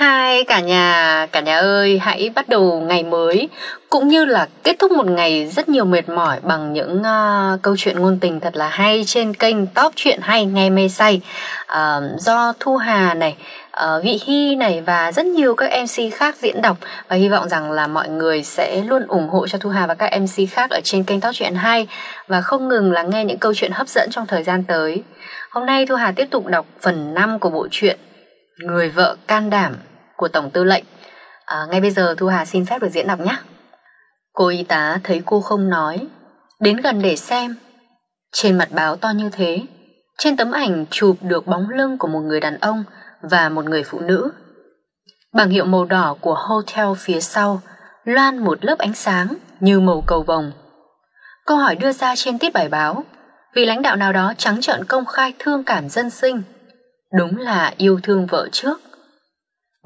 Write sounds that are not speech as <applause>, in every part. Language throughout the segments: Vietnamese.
hai cả nhà, cả nhà ơi, hãy bắt đầu ngày mới cũng như là kết thúc một ngày rất nhiều mệt mỏi bằng những uh, câu chuyện ngôn tình thật là hay trên kênh Top truyện hay nghe mê say uh, do Thu Hà này uh, Vị Hy này và rất nhiều các MC khác diễn đọc và hy vọng rằng là mọi người sẽ luôn ủng hộ cho Thu Hà và các MC khác ở trên kênh Top truyện hay và không ngừng là nghe những câu chuyện hấp dẫn trong thời gian tới. Hôm nay Thu Hà tiếp tục đọc phần 5 của bộ truyện Người vợ can đảm của Tổng Tư lệnh. À, ngay bây giờ Thu Hà xin phép được diễn đọc nhé. Cô y tá thấy cô không nói, đến gần để xem. Trên mặt báo to như thế, trên tấm ảnh chụp được bóng lưng của một người đàn ông và một người phụ nữ. Bảng hiệu màu đỏ của hotel phía sau loan một lớp ánh sáng như màu cầu vồng. Câu hỏi đưa ra trên tiết bài báo, vì lãnh đạo nào đó trắng trợn công khai thương cảm dân sinh. Đúng là yêu thương vợ trước,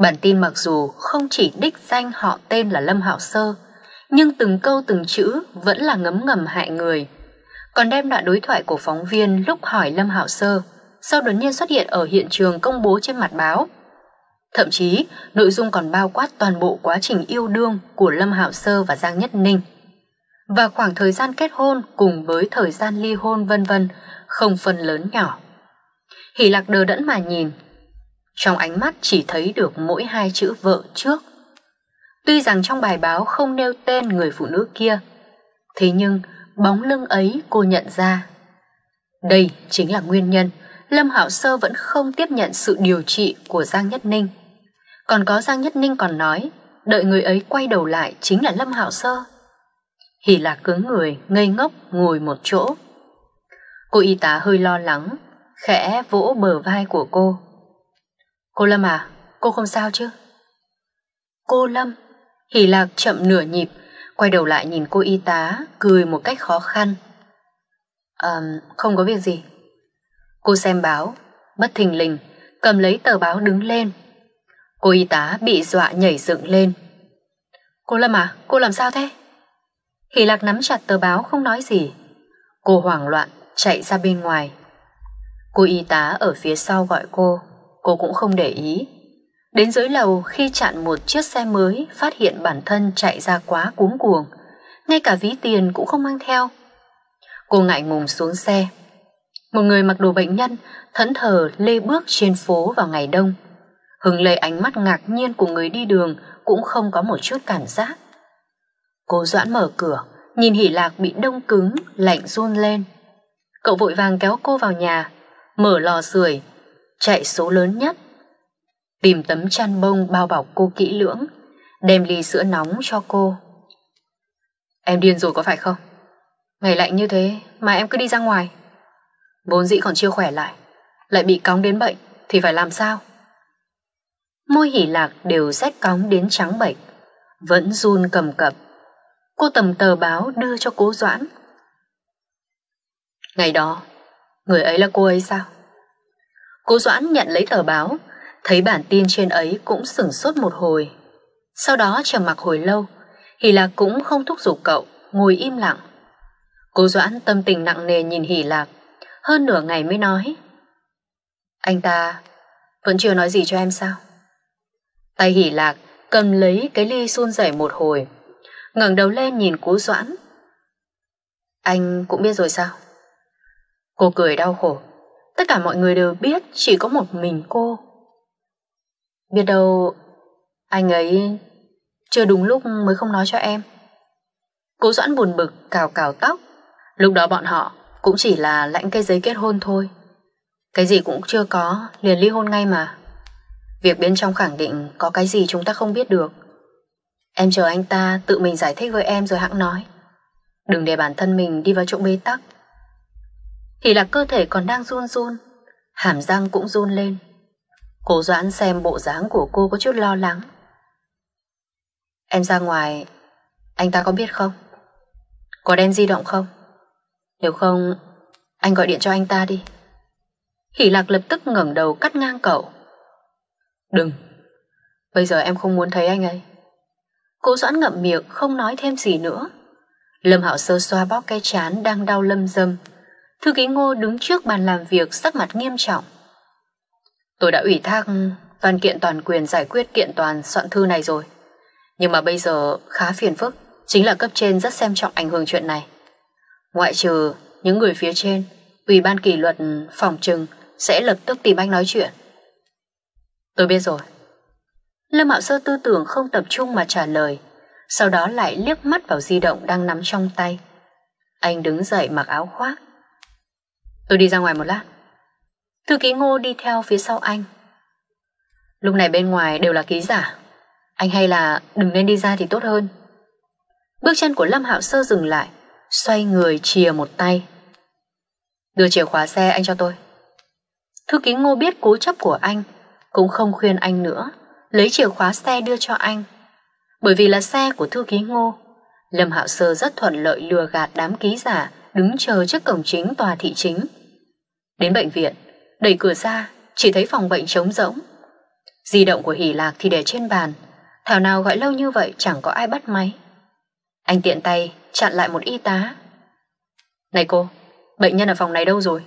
Bản tin mặc dù không chỉ đích danh họ tên là Lâm Hạo Sơ, nhưng từng câu từng chữ vẫn là ngấm ngầm hại người. Còn đem đoạn đối thoại của phóng viên lúc hỏi Lâm Hạo Sơ, sau đột nhiên xuất hiện ở hiện trường công bố trên mặt báo. Thậm chí, nội dung còn bao quát toàn bộ quá trình yêu đương của Lâm Hạo Sơ và Giang Nhất Ninh. Và khoảng thời gian kết hôn cùng với thời gian ly hôn vân vân, không phần lớn nhỏ. Hỷ lạc đờ đẫn mà nhìn, trong ánh mắt chỉ thấy được mỗi hai chữ vợ trước. Tuy rằng trong bài báo không nêu tên người phụ nữ kia, thế nhưng bóng lưng ấy cô nhận ra. Đây chính là nguyên nhân Lâm Hạo Sơ vẫn không tiếp nhận sự điều trị của Giang Nhất Ninh. Còn có Giang Nhất Ninh còn nói, đợi người ấy quay đầu lại chính là Lâm Hạo Sơ. Hỉ là cứng người, ngây ngốc, ngồi một chỗ. Cô y tá hơi lo lắng, khẽ vỗ bờ vai của cô. Cô Lâm à, cô không sao chứ? Cô Lâm, hỉ lạc chậm nửa nhịp, quay đầu lại nhìn cô y tá, cười một cách khó khăn. Ờm, không có việc gì. Cô xem báo, bất thình lình, cầm lấy tờ báo đứng lên. Cô y tá bị dọa nhảy dựng lên. Cô Lâm à, cô làm sao thế? Hỷ lạc nắm chặt tờ báo không nói gì. Cô hoảng loạn, chạy ra bên ngoài. Cô y tá ở phía sau gọi cô. Cô cũng không để ý. Đến dưới lầu khi chặn một chiếc xe mới phát hiện bản thân chạy ra quá cuống cuồng. Ngay cả ví tiền cũng không mang theo. Cô ngại ngùng xuống xe. Một người mặc đồ bệnh nhân thẫn thờ lê bước trên phố vào ngày đông. hứng lấy ánh mắt ngạc nhiên của người đi đường cũng không có một chút cảm giác. Cô Doãn mở cửa, nhìn hỉ lạc bị đông cứng, lạnh run lên. Cậu vội vàng kéo cô vào nhà, mở lò sưởi chạy số lớn nhất. Tìm tấm chăn bông bao bọc cô kỹ lưỡng, đem ly sữa nóng cho cô. Em điên rồi có phải không? Ngày lạnh như thế mà em cứ đi ra ngoài. Vốn dĩ còn chưa khỏe lại, lại bị cóng đến bệnh thì phải làm sao? Môi hỉ lạc đều rách cóng đến trắng bệnh, vẫn run cầm cập. Cô tầm tờ báo đưa cho cố Doãn. Ngày đó, người ấy là cô ấy sao? Cố Doãn nhận lấy tờ báo, thấy bản tin trên ấy cũng sửng sốt một hồi. Sau đó trầm mặc hồi lâu, Hỷ Lạc cũng không thúc giục cậu, ngồi im lặng. Cố Doãn tâm tình nặng nề nhìn Hỷ Lạc, hơn nửa ngày mới nói. Anh ta vẫn chưa nói gì cho em sao? Tay Hỷ Lạc cầm lấy cái ly sun rẩy một hồi, ngẩng đầu lên nhìn Cố Doãn. Anh cũng biết rồi sao? Cô cười đau khổ. Tất cả mọi người đều biết chỉ có một mình cô. Biết đâu anh ấy chưa đúng lúc mới không nói cho em. Cố Doãn buồn bực cào cào tóc. Lúc đó bọn họ cũng chỉ là lãnh cái giấy kết hôn thôi. Cái gì cũng chưa có, liền ly hôn ngay mà. Việc bên trong khẳng định có cái gì chúng ta không biết được. Em chờ anh ta tự mình giải thích với em rồi hãng nói. Đừng để bản thân mình đi vào chỗ bê tắc thì là cơ thể còn đang run run, hàm răng cũng run lên. Cô Doãn xem bộ dáng của cô có chút lo lắng. Em ra ngoài, anh ta có biết không? Có đen di động không? Nếu không, anh gọi điện cho anh ta đi. Hỷ Lạc lập tức ngẩng đầu cắt ngang cậu. Đừng, bây giờ em không muốn thấy anh ấy. Cô Doãn ngậm miệng không nói thêm gì nữa. Lâm hảo sơ xoa bóp cái chán đang đau lâm dâm Thư ký Ngô đứng trước bàn làm việc sắc mặt nghiêm trọng. Tôi đã ủy thác văn kiện toàn quyền giải quyết kiện toàn soạn thư này rồi. Nhưng mà bây giờ khá phiền phức, chính là cấp trên rất xem trọng ảnh hưởng chuyện này. Ngoại trừ những người phía trên, Ủy ban kỷ luật phòng trừng sẽ lập tức tìm anh nói chuyện. Tôi biết rồi. Lâm Mạo Sơ tư tưởng không tập trung mà trả lời, sau đó lại liếc mắt vào di động đang nắm trong tay. Anh đứng dậy mặc áo khoác, Tôi đi ra ngoài một lát. Thư ký ngô đi theo phía sau anh. Lúc này bên ngoài đều là ký giả. Anh hay là đừng nên đi ra thì tốt hơn. Bước chân của Lâm Hạo Sơ dừng lại, xoay người chìa một tay. Đưa chìa khóa xe anh cho tôi. Thư ký ngô biết cố chấp của anh, cũng không khuyên anh nữa, lấy chìa khóa xe đưa cho anh. Bởi vì là xe của thư ký ngô, Lâm Hạo Sơ rất thuận lợi lừa gạt đám ký giả đứng chờ trước cổng chính tòa thị chính. Đến bệnh viện, đẩy cửa ra, chỉ thấy phòng bệnh trống rỗng. Di động của Hỷ Lạc thì để trên bàn, thảo nào gọi lâu như vậy chẳng có ai bắt máy. Anh tiện tay chặn lại một y tá. Này cô, bệnh nhân ở phòng này đâu rồi?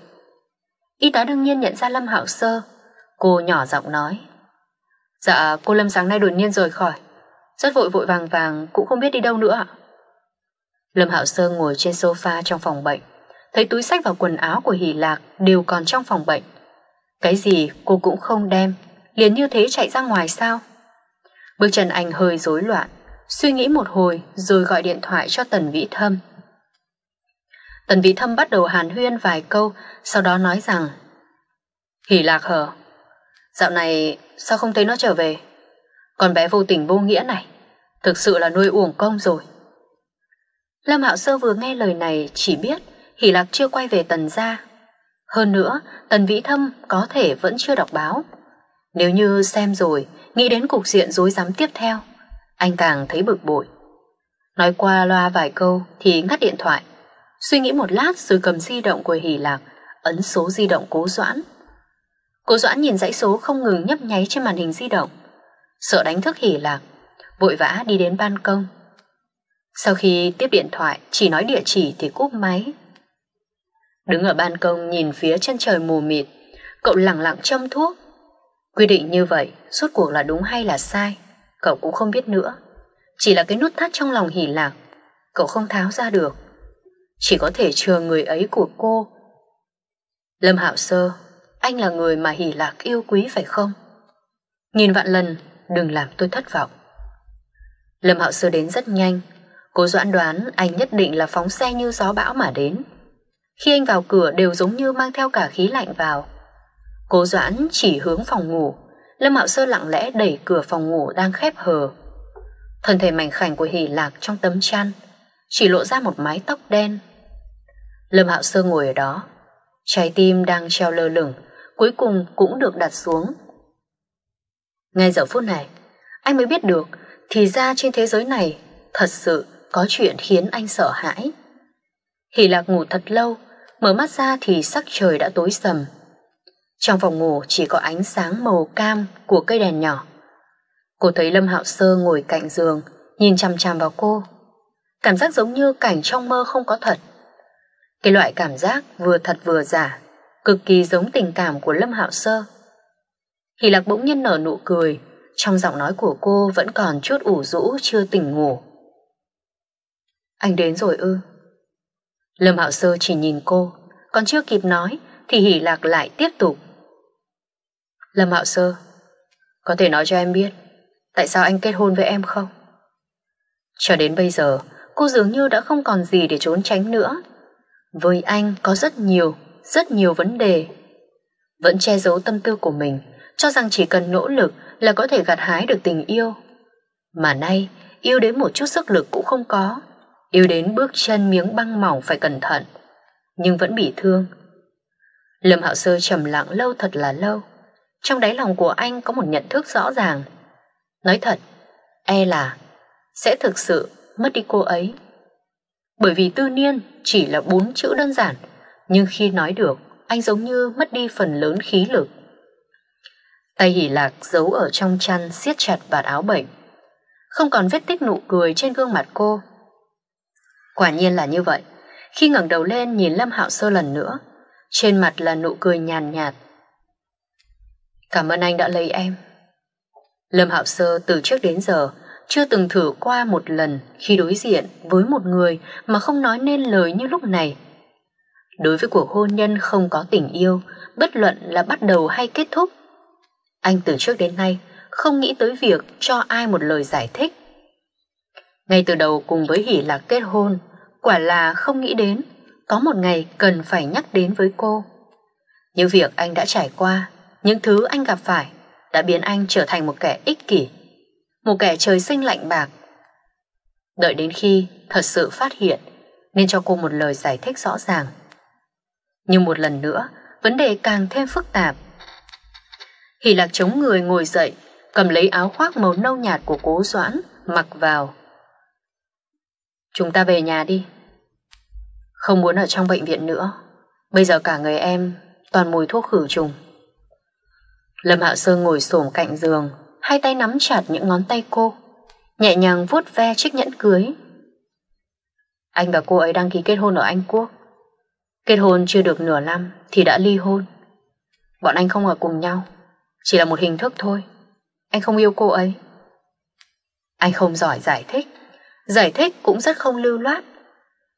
Y tá đương nhiên nhận ra Lâm Hạo Sơ, cô nhỏ giọng nói. Dạ, cô Lâm sáng nay đột nhiên rời khỏi, rất vội vội vàng vàng cũng không biết đi đâu nữa ạ. Lâm Hạo Sơn ngồi trên sofa trong phòng bệnh, thấy túi sách và quần áo của Hỷ Lạc đều còn trong phòng bệnh. Cái gì cô cũng không đem, liền như thế chạy ra ngoài sao? Bước chân anh hơi rối loạn, suy nghĩ một hồi rồi gọi điện thoại cho Tần Vĩ Thâm. Tần Vĩ Thâm bắt đầu hàn huyên vài câu, sau đó nói rằng Hỷ Lạc hở, dạo này sao không thấy nó trở về? Con bé vô tình vô nghĩa này, thực sự là nuôi uổng công rồi. Lâm Hạo Sơ vừa nghe lời này chỉ biết Hỷ Lạc chưa quay về Tần gia. Hơn nữa, Tần Vĩ Thâm có thể vẫn chưa đọc báo. Nếu như xem rồi, nghĩ đến cục diện dối rắm tiếp theo, anh càng thấy bực bội. Nói qua loa vài câu thì ngắt điện thoại. Suy nghĩ một lát rồi cầm di động của Hỷ Lạc, ấn số di động cố doãn. Cố doãn nhìn dãy số không ngừng nhấp nháy trên màn hình di động. Sợ đánh thức Hỷ Lạc, vội vã đi đến ban công, sau khi tiếp điện thoại, chỉ nói địa chỉ thì cúp máy. Đứng ở ban công nhìn phía chân trời mù mịt, cậu lặng lặng châm thuốc. Quy định như vậy, suốt cuộc là đúng hay là sai, cậu cũng không biết nữa. Chỉ là cái nút thắt trong lòng hỉ lạc, cậu không tháo ra được. Chỉ có thể chờ người ấy của cô. Lâm Hạo Sơ, anh là người mà hỉ lạc yêu quý phải không? Nhìn vạn lần, đừng làm tôi thất vọng. Lâm Hạo Sơ đến rất nhanh, Cô Doãn đoán anh nhất định là phóng xe như gió bão mà đến. Khi anh vào cửa đều giống như mang theo cả khí lạnh vào. Cô Doãn chỉ hướng phòng ngủ, Lâm Mạo Sơ lặng lẽ đẩy cửa phòng ngủ đang khép hờ. Thân thể mảnh khảnh của Hỷ Lạc trong tấm chăn, chỉ lộ ra một mái tóc đen. Lâm Hạo Sơ ngồi ở đó, trái tim đang treo lơ lửng, cuối cùng cũng được đặt xuống. Ngay giờ phút này, anh mới biết được thì ra trên thế giới này thật sự có chuyện khiến anh sợ hãi. Hỷ lạc ngủ thật lâu, mở mắt ra thì sắc trời đã tối sầm. Trong phòng ngủ chỉ có ánh sáng màu cam của cây đèn nhỏ. Cô thấy Lâm Hạo Sơ ngồi cạnh giường, nhìn chằm chằm vào cô. Cảm giác giống như cảnh trong mơ không có thật. Cái loại cảm giác vừa thật vừa giả, cực kỳ giống tình cảm của Lâm Hạo Sơ. Hỷ lạc bỗng nhiên nở nụ cười, trong giọng nói của cô vẫn còn chút ủ rũ chưa tỉnh ngủ. Anh đến rồi ư Lâm Hạo Sơ chỉ nhìn cô Còn chưa kịp nói Thì hỉ lạc lại tiếp tục Lâm Hạo Sơ Có thể nói cho em biết Tại sao anh kết hôn với em không Cho đến bây giờ Cô dường như đã không còn gì để trốn tránh nữa Với anh có rất nhiều Rất nhiều vấn đề Vẫn che giấu tâm tư của mình Cho rằng chỉ cần nỗ lực Là có thể gặt hái được tình yêu Mà nay yêu đến một chút sức lực cũng không có yếu đến bước chân miếng băng mỏng phải cẩn thận, nhưng vẫn bị thương. Lâm Hạo Sơ trầm lặng lâu thật là lâu, trong đáy lòng của anh có một nhận thức rõ ràng. Nói thật, e là sẽ thực sự mất đi cô ấy. Bởi vì tư niên chỉ là bốn chữ đơn giản, nhưng khi nói được, anh giống như mất đi phần lớn khí lực. Tay hỉ lạc giấu ở trong chăn siết chặt vạt áo bệnh. Không còn vết tích nụ cười trên gương mặt cô, Quả nhiên là như vậy. Khi ngẩng đầu lên nhìn Lâm Hạo Sơ lần nữa, trên mặt là nụ cười nhàn nhạt. Cảm ơn anh đã lấy em. Lâm Hạo Sơ từ trước đến giờ chưa từng thử qua một lần khi đối diện với một người mà không nói nên lời như lúc này. Đối với cuộc hôn nhân không có tình yêu, bất luận là bắt đầu hay kết thúc, anh từ trước đến nay không nghĩ tới việc cho ai một lời giải thích. Ngay từ đầu cùng với Hỷ Lạc kết hôn, quả là không nghĩ đến có một ngày cần phải nhắc đến với cô. Những việc anh đã trải qua, những thứ anh gặp phải đã biến anh trở thành một kẻ ích kỷ, một kẻ trời sinh lạnh bạc. Đợi đến khi thật sự phát hiện nên cho cô một lời giải thích rõ ràng. Nhưng một lần nữa, vấn đề càng thêm phức tạp. Hỷ lạc chống người ngồi dậy, cầm lấy áo khoác màu nâu nhạt của cố Doãn, mặc vào. Chúng ta về nhà đi. Không muốn ở trong bệnh viện nữa Bây giờ cả người em Toàn mùi thuốc khử trùng Lâm Hạ Sơn ngồi xổm cạnh giường Hai tay nắm chặt những ngón tay cô Nhẹ nhàng vuốt ve chiếc nhẫn cưới Anh và cô ấy đăng ký kết hôn ở Anh Quốc Kết hôn chưa được nửa năm Thì đã ly hôn Bọn anh không ở cùng nhau Chỉ là một hình thức thôi Anh không yêu cô ấy Anh không giỏi giải thích Giải thích cũng rất không lưu loát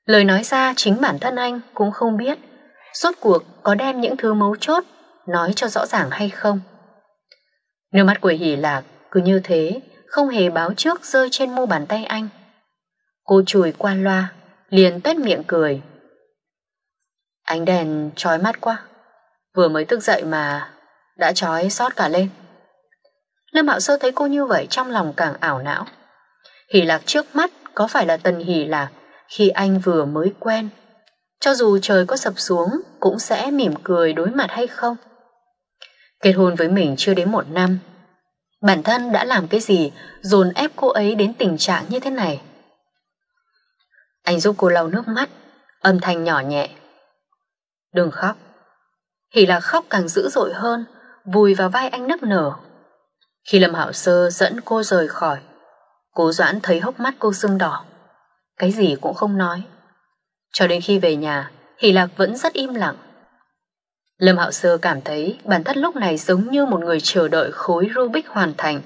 Lời nói ra chính bản thân anh cũng không biết Rốt cuộc có đem những thứ mấu chốt Nói cho rõ ràng hay không Nước mắt của hỉ lạc cứ như thế Không hề báo trước rơi trên mu bàn tay anh Cô chùi qua loa Liền tuét miệng cười Ánh đèn trói mắt quá Vừa mới thức dậy mà Đã trói sót cả lên Lâm Bảo Sơ thấy cô như vậy Trong lòng càng ảo não Hỉ lạc trước mắt Có phải là tần hỉ lạc khi anh vừa mới quen. Cho dù trời có sập xuống, cũng sẽ mỉm cười đối mặt hay không. Kết hôn với mình chưa đến một năm. Bản thân đã làm cái gì dồn ép cô ấy đến tình trạng như thế này? Anh giúp cô lau nước mắt, âm thanh nhỏ nhẹ. Đừng khóc. Hỉ là khóc càng dữ dội hơn, vùi vào vai anh nức nở. Khi Lâm Hảo Sơ dẫn cô rời khỏi, cố doãn thấy hốc mắt cô sưng đỏ cái gì cũng không nói. Cho đến khi về nhà, Hỷ Lạc vẫn rất im lặng. Lâm Hạo Sơ cảm thấy bản thân lúc này giống như một người chờ đợi khối Rubik hoàn thành.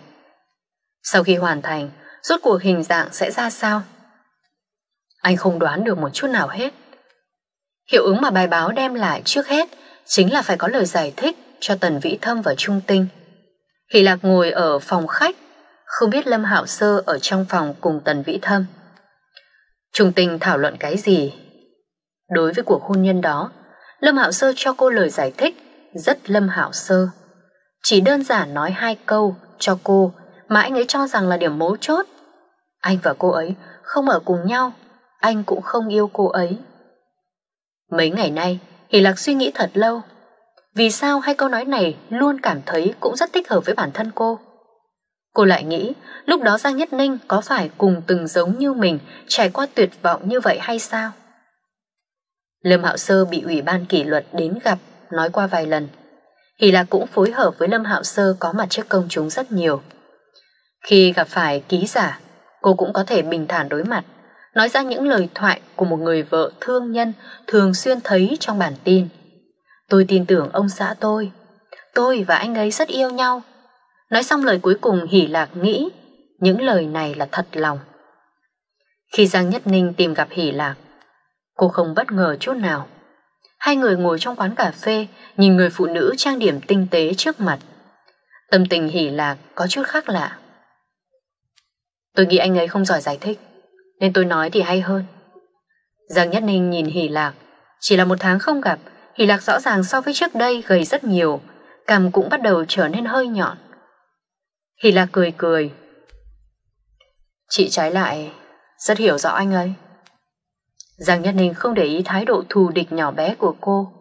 Sau khi hoàn thành, rốt cuộc hình dạng sẽ ra sao? Anh không đoán được một chút nào hết. Hiệu ứng mà bài báo đem lại trước hết chính là phải có lời giải thích cho Tần Vĩ Thâm và Trung Tinh. Hỷ Lạc ngồi ở phòng khách, không biết Lâm Hạo Sơ ở trong phòng cùng Tần Vĩ Thâm. Trung tình thảo luận cái gì? Đối với cuộc hôn nhân đó, Lâm Hạo Sơ cho cô lời giải thích rất Lâm Hạo Sơ. Chỉ đơn giản nói hai câu cho cô mà anh ấy cho rằng là điểm mấu chốt. Anh và cô ấy không ở cùng nhau, anh cũng không yêu cô ấy. Mấy ngày nay, Hỷ Lạc suy nghĩ thật lâu. Vì sao hai câu nói này luôn cảm thấy cũng rất thích hợp với bản thân cô? Cô lại nghĩ, lúc đó Giang Nhất Ninh có phải cùng từng giống như mình, trải qua tuyệt vọng như vậy hay sao? Lâm Hạo Sơ bị ủy ban kỷ luật đến gặp, nói qua vài lần. Hỷ Lạc cũng phối hợp với Lâm Hạo Sơ có mặt trước công chúng rất nhiều. Khi gặp phải ký giả, cô cũng có thể bình thản đối mặt, nói ra những lời thoại của một người vợ thương nhân thường xuyên thấy trong bản tin. Tôi tin tưởng ông xã tôi, tôi và anh ấy rất yêu nhau, Nói xong lời cuối cùng hỉ lạc nghĩ, những lời này là thật lòng. Khi Giang Nhất Ninh tìm gặp hỉ lạc, cô không bất ngờ chút nào. Hai người ngồi trong quán cà phê, nhìn người phụ nữ trang điểm tinh tế trước mặt. Tâm tình hỉ lạc có chút khác lạ. Tôi nghĩ anh ấy không giỏi giải thích, nên tôi nói thì hay hơn. Giang Nhất Ninh nhìn hỉ lạc, chỉ là một tháng không gặp, hỉ lạc rõ ràng so với trước đây gầy rất nhiều, cằm cũng bắt đầu trở nên hơi nhọn. Thì là cười cười. Chị trái lại, rất hiểu rõ anh ấy. Giang Nhất Ninh không để ý thái độ thù địch nhỏ bé của cô.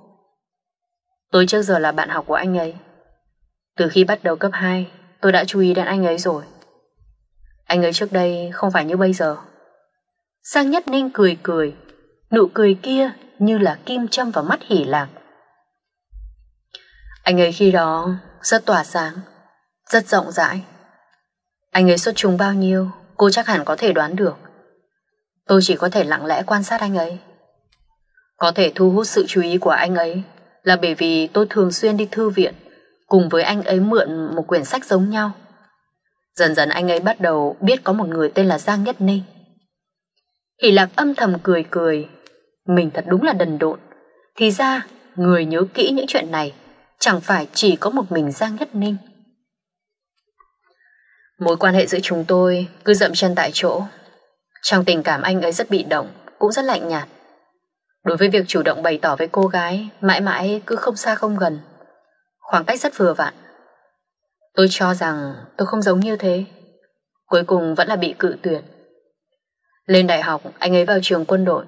Tôi trước giờ là bạn học của anh ấy. Từ khi bắt đầu cấp 2, tôi đã chú ý đến anh ấy rồi. Anh ấy trước đây không phải như bây giờ. Giang Nhất Ninh cười cười, nụ cười kia như là kim châm vào mắt hỉ lạc. Anh ấy khi đó rất tỏa sáng, rất rộng rãi. Anh ấy xuất chúng bao nhiêu, cô chắc hẳn có thể đoán được. Tôi chỉ có thể lặng lẽ quan sát anh ấy. Có thể thu hút sự chú ý của anh ấy là bởi vì tôi thường xuyên đi thư viện cùng với anh ấy mượn một quyển sách giống nhau. Dần dần anh ấy bắt đầu biết có một người tên là Giang Nhất Ninh. Hỷ lạc âm thầm cười cười. Mình thật đúng là đần độn. Thì ra, người nhớ kỹ những chuyện này chẳng phải chỉ có một mình Giang Nhất Ninh. Mối quan hệ giữa chúng tôi cứ dậm chân tại chỗ. Trong tình cảm anh ấy rất bị động, cũng rất lạnh nhạt. Đối với việc chủ động bày tỏ với cô gái, mãi mãi cứ không xa không gần. Khoảng cách rất vừa vặn. Tôi cho rằng tôi không giống như thế. Cuối cùng vẫn là bị cự tuyệt. Lên đại học, anh ấy vào trường quân đội.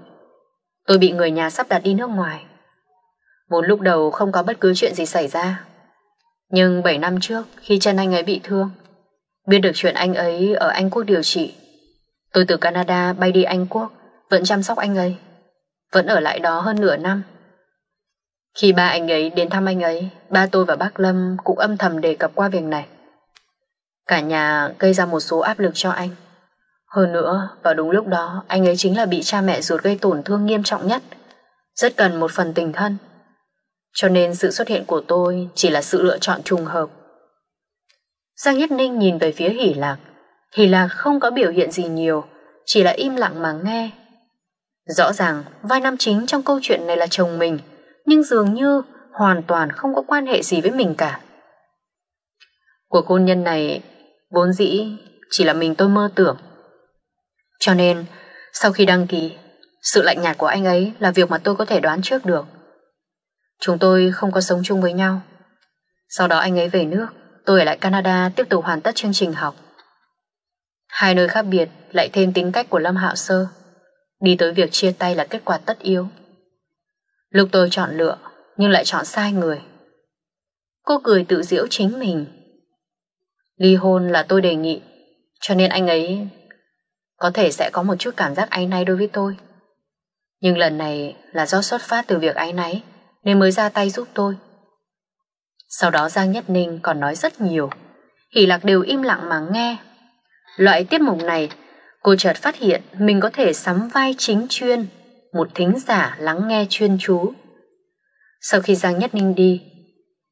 Tôi bị người nhà sắp đặt đi nước ngoài. một lúc đầu không có bất cứ chuyện gì xảy ra. Nhưng 7 năm trước, khi chân anh ấy bị thương, Biết được chuyện anh ấy ở Anh Quốc điều trị Tôi từ Canada bay đi Anh Quốc Vẫn chăm sóc anh ấy Vẫn ở lại đó hơn nửa năm Khi ba anh ấy đến thăm anh ấy Ba tôi và bác Lâm cũng âm thầm đề cập qua việc này Cả nhà gây ra một số áp lực cho anh Hơn nữa vào đúng lúc đó Anh ấy chính là bị cha mẹ ruột gây tổn thương nghiêm trọng nhất Rất cần một phần tình thân Cho nên sự xuất hiện của tôi Chỉ là sự lựa chọn trùng hợp Giang Nhất Ninh nhìn về phía Hỷ Lạc. Hỷ Lạc không có biểu hiện gì nhiều, chỉ là im lặng mà nghe. Rõ ràng vai nam chính trong câu chuyện này là chồng mình, nhưng dường như hoàn toàn không có quan hệ gì với mình cả. Cuộc hôn nhân này vốn dĩ chỉ là mình tôi mơ tưởng. Cho nên, sau khi đăng ký, sự lạnh nhạt của anh ấy là việc mà tôi có thể đoán trước được. Chúng tôi không có sống chung với nhau. Sau đó anh ấy về nước tôi ở lại Canada tiếp tục hoàn tất chương trình học. Hai nơi khác biệt lại thêm tính cách của Lâm Hạo Sơ. Đi tới việc chia tay là kết quả tất yếu. Lúc tôi chọn lựa, nhưng lại chọn sai người. Cô cười tự giễu chính mình. Ly hôn là tôi đề nghị, cho nên anh ấy có thể sẽ có một chút cảm giác áy náy đối với tôi. Nhưng lần này là do xuất phát từ việc áy náy nên mới ra tay giúp tôi. Sau đó Giang Nhất Ninh còn nói rất nhiều. Hỷ Lạc đều im lặng mà nghe. Loại tiết mục này, cô chợt phát hiện mình có thể sắm vai chính chuyên, một thính giả lắng nghe chuyên chú. Sau khi Giang Nhất Ninh đi,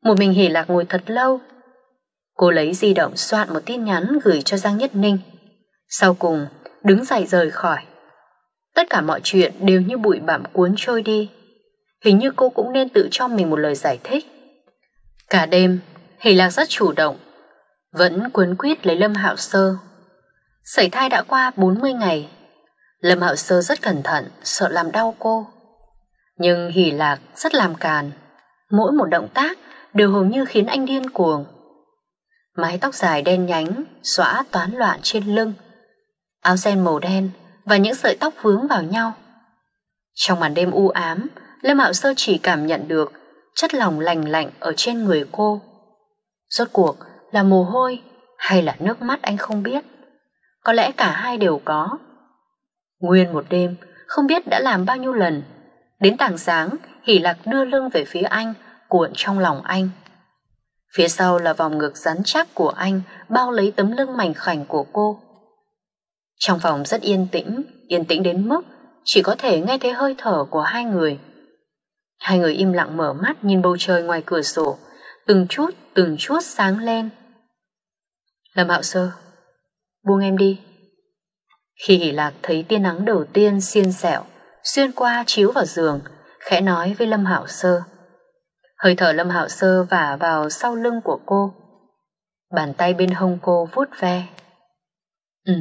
một mình Hỷ Lạc ngồi thật lâu. Cô lấy di động soạn một tin nhắn gửi cho Giang Nhất Ninh. Sau cùng, đứng dậy rời khỏi. Tất cả mọi chuyện đều như bụi bặm cuốn trôi đi. Hình như cô cũng nên tự cho mình một lời giải thích. Cả đêm, Hỷ Lạc rất chủ động, vẫn cuốn quyết lấy Lâm Hạo Sơ. Sảy thai đã qua 40 ngày, Lâm Hạo Sơ rất cẩn thận, sợ làm đau cô. Nhưng Hỷ Lạc rất làm càn, mỗi một động tác đều hầu như khiến anh điên cuồng. Mái tóc dài đen nhánh, xõa toán loạn trên lưng, áo ren màu đen và những sợi tóc vướng vào nhau. Trong màn đêm u ám, Lâm Hạo Sơ chỉ cảm nhận được chất lỏng lành lạnh ở trên người cô. Rốt cuộc là mồ hôi hay là nước mắt anh không biết. Có lẽ cả hai đều có. Nguyên một đêm, không biết đã làm bao nhiêu lần. Đến tảng sáng, hỉ Lạc đưa lưng về phía anh, cuộn trong lòng anh. Phía sau là vòng ngực rắn chắc của anh bao lấy tấm lưng mảnh khảnh của cô. Trong phòng rất yên tĩnh, yên tĩnh đến mức chỉ có thể nghe thấy hơi thở của hai người. Hai người im lặng mở mắt nhìn bầu trời ngoài cửa sổ, từng chút, từng chút sáng lên. Lâm Hạo Sơ, buông em đi. Khi hỉ Lạc thấy tia nắng đầu tiên xiên xẹo, xuyên qua chiếu vào giường, khẽ nói với Lâm Hạo Sơ. Hơi thở Lâm Hạo Sơ vả vào sau lưng của cô. Bàn tay bên hông cô vuốt ve. Ừ.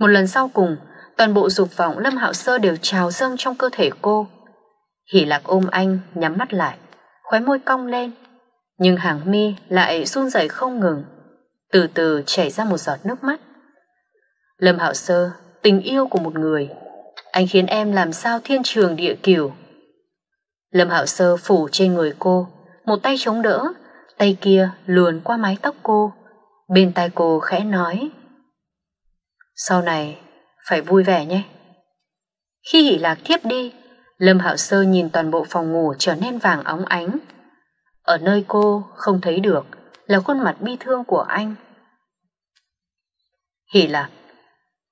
Một lần sau cùng, toàn bộ dục vọng Lâm Hạo Sơ đều trào dâng trong cơ thể cô. Hỷ lạc ôm anh, nhắm mắt lại, khóe môi cong lên, nhưng hàng mi lại run rẩy không ngừng, từ từ chảy ra một giọt nước mắt. Lâm Hạo Sơ, tình yêu của một người, anh khiến em làm sao thiên trường địa cửu. Lâm Hạo Sơ phủ trên người cô, một tay chống đỡ, tay kia luồn qua mái tóc cô, bên tai cô khẽ nói. Sau này, phải vui vẻ nhé. Khi hỉ lạc thiếp đi, Lâm Hạo Sơ nhìn toàn bộ phòng ngủ trở nên vàng óng ánh. Ở nơi cô không thấy được là khuôn mặt bi thương của anh. Hỷ lạc,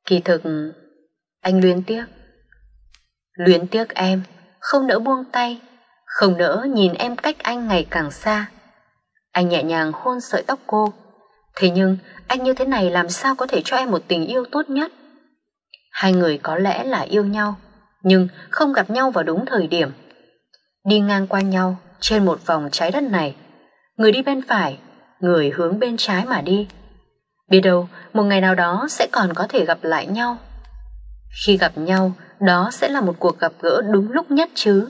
kỳ thực anh luyến tiếc. Luyến tiếc em, không nỡ buông tay, không nỡ nhìn em cách anh ngày càng xa. Anh nhẹ nhàng hôn sợi tóc cô. Thế nhưng anh như thế này làm sao có thể cho em một tình yêu tốt nhất? Hai người có lẽ là yêu nhau nhưng không gặp nhau vào đúng thời điểm. Đi ngang qua nhau trên một vòng trái đất này, người đi bên phải, người hướng bên trái mà đi. Biết đâu, một ngày nào đó sẽ còn có thể gặp lại nhau. Khi gặp nhau, đó sẽ là một cuộc gặp gỡ đúng lúc nhất chứ.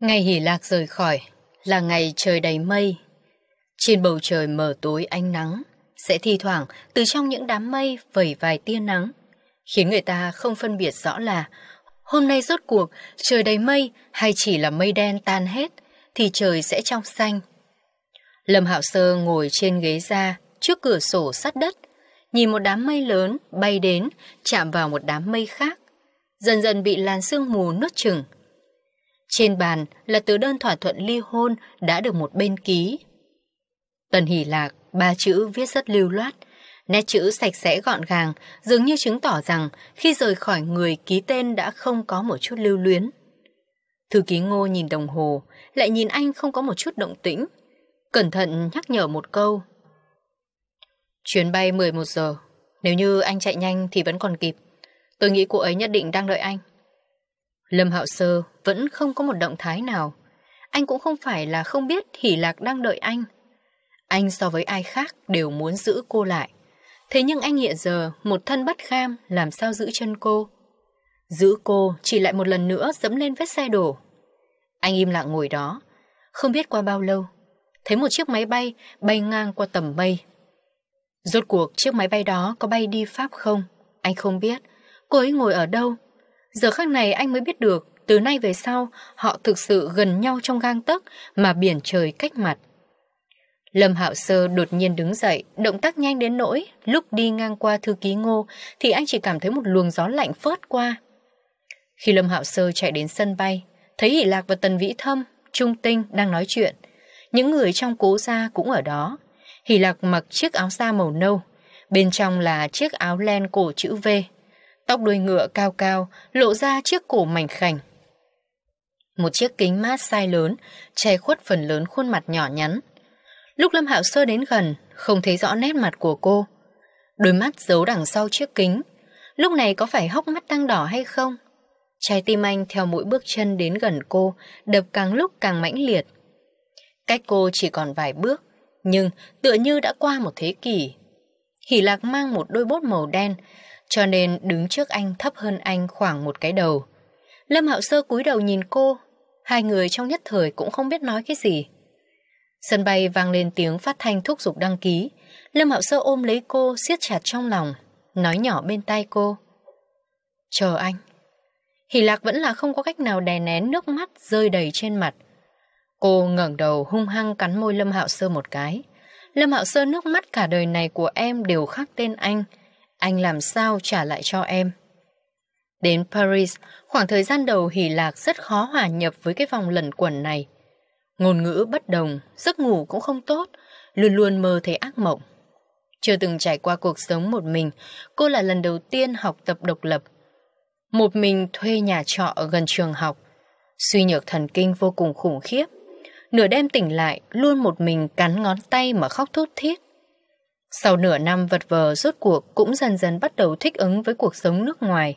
Ngày hỉ lạc rời khỏi là ngày trời đầy mây. Trên bầu trời mờ tối ánh nắng, sẽ thi thoảng từ trong những đám mây vẩy vài tia nắng khiến người ta không phân biệt rõ là hôm nay rốt cuộc trời đầy mây hay chỉ là mây đen tan hết thì trời sẽ trong xanh. Lâm Hạo Sơ ngồi trên ghế ra trước cửa sổ sắt đất, nhìn một đám mây lớn bay đến chạm vào một đám mây khác, dần dần bị làn sương mù nuốt chửng. Trên bàn là tứ đơn thỏa thuận ly hôn đã được một bên ký. Tần Hỷ Lạc, ba chữ viết rất lưu loát, Nét chữ sạch sẽ gọn gàng dường như chứng tỏ rằng khi rời khỏi người ký tên đã không có một chút lưu luyến. Thư ký ngô nhìn đồng hồ, lại nhìn anh không có một chút động tĩnh. Cẩn thận nhắc nhở một câu. Chuyến bay 11 giờ, nếu như anh chạy nhanh thì vẫn còn kịp. Tôi nghĩ cô ấy nhất định đang đợi anh. Lâm Hạo Sơ vẫn không có một động thái nào. Anh cũng không phải là không biết Hỷ Lạc đang đợi anh. Anh so với ai khác đều muốn giữ cô lại. Thế nhưng anh hiện giờ một thân bắt kham làm sao giữ chân cô? Giữ cô chỉ lại một lần nữa dẫm lên vết xe đổ. Anh im lặng ngồi đó, không biết qua bao lâu, thấy một chiếc máy bay bay ngang qua tầm mây. Rốt cuộc chiếc máy bay đó có bay đi Pháp không? Anh không biết, cô ấy ngồi ở đâu? Giờ khắc này anh mới biết được, từ nay về sau họ thực sự gần nhau trong gang tấc mà biển trời cách mặt. Lâm Hạo Sơ đột nhiên đứng dậy, động tác nhanh đến nỗi, lúc đi ngang qua thư ký ngô thì anh chỉ cảm thấy một luồng gió lạnh phớt qua. Khi Lâm Hạo Sơ chạy đến sân bay, thấy Hỷ Lạc và Tần Vĩ Thâm, Trung Tinh đang nói chuyện. Những người trong cố gia cũng ở đó. Hỷ Lạc mặc chiếc áo da màu nâu, bên trong là chiếc áo len cổ chữ V. Tóc đuôi ngựa cao cao, lộ ra chiếc cổ mảnh khảnh. Một chiếc kính mát sai lớn, che khuất phần lớn khuôn mặt nhỏ nhắn, Lúc Lâm Hạo Sơ đến gần, không thấy rõ nét mặt của cô. Đôi mắt giấu đằng sau chiếc kính. Lúc này có phải hốc mắt đang đỏ hay không? Trái tim anh theo mỗi bước chân đến gần cô, đập càng lúc càng mãnh liệt. Cách cô chỉ còn vài bước, nhưng tựa như đã qua một thế kỷ. Hỷ Lạc mang một đôi bốt màu đen, cho nên đứng trước anh thấp hơn anh khoảng một cái đầu. Lâm Hạo Sơ cúi đầu nhìn cô, hai người trong nhất thời cũng không biết nói cái gì. Sân bay vang lên tiếng phát thanh thúc giục đăng ký. Lâm Hạo Sơ ôm lấy cô, siết chặt trong lòng, nói nhỏ bên tai cô. Chờ anh. Hỷ lạc vẫn là không có cách nào đè nén nước mắt rơi đầy trên mặt. Cô ngẩng đầu hung hăng cắn môi Lâm Hạo Sơ một cái. Lâm Hạo Sơ nước mắt cả đời này của em đều khắc tên anh. Anh làm sao trả lại cho em? Đến Paris, khoảng thời gian đầu Hỷ Lạc rất khó hòa nhập với cái vòng lẩn quẩn này. Ngôn ngữ bất đồng, giấc ngủ cũng không tốt, luôn luôn mơ thấy ác mộng. Chưa từng trải qua cuộc sống một mình, cô là lần đầu tiên học tập độc lập. Một mình thuê nhà trọ ở gần trường học. Suy nhược thần kinh vô cùng khủng khiếp. Nửa đêm tỉnh lại, luôn một mình cắn ngón tay mà khóc thút thiết. Sau nửa năm vật vờ rốt cuộc cũng dần dần bắt đầu thích ứng với cuộc sống nước ngoài.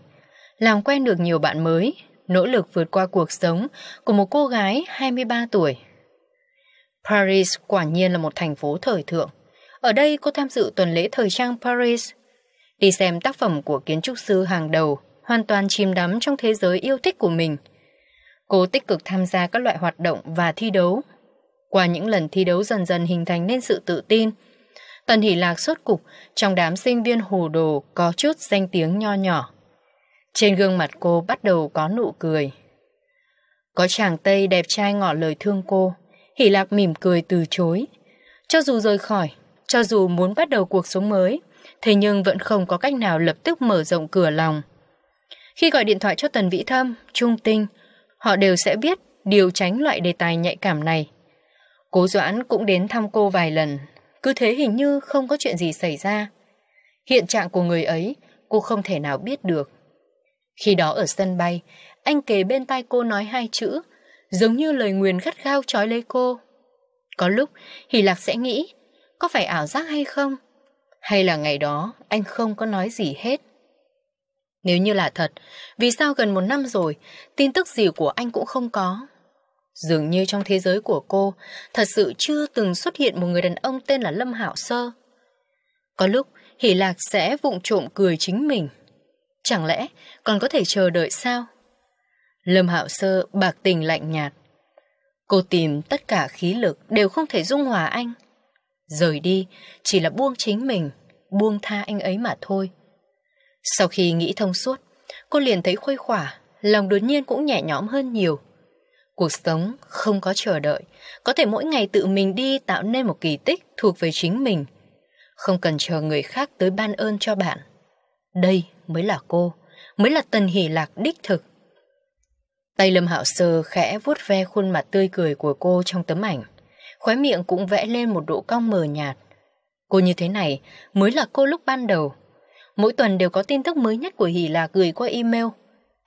Làm quen được nhiều bạn mới, nỗ lực vượt qua cuộc sống của một cô gái 23 tuổi Paris quả nhiên là một thành phố thời thượng. Ở đây cô tham dự tuần lễ thời trang Paris. Đi xem tác phẩm của kiến trúc sư hàng đầu, hoàn toàn chìm đắm trong thế giới yêu thích của mình. Cô tích cực tham gia các loại hoạt động và thi đấu. Qua những lần thi đấu dần dần hình thành nên sự tự tin. Tần Hỷ Lạc sốt cục trong đám sinh viên hồ đồ có chút danh tiếng nho nhỏ. Trên gương mặt cô bắt đầu có nụ cười. Có chàng Tây đẹp trai ngỏ lời thương cô. Hỷ Lạc mỉm cười từ chối. Cho dù rời khỏi, cho dù muốn bắt đầu cuộc sống mới, thế nhưng vẫn không có cách nào lập tức mở rộng cửa lòng. Khi gọi điện thoại cho Tần Vĩ Thâm, Trung Tinh, họ đều sẽ biết điều tránh loại đề tài nhạy cảm này. Cố Doãn cũng đến thăm cô vài lần, cứ thế hình như không có chuyện gì xảy ra. Hiện trạng của người ấy, cô không thể nào biết được. Khi đó ở sân bay, anh kề bên tai cô nói hai chữ giống như lời nguyền khát khao trói lấy cô. Có lúc, Hỷ Lạc sẽ nghĩ, có phải ảo giác hay không? Hay là ngày đó anh không có nói gì hết? Nếu như là thật, vì sao gần một năm rồi, tin tức gì của anh cũng không có? Dường như trong thế giới của cô, thật sự chưa từng xuất hiện một người đàn ông tên là Lâm Hảo Sơ. Có lúc, Hỷ Lạc sẽ vụng trộm cười chính mình. Chẳng lẽ còn có thể chờ đợi sao? Lâm Hạo Sơ bạc tình lạnh nhạt. Cô tìm tất cả khí lực đều không thể dung hòa anh. Rời đi chỉ là buông chính mình, buông tha anh ấy mà thôi. Sau khi nghĩ thông suốt, cô liền thấy khuây khỏa, lòng đột nhiên cũng nhẹ nhõm hơn nhiều. Cuộc sống không có chờ đợi, có thể mỗi ngày tự mình đi tạo nên một kỳ tích thuộc về chính mình. Không cần chờ người khác tới ban ơn cho bạn. Đây mới là cô, mới là tần hỷ lạc đích thực. Tay Lâm Hạo Sơ khẽ vuốt ve khuôn mặt tươi cười của cô trong tấm ảnh. Khóe miệng cũng vẽ lên một độ cong mờ nhạt. Cô như thế này mới là cô lúc ban đầu. Mỗi tuần đều có tin tức mới nhất của Hỷ lạc gửi qua email.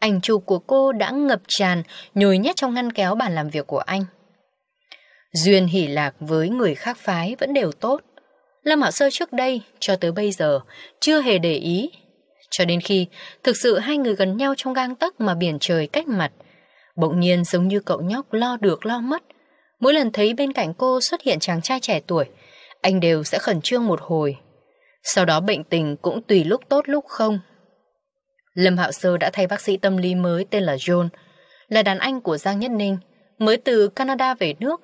Ảnh chụp của cô đã ngập tràn, nhồi nhét trong ngăn kéo bàn làm việc của anh. Duyên hỷ lạc với người khác phái vẫn đều tốt. Lâm Hạo Sơ trước đây, cho tới bây giờ, chưa hề để ý. Cho đến khi thực sự hai người gần nhau trong gang tấc mà biển trời cách mặt, Bỗng nhiên giống như cậu nhóc lo được lo mất. Mỗi lần thấy bên cạnh cô xuất hiện chàng trai trẻ tuổi, anh đều sẽ khẩn trương một hồi. Sau đó bệnh tình cũng tùy lúc tốt lúc không. Lâm Hạo Sơ đã thay bác sĩ tâm lý mới tên là John, là đàn anh của Giang Nhất Ninh, mới từ Canada về nước.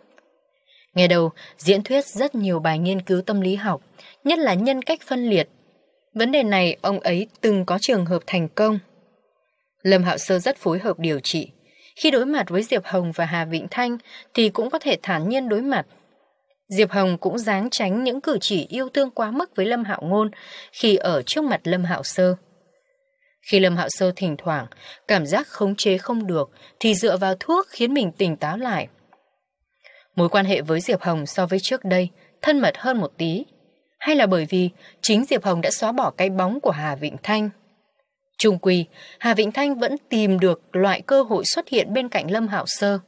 nghe đầu, diễn thuyết rất nhiều bài nghiên cứu tâm lý học, nhất là nhân cách phân liệt. Vấn đề này ông ấy từng có trường hợp thành công. Lâm Hạo Sơ rất phối hợp điều trị. Khi đối mặt với Diệp Hồng và Hà Vĩnh Thanh thì cũng có thể thản nhiên đối mặt. Diệp Hồng cũng dáng tránh những cử chỉ yêu thương quá mức với Lâm Hạo Ngôn khi ở trước mặt Lâm Hạo Sơ. Khi Lâm Hạo Sơ thỉnh thoảng cảm giác khống chế không được thì dựa vào thuốc khiến mình tỉnh táo lại. Mối quan hệ với Diệp Hồng so với trước đây thân mật hơn một tí. Hay là bởi vì chính Diệp Hồng đã xóa bỏ cái bóng của Hà Vịnh Thanh Trung quy, Hà Vĩnh Thanh vẫn tìm được loại cơ hội xuất hiện bên cạnh Lâm Hạo Sơ.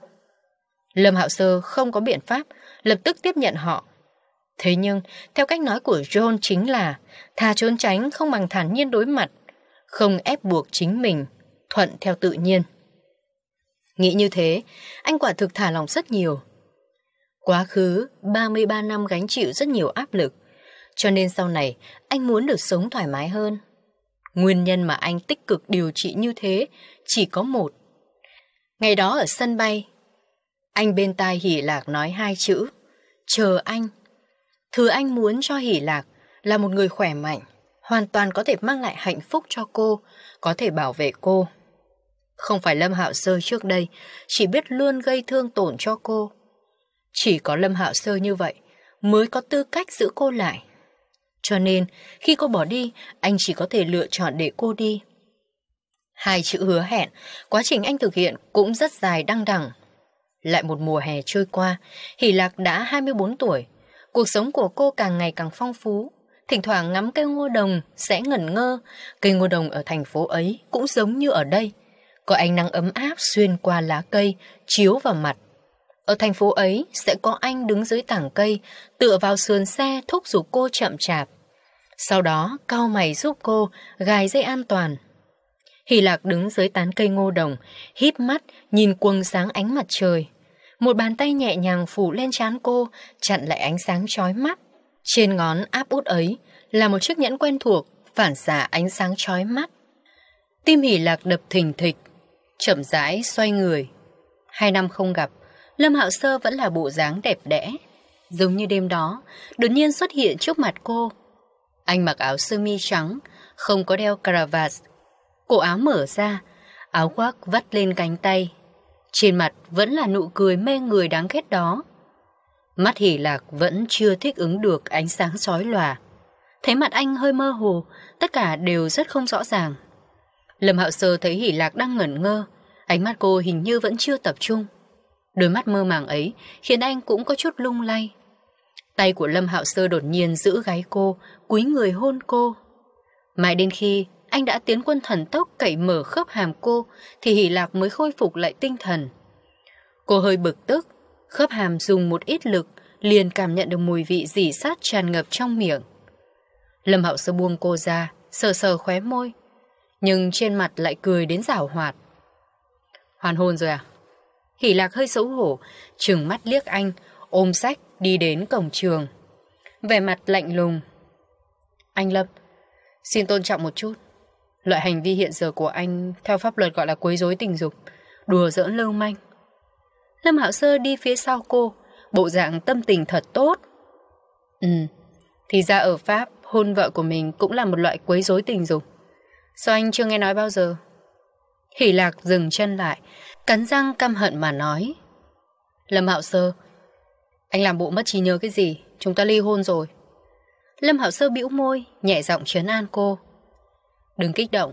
Lâm Hạo Sơ không có biện pháp, lập tức tiếp nhận họ. Thế nhưng, theo cách nói của John chính là thà trốn tránh không bằng thản nhiên đối mặt, không ép buộc chính mình, thuận theo tự nhiên. Nghĩ như thế, anh quả thực thả lòng rất nhiều. Quá khứ, 33 năm gánh chịu rất nhiều áp lực, cho nên sau này anh muốn được sống thoải mái hơn. Nguyên nhân mà anh tích cực điều trị như thế chỉ có một. Ngày đó ở sân bay, anh bên tai Hỷ Lạc nói hai chữ, chờ anh. Thứ anh muốn cho Hỷ Lạc là một người khỏe mạnh, hoàn toàn có thể mang lại hạnh phúc cho cô, có thể bảo vệ cô. Không phải Lâm Hạo Sơ trước đây, chỉ biết luôn gây thương tổn cho cô. Chỉ có Lâm Hạo Sơ như vậy mới có tư cách giữ cô lại cho nên, khi cô bỏ đi, anh chỉ có thể lựa chọn để cô đi. Hai chữ hứa hẹn, quá trình anh thực hiện cũng rất dài đăng đẳng. Lại một mùa hè trôi qua, Hỷ Lạc đã 24 tuổi. Cuộc sống của cô càng ngày càng phong phú. Thỉnh thoảng ngắm cây ngô đồng sẽ ngẩn ngơ. Cây ngô đồng ở thành phố ấy cũng giống như ở đây. Có ánh nắng ấm áp xuyên qua lá cây, chiếu vào mặt, ở thành phố ấy sẽ có anh đứng dưới tảng cây, tựa vào sườn xe thúc giục cô chậm chạp. Sau đó cao mày giúp cô gài dây an toàn. Hỷ lạc đứng dưới tán cây ngô đồng, híp mắt nhìn quầng sáng ánh mặt trời. Một bàn tay nhẹ nhàng phủ lên trán cô, chặn lại ánh sáng chói mắt. Trên ngón áp út ấy là một chiếc nhẫn quen thuộc, phản xạ ánh sáng chói mắt. Tim hỉ lạc đập thình thịch, chậm rãi xoay người. Hai năm không gặp, Lâm Hạo Sơ vẫn là bộ dáng đẹp đẽ. Giống như đêm đó, đột nhiên xuất hiện trước mặt cô. Anh mặc áo sơ mi trắng, không có đeo cravat. Cổ áo mở ra, áo khoác vắt lên cánh tay. Trên mặt vẫn là nụ cười mê người đáng ghét đó. Mắt hỉ lạc vẫn chưa thích ứng được ánh sáng sói lòa. Thấy mặt anh hơi mơ hồ, tất cả đều rất không rõ ràng. Lâm Hạo Sơ thấy hỉ lạc đang ngẩn ngơ, ánh mắt cô hình như vẫn chưa tập trung. Đôi mắt mơ màng ấy khiến anh cũng có chút lung lay. Tay của Lâm Hạo Sơ đột nhiên giữ gáy cô, cúi người hôn cô. Mãi đến khi anh đã tiến quân thần tốc cậy mở khớp hàm cô thì Hỷ Lạc mới khôi phục lại tinh thần. Cô hơi bực tức, khớp hàm dùng một ít lực liền cảm nhận được mùi vị dỉ sát tràn ngập trong miệng. Lâm Hạo Sơ buông cô ra, sờ sờ khóe môi, nhưng trên mặt lại cười đến rảo hoạt. Hoàn hôn rồi à? Hỷ lạc hơi xấu hổ, trừng mắt liếc anh, ôm sách đi đến cổng trường. Về mặt lạnh lùng. Anh Lâm, xin tôn trọng một chút. Loại hành vi hiện giờ của anh theo pháp luật gọi là quấy rối tình dục, đùa giỡn lưu manh. Lâm Hạo Sơ đi phía sau cô, bộ dạng tâm tình thật tốt. Ừ, thì ra ở Pháp, hôn vợ của mình cũng là một loại quấy rối tình dục. Sao anh chưa nghe nói bao giờ? Hỷ lạc dừng chân lại, Cắn răng căm hận mà nói. Lâm Hạo Sơ, anh làm bộ mất trí nhớ cái gì, chúng ta ly hôn rồi. Lâm Hạo Sơ bĩu môi, nhẹ giọng trấn an cô. Đừng kích động.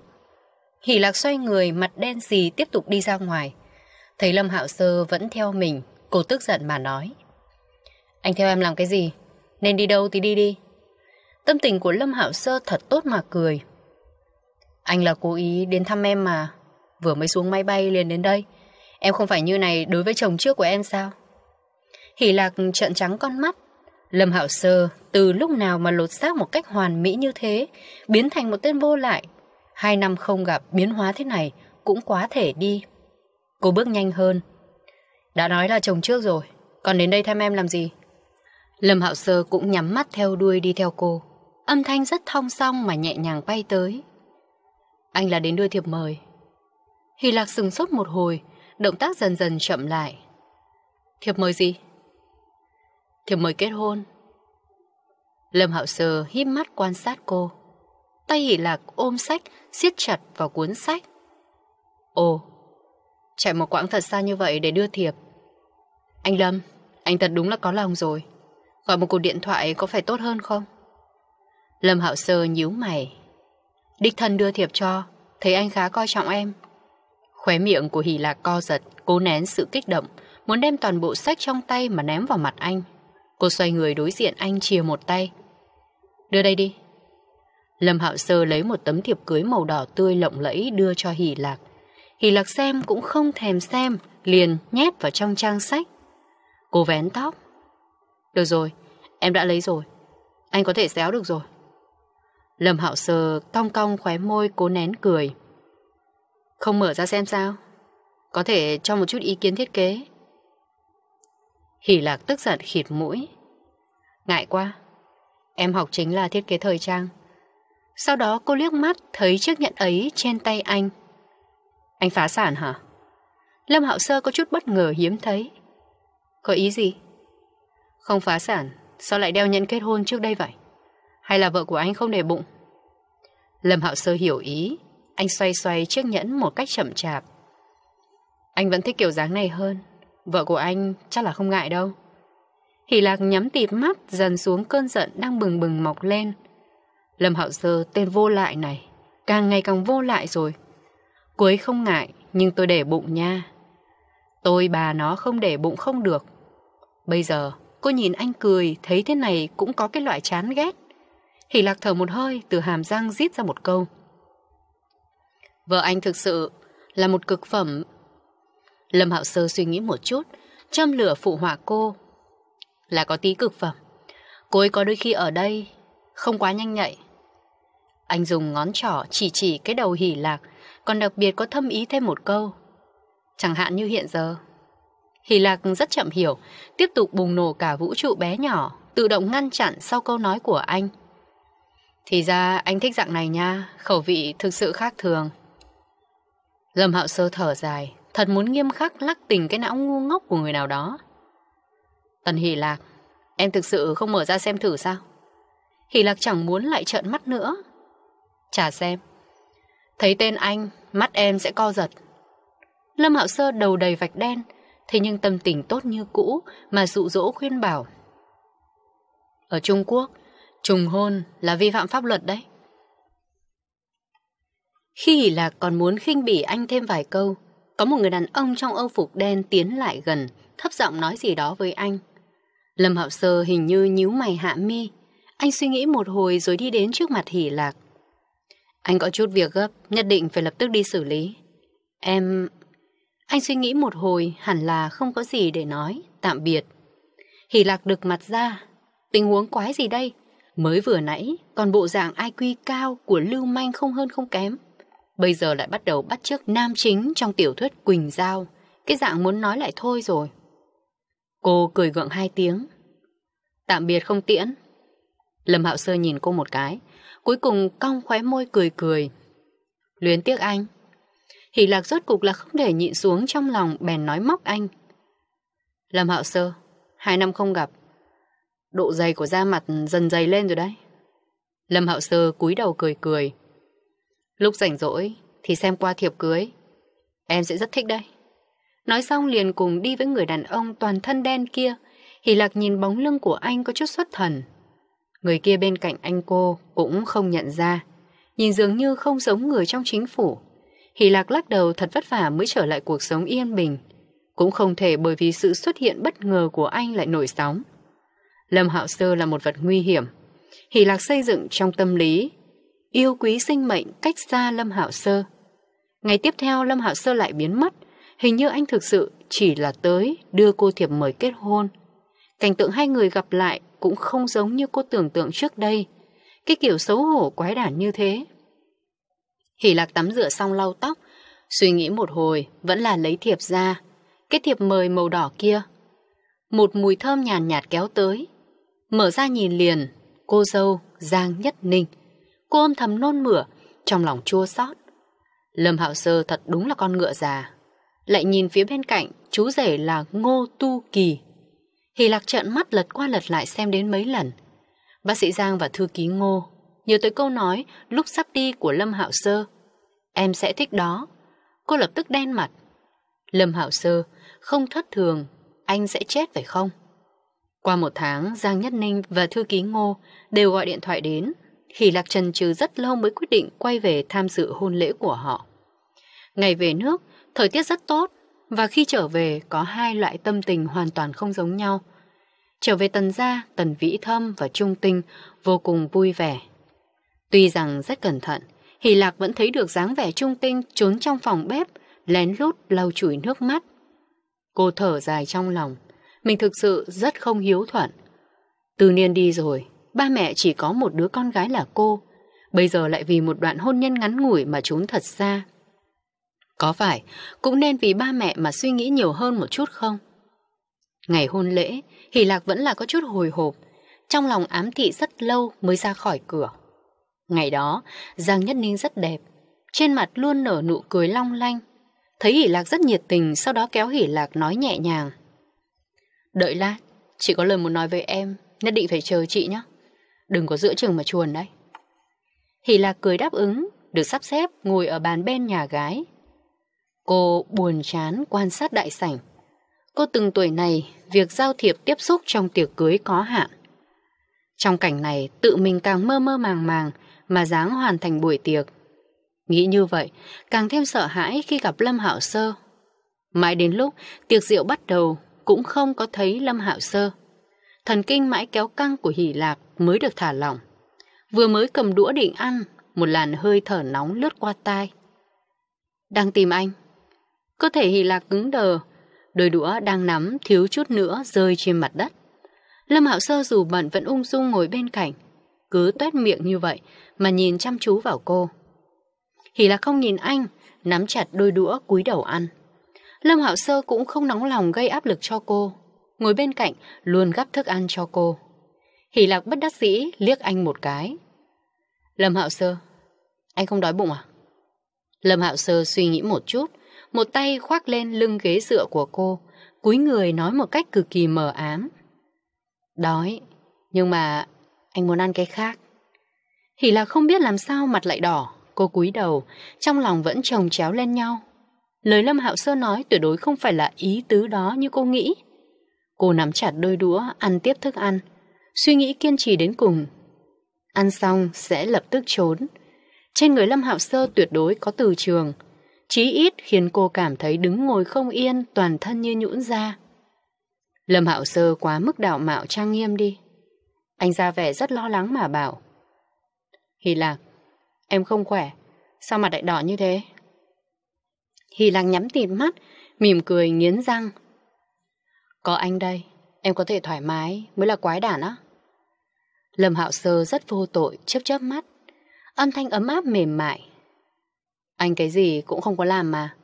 Hỷ lạc xoay người, mặt đen xì tiếp tục đi ra ngoài. Thấy Lâm Hạo Sơ vẫn theo mình, cô tức giận mà nói. Anh theo em làm cái gì? Nên đi đâu thì đi đi. Tâm tình của Lâm Hạo Sơ thật tốt mà cười. Anh là cố ý đến thăm em mà. Vừa mới xuống máy bay liền đến đây. Em không phải như này đối với chồng trước của em sao? Hỷ lạc trợn trắng con mắt. Lâm hảo Sơ từ lúc nào mà lột xác một cách hoàn mỹ như thế, biến thành một tên vô lại. Hai năm không gặp biến hóa thế này cũng quá thể đi. Cô bước nhanh hơn. Đã nói là chồng trước rồi, còn đến đây thăm em làm gì? Lâm Hạo Sơ cũng nhắm mắt theo đuôi đi theo cô. Âm thanh rất thong song mà nhẹ nhàng bay tới. Anh là đến đưa thiệp mời. Hỷ lạc sừng sốt một hồi, Động tác dần dần chậm lại Thiệp mời gì? Thiệp mời kết hôn Lâm Hạo Sơ híp mắt quan sát cô Tay hỉ lạc ôm sách siết chặt vào cuốn sách Ồ Chạy một quãng thật xa như vậy để đưa thiệp Anh Lâm Anh thật đúng là có lòng rồi Gọi một cuộc điện thoại có phải tốt hơn không? Lâm Hạo Sơ nhíu mày Đích thân đưa thiệp cho Thấy anh khá coi trọng em Khóe miệng của Hỷ Lạc co giật, cố nén sự kích động, muốn đem toàn bộ sách trong tay mà ném vào mặt anh. Cô xoay người đối diện anh chìa một tay. Đưa đây đi. Lâm Hạo Sơ lấy một tấm thiệp cưới màu đỏ tươi lộng lẫy đưa cho Hỷ Lạc. Hỷ Lạc xem cũng không thèm xem, liền nhét vào trong trang sách. Cô vén tóc. Được rồi, em đã lấy rồi. Anh có thể xéo được rồi. Lâm Hạo Sơ cong cong khóe môi cố nén cười. Không mở ra xem sao Có thể cho một chút ý kiến thiết kế Hỷ lạc tức giận khịt mũi Ngại quá Em học chính là thiết kế thời trang Sau đó cô liếc mắt Thấy chiếc nhẫn ấy trên tay anh Anh phá sản hả Lâm Hạo Sơ có chút bất ngờ hiếm thấy Có ý gì Không phá sản Sao lại đeo nhẫn kết hôn trước đây vậy Hay là vợ của anh không để bụng Lâm Hạo Sơ hiểu ý anh xoay xoay chiếc nhẫn một cách chậm chạp. Anh vẫn thích kiểu dáng này hơn. Vợ của anh chắc là không ngại đâu. Hỷ lạc nhắm tịt mắt dần xuống cơn giận đang bừng bừng mọc lên. Lâm Hạo Sơ tên vô lại này, càng ngày càng vô lại rồi. Cô ấy không ngại, nhưng tôi để bụng nha. Tôi bà nó không để bụng không được. Bây giờ, cô nhìn anh cười, thấy thế này cũng có cái loại chán ghét. Hỷ lạc thở một hơi, từ hàm răng rít ra một câu. Vợ anh thực sự là một cực phẩm. Lâm Hạo Sơ suy nghĩ một chút, châm lửa phụ họa cô là có tí cực phẩm. Cô ấy có đôi khi ở đây không quá nhanh nhạy. Anh dùng ngón trỏ chỉ chỉ cái đầu hỉ lạc, còn đặc biệt có thâm ý thêm một câu. Chẳng hạn như hiện giờ. hỉ lạc rất chậm hiểu, tiếp tục bùng nổ cả vũ trụ bé nhỏ, tự động ngăn chặn sau câu nói của anh. Thì ra anh thích dạng này nha, khẩu vị thực sự khác thường. Lâm Hạo Sơ thở dài, thật muốn nghiêm khắc lắc tỉnh cái não ngu ngốc của người nào đó. Tần Hỷ Lạc, em thực sự không mở ra xem thử sao? Hỷ Lạc chẳng muốn lại trợn mắt nữa. Chả xem. Thấy tên anh, mắt em sẽ co giật. Lâm Hạo Sơ đầu đầy vạch đen, thế nhưng tâm tình tốt như cũ mà dụ dỗ khuyên bảo. Ở Trung Quốc, trùng hôn là vi phạm pháp luật đấy. Khi hỉ lạc còn muốn khinh bỉ anh thêm vài câu, có một người đàn ông trong âu phục đen tiến lại gần, thấp giọng nói gì đó với anh. Lâm Hạo Sơ hình như nhíu mày hạ mi. Anh suy nghĩ một hồi rồi đi đến trước mặt hỉ lạc. Anh có chút việc gấp, nhất định phải lập tức đi xử lý. Em... Anh suy nghĩ một hồi, hẳn là không có gì để nói, tạm biệt. Hỉ lạc đực mặt ra. Tình huống quái gì đây? Mới vừa nãy, còn bộ dạng IQ cao của Lưu Manh không hơn không kém bây giờ lại bắt đầu bắt chước nam chính trong tiểu thuyết Quỳnh Giao, cái dạng muốn nói lại thôi rồi. Cô cười gượng hai tiếng. Tạm biệt không tiễn. Lâm Hạo Sơ nhìn cô một cái, cuối cùng cong khóe môi cười cười. Luyến tiếc anh. Hỷ lạc rốt cục là không để nhịn xuống trong lòng bèn nói móc anh. Lâm Hạo Sơ, hai năm không gặp. Độ dày của da mặt dần dày lên rồi đấy. Lâm Hạo Sơ cúi đầu cười cười. Lúc rảnh rỗi thì xem qua thiệp cưới. Em sẽ rất thích đây. Nói xong liền cùng đi với người đàn ông toàn thân đen kia. Hỷ lạc nhìn bóng lưng của anh có chút xuất thần. Người kia bên cạnh anh cô cũng không nhận ra. Nhìn dường như không giống người trong chính phủ. Hỷ lạc lắc đầu thật vất vả mới trở lại cuộc sống yên bình. Cũng không thể bởi vì sự xuất hiện bất ngờ của anh lại nổi sóng. Lâm Hạo Sơ là một vật nguy hiểm. Hỷ lạc xây dựng trong tâm lý yêu quý sinh mệnh cách xa Lâm Hạo Sơ. Ngày tiếp theo Lâm Hạo Sơ lại biến mất, hình như anh thực sự chỉ là tới đưa cô thiệp mời kết hôn. Cảnh tượng hai người gặp lại cũng không giống như cô tưởng tượng trước đây, cái kiểu xấu hổ quái đản như thế. Hỷ Lạc tắm rửa xong lau tóc, suy nghĩ một hồi vẫn là lấy thiệp ra, cái thiệp mời màu đỏ kia. Một mùi thơm nhàn nhạt, nhạt kéo tới, mở ra nhìn liền, cô dâu Giang Nhất Ninh. Cô âm thầm nôn mửa, trong lòng chua xót. Lâm Hạo Sơ thật đúng là con ngựa già. Lại nhìn phía bên cạnh, chú rể là Ngô Tu Kỳ. Hỷ lạc trợn mắt lật qua lật lại xem đến mấy lần. Bác sĩ Giang và thư ký Ngô nhớ tới câu nói lúc sắp đi của Lâm Hạo Sơ. Em sẽ thích đó. Cô lập tức đen mặt. Lâm Hạo Sơ, không thất thường, anh sẽ chết phải không? Qua một tháng, Giang Nhất Ninh và thư ký Ngô đều gọi điện thoại đến Hỷ Lạc Trần trừ rất lâu mới quyết định quay về tham dự hôn lễ của họ. Ngày về nước, thời tiết rất tốt và khi trở về có hai loại tâm tình hoàn toàn không giống nhau. Trở về Tần Gia, Tần Vĩ Thâm và Trung Tinh vô cùng vui vẻ. Tuy rằng rất cẩn thận, Hỷ Lạc vẫn thấy được dáng vẻ Trung Tinh trốn trong phòng bếp, lén lút lau chùi nước mắt. Cô thở dài trong lòng, mình thực sự rất không hiếu thuận. Từ niên đi rồi, ba mẹ chỉ có một đứa con gái là cô, bây giờ lại vì một đoạn hôn nhân ngắn ngủi mà trốn thật xa. Có phải cũng nên vì ba mẹ mà suy nghĩ nhiều hơn một chút không? Ngày hôn lễ, Hỷ Lạc vẫn là có chút hồi hộp, trong lòng ám thị rất lâu mới ra khỏi cửa. Ngày đó, Giang Nhất Ninh rất đẹp, trên mặt luôn nở nụ cười long lanh. Thấy Hỷ Lạc rất nhiệt tình, sau đó kéo Hỷ Lạc nói nhẹ nhàng. Đợi lát, chị có lời muốn nói với em, nhất định phải chờ chị nhé đừng có giữa chừng mà chuồn đấy. Hỷ lạc cười đáp ứng, được sắp xếp ngồi ở bàn bên nhà gái. Cô buồn chán quan sát đại sảnh. Cô từng tuổi này, việc giao thiệp tiếp xúc trong tiệc cưới có hạn. Trong cảnh này, tự mình càng mơ mơ màng màng mà dáng hoàn thành buổi tiệc. Nghĩ như vậy, càng thêm sợ hãi khi gặp Lâm Hạo Sơ. Mãi đến lúc tiệc rượu bắt đầu, cũng không có thấy Lâm Hạo Sơ. Thần kinh mãi kéo căng của Hỷ Lạc mới được thả lỏng. Vừa mới cầm đũa định ăn, một làn hơi thở nóng lướt qua tai. Đang tìm anh. Cơ thể Hỷ Lạc cứng đờ, đôi đũa đang nắm thiếu chút nữa rơi trên mặt đất. Lâm Hạo Sơ dù bận vẫn ung dung ngồi bên cạnh, cứ tuét miệng như vậy mà nhìn chăm chú vào cô. Hỷ Lạc không nhìn anh, nắm chặt đôi đũa cúi đầu ăn. Lâm Hạo Sơ cũng không nóng lòng gây áp lực cho cô, ngồi bên cạnh luôn gắp thức ăn cho cô. Hỷ lạc bất đắc sĩ liếc anh một cái. Lâm Hạo Sơ, anh không đói bụng à? Lâm Hạo Sơ suy nghĩ một chút, một tay khoác lên lưng ghế dựa của cô, cúi người nói một cách cực kỳ mờ ám. Đói, nhưng mà anh muốn ăn cái khác. Hỷ lạc không biết làm sao mặt lại đỏ, cô cúi đầu, trong lòng vẫn trồng chéo lên nhau. Lời Lâm Hạo Sơ nói tuyệt đối không phải là ý tứ đó như cô nghĩ. Cô nắm chặt đôi đũa, ăn tiếp thức ăn suy nghĩ kiên trì đến cùng. Ăn xong sẽ lập tức trốn. Trên người Lâm Hạo Sơ tuyệt đối có từ trường, chí ít khiến cô cảm thấy đứng ngồi không yên, toàn thân như nhũn ra. Lâm Hạo Sơ quá mức đạo mạo trang nghiêm đi. Anh ra vẻ rất lo lắng mà bảo. Hy Lạc, em không khỏe, sao mặt đại đỏ như thế? Hy Lạc nhắm tịt mắt, mỉm cười nghiến răng. Có anh đây, Em có thể thoải mái mới là quái đản á. Lâm Hạo Sơ rất vô tội, chớp chớp mắt. Âm thanh ấm áp mềm mại. Anh cái gì cũng không có làm mà.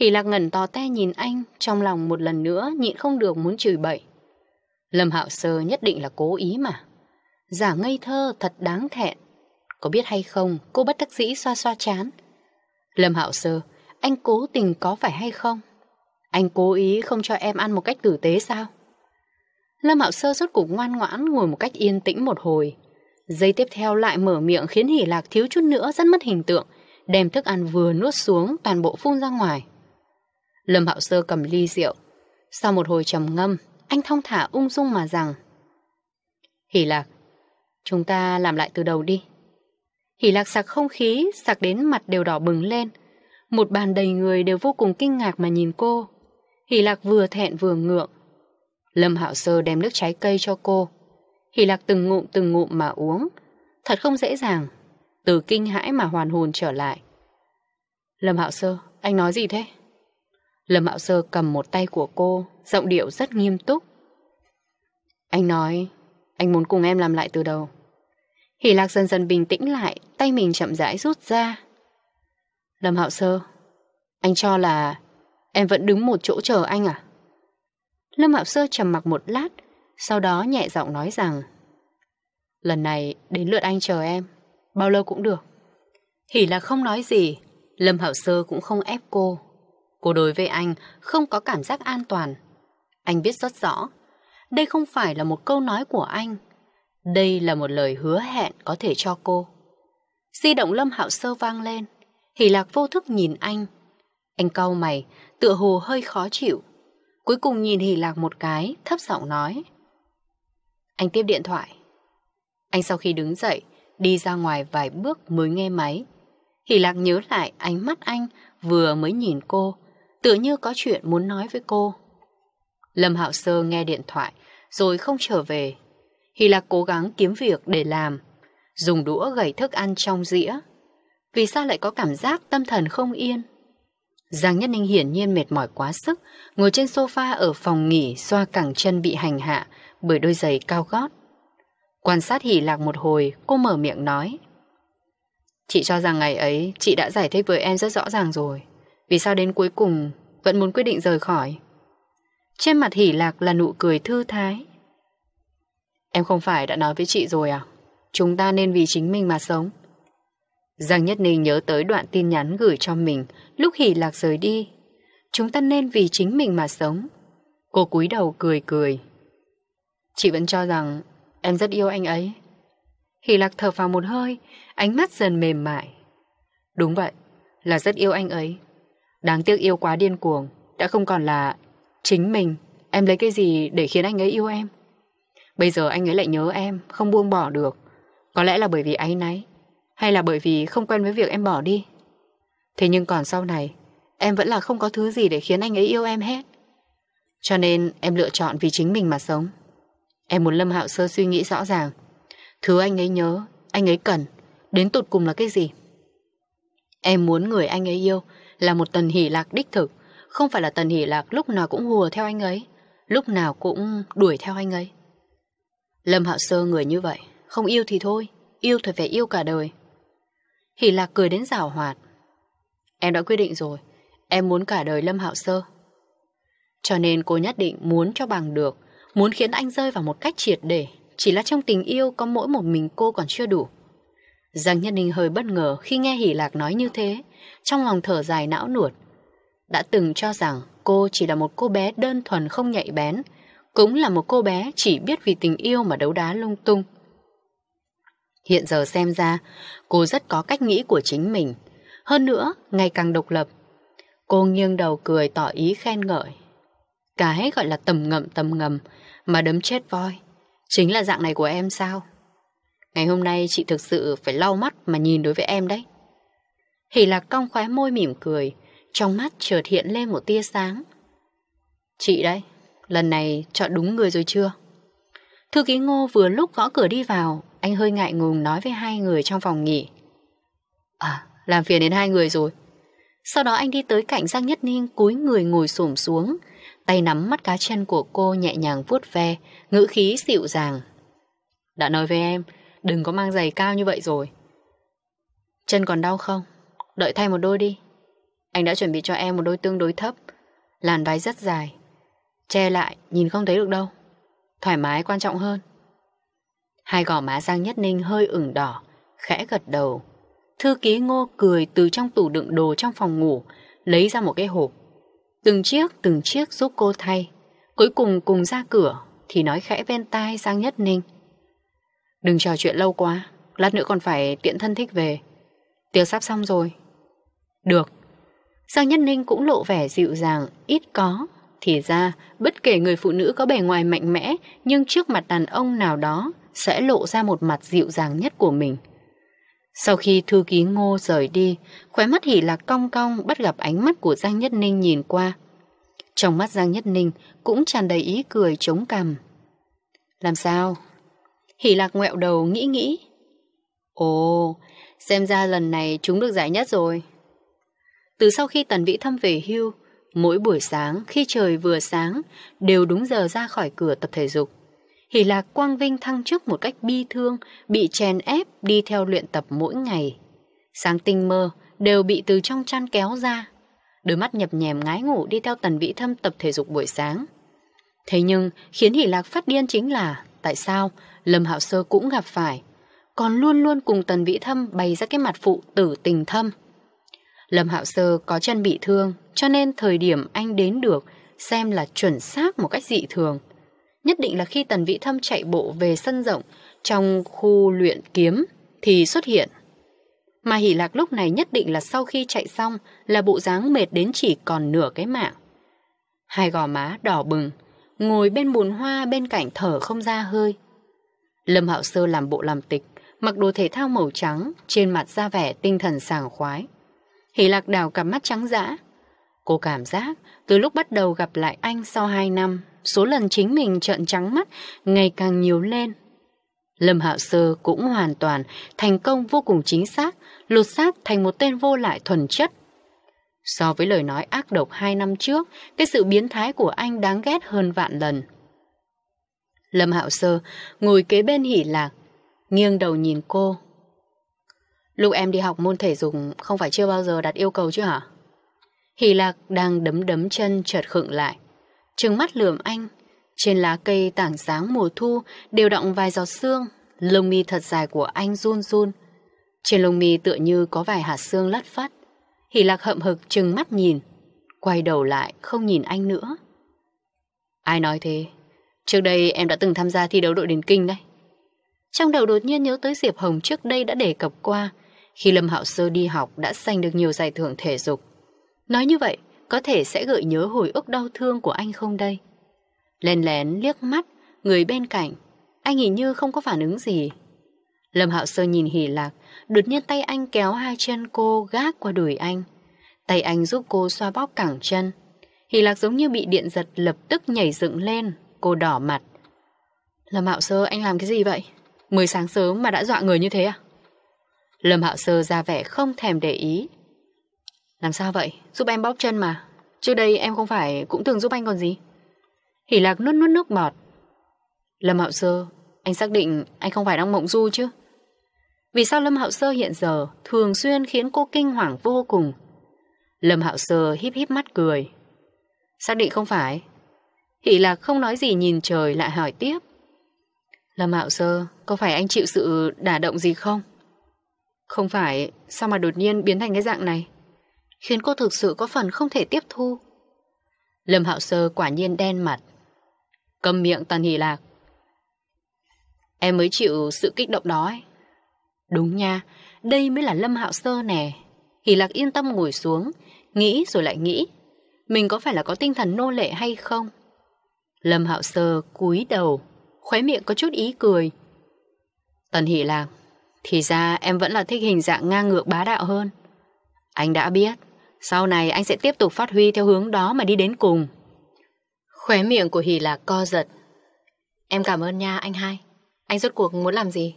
Hỷ lạc ngẩn to te nhìn anh, trong lòng một lần nữa nhịn không được muốn chửi bậy. Lâm Hạo Sơ nhất định là cố ý mà. Giả ngây thơ thật đáng thẹn. Có biết hay không, cô bất đắc dĩ xoa xoa chán. Lâm Hạo Sơ, anh cố tình có phải hay không? Anh cố ý không cho em ăn một cách tử tế sao? Lâm Mạo Sơ rốt cục ngoan ngoãn ngồi một cách yên tĩnh một hồi. Giây tiếp theo lại mở miệng khiến Hỷ Lạc thiếu chút nữa rất mất hình tượng, đem thức ăn vừa nuốt xuống toàn bộ phun ra ngoài. Lâm Hạo Sơ cầm ly rượu. Sau một hồi trầm ngâm, anh thong thả ung dung mà rằng Hỷ Lạc, chúng ta làm lại từ đầu đi. Hỷ Lạc sạc không khí, sạc đến mặt đều đỏ bừng lên. Một bàn đầy người đều vô cùng kinh ngạc mà nhìn cô. Hỷ Lạc vừa thẹn vừa ngượng, Lâm Hạo Sơ đem nước trái cây cho cô. Hỷ lạc từng ngụm từng ngụm mà uống. Thật không dễ dàng. Từ kinh hãi mà hoàn hồn trở lại. Lâm Hạo Sơ, anh nói gì thế? Lâm Hạo Sơ cầm một tay của cô, giọng điệu rất nghiêm túc. Anh nói, anh muốn cùng em làm lại từ đầu. Hỷ lạc dần dần bình tĩnh lại, tay mình chậm rãi rút ra. Lâm Hạo Sơ, anh cho là em vẫn đứng một chỗ chờ anh à? Lâm Mạo Sơ trầm mặc một lát, sau đó nhẹ giọng nói rằng Lần này đến lượt anh chờ em, bao lâu cũng được. Hỉ là không nói gì, Lâm Hạo Sơ cũng không ép cô. Cô đối với anh không có cảm giác an toàn. Anh biết rất rõ, đây không phải là một câu nói của anh. Đây là một lời hứa hẹn có thể cho cô. Di động Lâm Hạo Sơ vang lên, Hỉ Lạc vô thức nhìn anh. Anh cau mày, tựa hồ hơi khó chịu. Cuối cùng nhìn Hỷ Lạc một cái, thấp giọng nói. Anh tiếp điện thoại. Anh sau khi đứng dậy, đi ra ngoài vài bước mới nghe máy. Hỷ Lạc nhớ lại ánh mắt anh vừa mới nhìn cô, tựa như có chuyện muốn nói với cô. Lâm Hạo Sơ nghe điện thoại, rồi không trở về. Hỷ Lạc cố gắng kiếm việc để làm, dùng đũa gầy thức ăn trong dĩa. Vì sao lại có cảm giác tâm thần không yên? Giang Nhất Ninh hiển nhiên mệt mỏi quá sức, ngồi trên sofa ở phòng nghỉ xoa cẳng chân bị hành hạ bởi đôi giày cao gót. Quan sát hỉ lạc một hồi, cô mở miệng nói. Chị cho rằng ngày ấy chị đã giải thích với em rất rõ ràng rồi. Vì sao đến cuối cùng vẫn muốn quyết định rời khỏi? Trên mặt hỉ lạc là nụ cười thư thái. Em không phải đã nói với chị rồi à? Chúng ta nên vì chính mình mà sống. Giang Nhất Ninh nhớ tới đoạn tin nhắn gửi cho mình lúc hỉ lạc rời đi. Chúng ta nên vì chính mình mà sống. Cô cúi đầu cười cười. Chị vẫn cho rằng em rất yêu anh ấy. Hỷ lạc thở vào một hơi, ánh mắt dần mềm mại. Đúng vậy, là rất yêu anh ấy. Đáng tiếc yêu quá điên cuồng, đã không còn là chính mình. Em lấy cái gì để khiến anh ấy yêu em? Bây giờ anh ấy lại nhớ em, không buông bỏ được. Có lẽ là bởi vì anh ấy nấy. Hay là bởi vì không quen với việc em bỏ đi Thế nhưng còn sau này Em vẫn là không có thứ gì để khiến anh ấy yêu em hết Cho nên em lựa chọn vì chính mình mà sống Em muốn Lâm Hạo Sơ suy nghĩ rõ ràng Thứ anh ấy nhớ Anh ấy cần Đến tụt cùng là cái gì Em muốn người anh ấy yêu Là một tần hỷ lạc đích thực Không phải là tần hỷ lạc lúc nào cũng hùa theo anh ấy Lúc nào cũng đuổi theo anh ấy Lâm Hạo Sơ người như vậy Không yêu thì thôi Yêu thì phải yêu cả đời Hỷ Lạc cười đến rào hoạt. Em đã quyết định rồi, em muốn cả đời Lâm Hạo Sơ. Cho nên cô nhất định muốn cho bằng được, muốn khiến anh rơi vào một cách triệt để. Chỉ là trong tình yêu có mỗi một mình cô còn chưa đủ. Giang Nhân Ninh hơi bất ngờ khi nghe Hỷ Lạc nói như thế, trong lòng thở dài não nuột. Đã từng cho rằng cô chỉ là một cô bé đơn thuần không nhạy bén, cũng là một cô bé chỉ biết vì tình yêu mà đấu đá lung tung. Hiện giờ xem ra, cô rất có cách nghĩ của chính mình. Hơn nữa, ngày càng độc lập. Cô nghiêng đầu cười tỏ ý khen ngợi. Cái gọi là tầm ngậm tầm ngầm mà đấm chết voi. Chính là dạng này của em sao? Ngày hôm nay chị thực sự phải lau mắt mà nhìn đối với em đấy. Hỷ lạc cong khóe môi mỉm cười, trong mắt chợt hiện lên một tia sáng. Chị đấy, lần này chọn đúng người rồi chưa? Thư ký ngô vừa lúc gõ cửa đi vào, anh hơi ngại ngùng nói với hai người trong phòng nghỉ. À, làm phiền đến hai người rồi. Sau đó anh đi tới cạnh Giang Nhất Ninh cúi người ngồi xổm xuống, tay nắm mắt cá chân của cô nhẹ nhàng vuốt ve, ngữ khí dịu dàng. Đã nói với em, đừng có mang giày cao như vậy rồi. Chân còn đau không? Đợi thay một đôi đi. Anh đã chuẩn bị cho em một đôi tương đối thấp, làn váy rất dài. Che lại, nhìn không thấy được đâu. Thoải mái quan trọng hơn. Hai gò má Giang Nhất Ninh hơi ửng đỏ, khẽ gật đầu. Thư ký ngô cười từ trong tủ đựng đồ trong phòng ngủ, lấy ra một cái hộp. Từng chiếc, từng chiếc giúp cô thay. Cuối cùng cùng ra cửa, thì nói khẽ bên tai Giang Nhất Ninh. Đừng trò chuyện lâu quá, lát nữa còn phải tiện thân thích về. Tiệc sắp xong rồi. Được. Giang Nhất Ninh cũng lộ vẻ dịu dàng, ít có. Thì ra, bất kể người phụ nữ có bề ngoài mạnh mẽ, nhưng trước mặt đàn ông nào đó, sẽ lộ ra một mặt dịu dàng nhất của mình. Sau khi thư ký ngô rời đi, khóe mắt Hỷ lạc cong cong bắt gặp ánh mắt của Giang Nhất Ninh nhìn qua. Trong mắt Giang Nhất Ninh cũng tràn đầy ý cười chống cằm. Làm sao? Hỷ lạc ngẹo đầu nghĩ nghĩ. Ồ, xem ra lần này chúng được giải nhất rồi. Từ sau khi Tần Vĩ Thâm về hưu, mỗi buổi sáng khi trời vừa sáng đều đúng giờ ra khỏi cửa tập thể dục. Hỷ Lạc quang vinh thăng chức một cách bi thương, bị chèn ép đi theo luyện tập mỗi ngày. Sáng tinh mơ, đều bị từ trong chăn kéo ra. Đôi mắt nhập nhèm ngái ngủ đi theo tần vĩ thâm tập thể dục buổi sáng. Thế nhưng, khiến Hỷ Lạc phát điên chính là tại sao Lâm Hạo Sơ cũng gặp phải, còn luôn luôn cùng tần vĩ thâm bày ra cái mặt phụ tử tình thâm. Lâm Hạo Sơ có chân bị thương, cho nên thời điểm anh đến được xem là chuẩn xác một cách dị thường – nhất định là khi Tần Vĩ Thâm chạy bộ về sân rộng trong khu luyện kiếm thì xuất hiện. Mà hỷ lạc lúc này nhất định là sau khi chạy xong là bộ dáng mệt đến chỉ còn nửa cái mạng. Hai gò má đỏ bừng, ngồi bên bùn hoa bên cạnh thở không ra hơi. Lâm Hạo Sơ làm bộ làm tịch, mặc đồ thể thao màu trắng, trên mặt ra vẻ tinh thần sàng khoái. Hỷ lạc đào cặp mắt trắng dã, Cô cảm giác từ lúc bắt đầu gặp lại anh sau 2 năm, số lần chính mình trợn trắng mắt ngày càng nhiều lên. Lâm Hạo Sơ cũng hoàn toàn thành công vô cùng chính xác, lột xác thành một tên vô lại thuần chất. So với lời nói ác độc hai năm trước, cái sự biến thái của anh đáng ghét hơn vạn lần. Lâm Hạo Sơ ngồi kế bên hỉ lạc, nghiêng đầu nhìn cô. Lúc em đi học môn thể dục không phải chưa bao giờ đặt yêu cầu chứ hả? Hỷ lạc đang đấm đấm chân chợt khựng lại. Trừng mắt lườm anh, trên lá cây tảng sáng mùa thu đều động vài giọt sương, lông mi thật dài của anh run run. Trên lông mi tựa như có vài hạt sương lất phất. Hỷ lạc hậm hực trừng mắt nhìn, quay đầu lại không nhìn anh nữa. Ai nói thế? Trước đây em đã từng tham gia thi đấu đội điền kinh đấy. Trong đầu đột nhiên nhớ tới Diệp Hồng trước đây đã đề cập qua, khi Lâm Hạo Sơ đi học đã giành được nhiều giải thưởng thể dục. Nói như vậy, có thể sẽ gợi nhớ hồi ức đau thương của anh không đây? Lên lén liếc mắt, người bên cạnh, anh hình như không có phản ứng gì. Lâm Hạo Sơ nhìn hỉ lạc, đột nhiên tay anh kéo hai chân cô gác qua đùi anh. Tay anh giúp cô xoa bóp cẳng chân. Hỉ lạc giống như bị điện giật lập tức nhảy dựng lên, cô đỏ mặt. Lâm Hạo Sơ anh làm cái gì vậy? mười sáng sớm mà đã dọa người như thế à? Lâm Hạo Sơ ra vẻ không thèm để ý, làm sao vậy? Giúp em bóp chân mà. Trước đây em không phải cũng thường giúp anh còn gì. Hỷ lạc nuốt nuốt nước bọt. Lâm Hạo Sơ, anh xác định anh không phải đang mộng du chứ? Vì sao Lâm Hạo Sơ hiện giờ thường xuyên khiến cô kinh hoàng vô cùng? Lâm Hạo Sơ híp híp mắt cười. Xác định không phải. Hỷ lạc không nói gì nhìn trời lại hỏi tiếp. Lâm Hạo Sơ, có phải anh chịu sự đả động gì không? Không phải, sao mà đột nhiên biến thành cái dạng này? khiến cô thực sự có phần không thể tiếp thu. Lâm Hạo Sơ quả nhiên đen mặt. Cầm miệng Tần Hỷ Lạc. Em mới chịu sự kích động đó ấy. Đúng nha, đây mới là Lâm Hạo Sơ nè. Hỷ Lạc yên tâm ngồi xuống, nghĩ rồi lại nghĩ. Mình có phải là có tinh thần nô lệ hay không? Lâm Hạo Sơ cúi đầu, khóe miệng có chút ý cười. Tần Hỷ Lạc, thì ra em vẫn là thích hình dạng ngang ngược bá đạo hơn. Anh đã biết. Sau này anh sẽ tiếp tục phát huy theo hướng đó mà đi đến cùng. Khóe miệng của Hỷ là co giật. Em cảm ơn nha anh hai. Anh rốt cuộc muốn làm gì?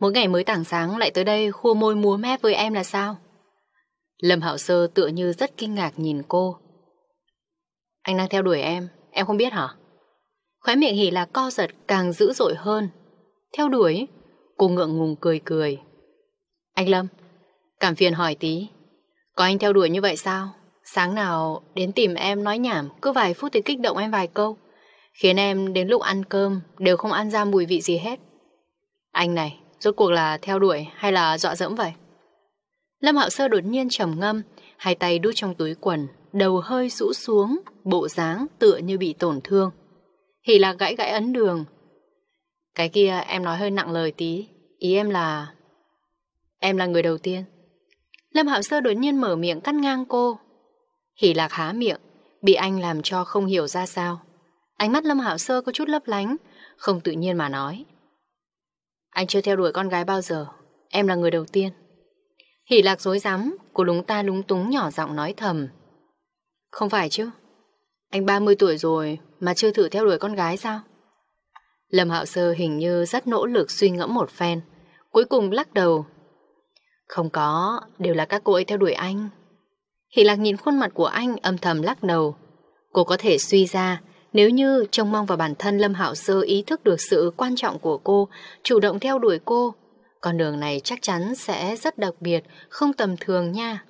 Mỗi ngày mới tảng sáng lại tới đây khua môi múa mép với em là sao? Lâm hảo Sơ tựa như rất kinh ngạc nhìn cô. Anh đang theo đuổi em, em không biết hả? Khóe miệng hỉ là co giật càng dữ dội hơn. Theo đuổi, cô ngượng ngùng cười cười. Anh Lâm, cảm phiền hỏi tí, có anh theo đuổi như vậy sao? Sáng nào đến tìm em nói nhảm, cứ vài phút thì kích động em vài câu. Khiến em đến lúc ăn cơm đều không ăn ra mùi vị gì hết. Anh này, rốt cuộc là theo đuổi hay là dọa dẫm vậy? Lâm Hạo Sơ đột nhiên trầm ngâm, hai tay đút trong túi quần, đầu hơi rũ xuống, bộ dáng tựa như bị tổn thương. Hỉ là gãy gãy ấn đường. Cái kia em nói hơi nặng lời tí, ý em là... Em là người đầu tiên Lâm Hạo Sơ đột nhiên mở miệng cắt ngang cô. hỉ lạc há miệng, bị anh làm cho không hiểu ra sao. Ánh mắt Lâm Hạo Sơ có chút lấp lánh, không tự nhiên mà nói. Anh chưa theo đuổi con gái bao giờ, em là người đầu tiên. hỉ lạc dối rắm cô lúng ta lúng túng nhỏ giọng nói thầm. Không phải chứ, anh 30 tuổi rồi mà chưa thử theo đuổi con gái sao? Lâm Hạo Sơ hình như rất nỗ lực suy ngẫm một phen, cuối cùng lắc đầu không có, đều là các cô ấy theo đuổi anh. Hỷ lạc nhìn khuôn mặt của anh âm thầm lắc đầu. Cô có thể suy ra, nếu như trông mong vào bản thân Lâm Hạo Sơ ý thức được sự quan trọng của cô, chủ động theo đuổi cô, con đường này chắc chắn sẽ rất đặc biệt, không tầm thường nha.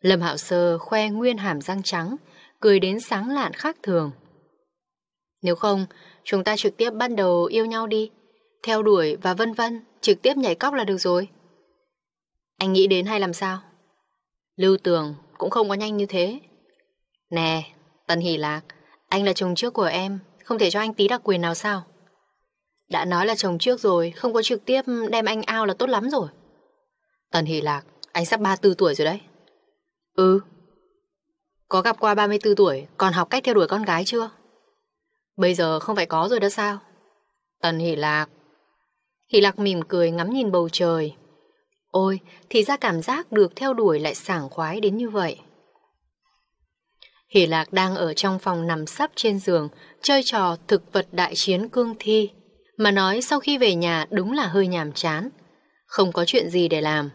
Lâm Hạo Sơ khoe nguyên hàm răng trắng, cười đến sáng lạn khác thường. Nếu không, chúng ta trực tiếp bắt đầu yêu nhau đi, theo đuổi và vân vân, trực tiếp nhảy cóc là được rồi. Anh nghĩ đến hay làm sao? Lưu Tường cũng không có nhanh như thế. Nè, Tần Hỷ Lạc, anh là chồng trước của em, không thể cho anh tí đặc quyền nào sao? Đã nói là chồng trước rồi, không có trực tiếp đem anh ao là tốt lắm rồi. Tần Hỷ Lạc, anh sắp 34 tuổi rồi đấy. Ừ. Có gặp qua 34 tuổi, còn học cách theo đuổi con gái chưa? Bây giờ không phải có rồi đó sao? Tần Hỷ Lạc. Hỷ Lạc mỉm cười ngắm nhìn bầu trời, Ôi, thì ra cảm giác được theo đuổi lại sảng khoái đến như vậy. Hỷ Lạc đang ở trong phòng nằm sắp trên giường, chơi trò thực vật đại chiến cương thi. Mà nói sau khi về nhà đúng là hơi nhàm chán. Không có chuyện gì để làm.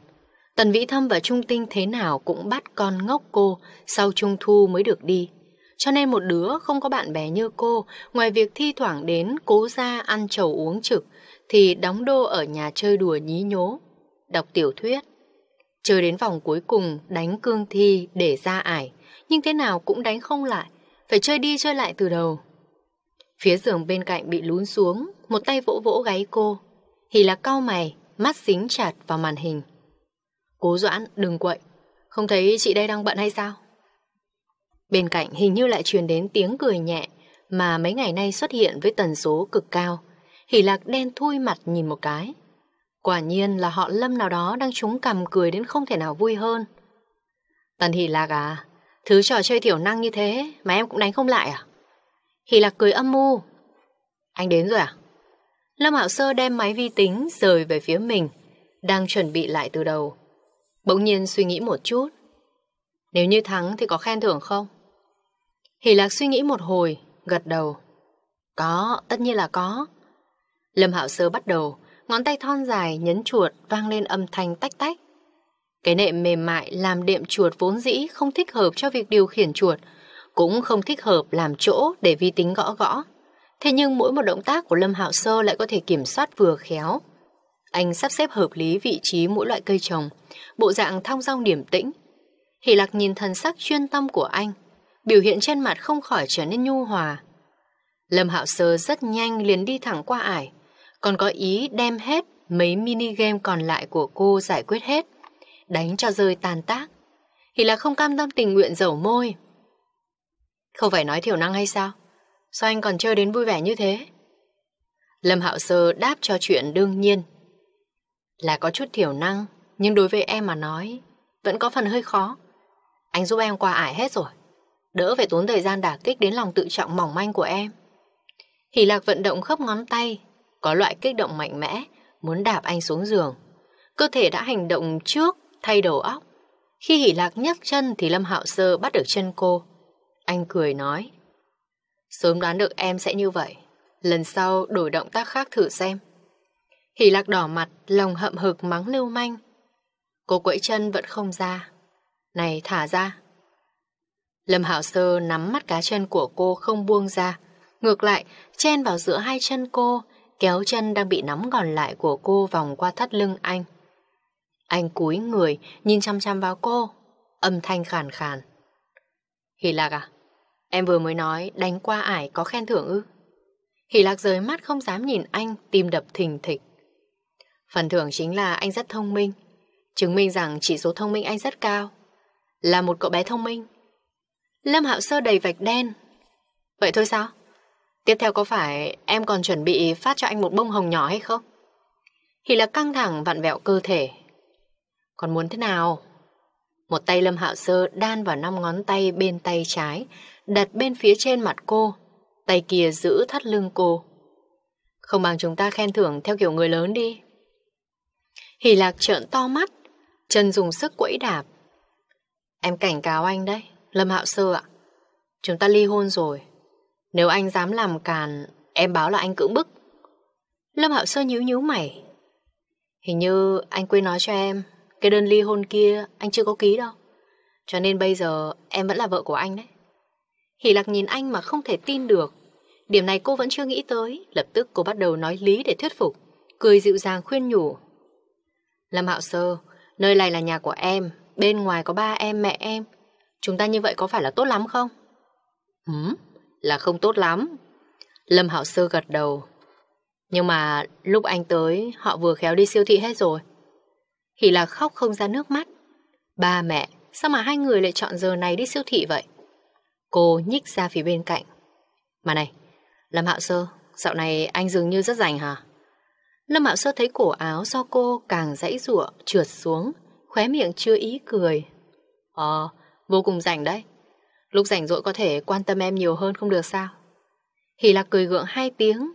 Tần Vĩ Thâm và Trung Tinh thế nào cũng bắt con ngốc cô sau Trung Thu mới được đi. Cho nên một đứa không có bạn bè như cô, ngoài việc thi thoảng đến cố ra ăn chầu uống trực, thì đóng đô ở nhà chơi đùa nhí nhố đọc tiểu thuyết. Chơi đến vòng cuối cùng đánh cương thi để ra ải, nhưng thế nào cũng đánh không lại, phải chơi đi chơi lại từ đầu. Phía giường bên cạnh bị lún xuống, một tay vỗ vỗ gáy cô. Hì là cau mày, mắt dính chặt vào màn hình. Cố Doãn, đừng quậy, không thấy chị đây đang bận hay sao? Bên cạnh hình như lại truyền đến tiếng cười nhẹ mà mấy ngày nay xuất hiện với tần số cực cao. Hỷ lạc đen thui mặt nhìn một cái. Quả nhiên là họ lâm nào đó đang trúng cầm cười đến không thể nào vui hơn. Tần Hỷ Lạc à, thứ trò chơi thiểu năng như thế mà em cũng đánh không lại à? Hỷ Lạc cười âm mưu. Anh đến rồi à? Lâm Hạo Sơ đem máy vi tính rời về phía mình, đang chuẩn bị lại từ đầu. Bỗng nhiên suy nghĩ một chút. Nếu như thắng thì có khen thưởng không? Hỷ Lạc suy nghĩ một hồi, gật đầu. Có, tất nhiên là có. Lâm Hạo Sơ bắt đầu ngón tay thon dài nhấn chuột vang lên âm thanh tách tách. Cái nệm mềm mại làm đệm chuột vốn dĩ không thích hợp cho việc điều khiển chuột, cũng không thích hợp làm chỗ để vi tính gõ gõ. Thế nhưng mỗi một động tác của Lâm Hạo Sơ lại có thể kiểm soát vừa khéo. Anh sắp xếp hợp lý vị trí mỗi loại cây trồng, bộ dạng thong dong điểm tĩnh. Hỷ lạc nhìn thần sắc chuyên tâm của anh, biểu hiện trên mặt không khỏi trở nên nhu hòa. Lâm Hạo Sơ rất nhanh liền đi thẳng qua ải, còn có ý đem hết mấy mini game còn lại của cô giải quyết hết, đánh cho rơi tàn tác. Thì là không cam tâm tình nguyện dầu môi. Không phải nói thiểu năng hay sao? Sao anh còn chơi đến vui vẻ như thế? Lâm Hạo Sơ đáp cho chuyện đương nhiên. Là có chút thiểu năng, nhưng đối với em mà nói, vẫn có phần hơi khó. Anh giúp em qua ải hết rồi. Đỡ phải tốn thời gian đả kích đến lòng tự trọng mỏng manh của em. Hỷ lạc vận động khớp ngón tay, có loại kích động mạnh mẽ, muốn đạp anh xuống giường. Cơ thể đã hành động trước, thay đầu óc. Khi hỉ Lạc nhấc chân thì Lâm Hạo Sơ bắt được chân cô. Anh cười nói. Sớm đoán được em sẽ như vậy. Lần sau đổi động tác khác thử xem. hỉ Lạc đỏ mặt, lòng hậm hực mắng lưu manh. Cô quẫy chân vẫn không ra. Này thả ra. Lâm Hạo Sơ nắm mắt cá chân của cô không buông ra. Ngược lại, chen vào giữa hai chân cô, kéo chân đang bị nắm còn lại của cô vòng qua thắt lưng anh. Anh cúi người, nhìn chăm chăm vào cô, âm thanh khàn khàn. Hỷ Lạc à, em vừa mới nói đánh qua ải có khen thưởng ư? Hỷ Lạc rời mắt không dám nhìn anh, tim đập thình thịch. Phần thưởng chính là anh rất thông minh, chứng minh rằng chỉ số thông minh anh rất cao. Là một cậu bé thông minh. Lâm Hạo Sơ đầy vạch đen. Vậy thôi sao? Tiếp theo có phải em còn chuẩn bị phát cho anh một bông hồng nhỏ hay không? Thì là căng thẳng vặn vẹo cơ thể. Còn muốn thế nào? Một tay Lâm Hạo Sơ đan vào năm ngón tay bên tay trái, đặt bên phía trên mặt cô, tay kia giữ thắt lưng cô. Không bằng chúng ta khen thưởng theo kiểu người lớn đi. Hỷ lạc trợn to mắt, chân dùng sức quẫy đạp. Em cảnh cáo anh đấy, Lâm Hạo Sơ ạ. Chúng ta ly hôn rồi. Nếu anh dám làm càn, em báo là anh cưỡng bức. Lâm Hạo Sơ nhíu nhíu mày. Hình như anh quên nói cho em, cái đơn ly hôn kia anh chưa có ký đâu. Cho nên bây giờ em vẫn là vợ của anh đấy. Hỷ lạc nhìn anh mà không thể tin được. Điểm này cô vẫn chưa nghĩ tới, lập tức cô bắt đầu nói lý để thuyết phục, cười dịu dàng khuyên nhủ. Lâm Hạo Sơ, nơi này là nhà của em, bên ngoài có ba em, mẹ em. Chúng ta như vậy có phải là tốt lắm không? Hửm? là không tốt lắm. Lâm Hạo Sơ gật đầu. Nhưng mà lúc anh tới, họ vừa khéo đi siêu thị hết rồi. Hỷ là khóc không ra nước mắt. Ba mẹ, sao mà hai người lại chọn giờ này đi siêu thị vậy? Cô nhích ra phía bên cạnh. Mà này, Lâm Hạo Sơ, dạo này anh dường như rất rảnh hả? Lâm Hạo Sơ thấy cổ áo do cô càng dãy rụa, trượt xuống, khóe miệng chưa ý cười. Ờ, vô cùng rảnh đấy. Lúc rảnh rỗi có thể quan tâm em nhiều hơn không được sao? Hỷ lạc cười gượng hai tiếng.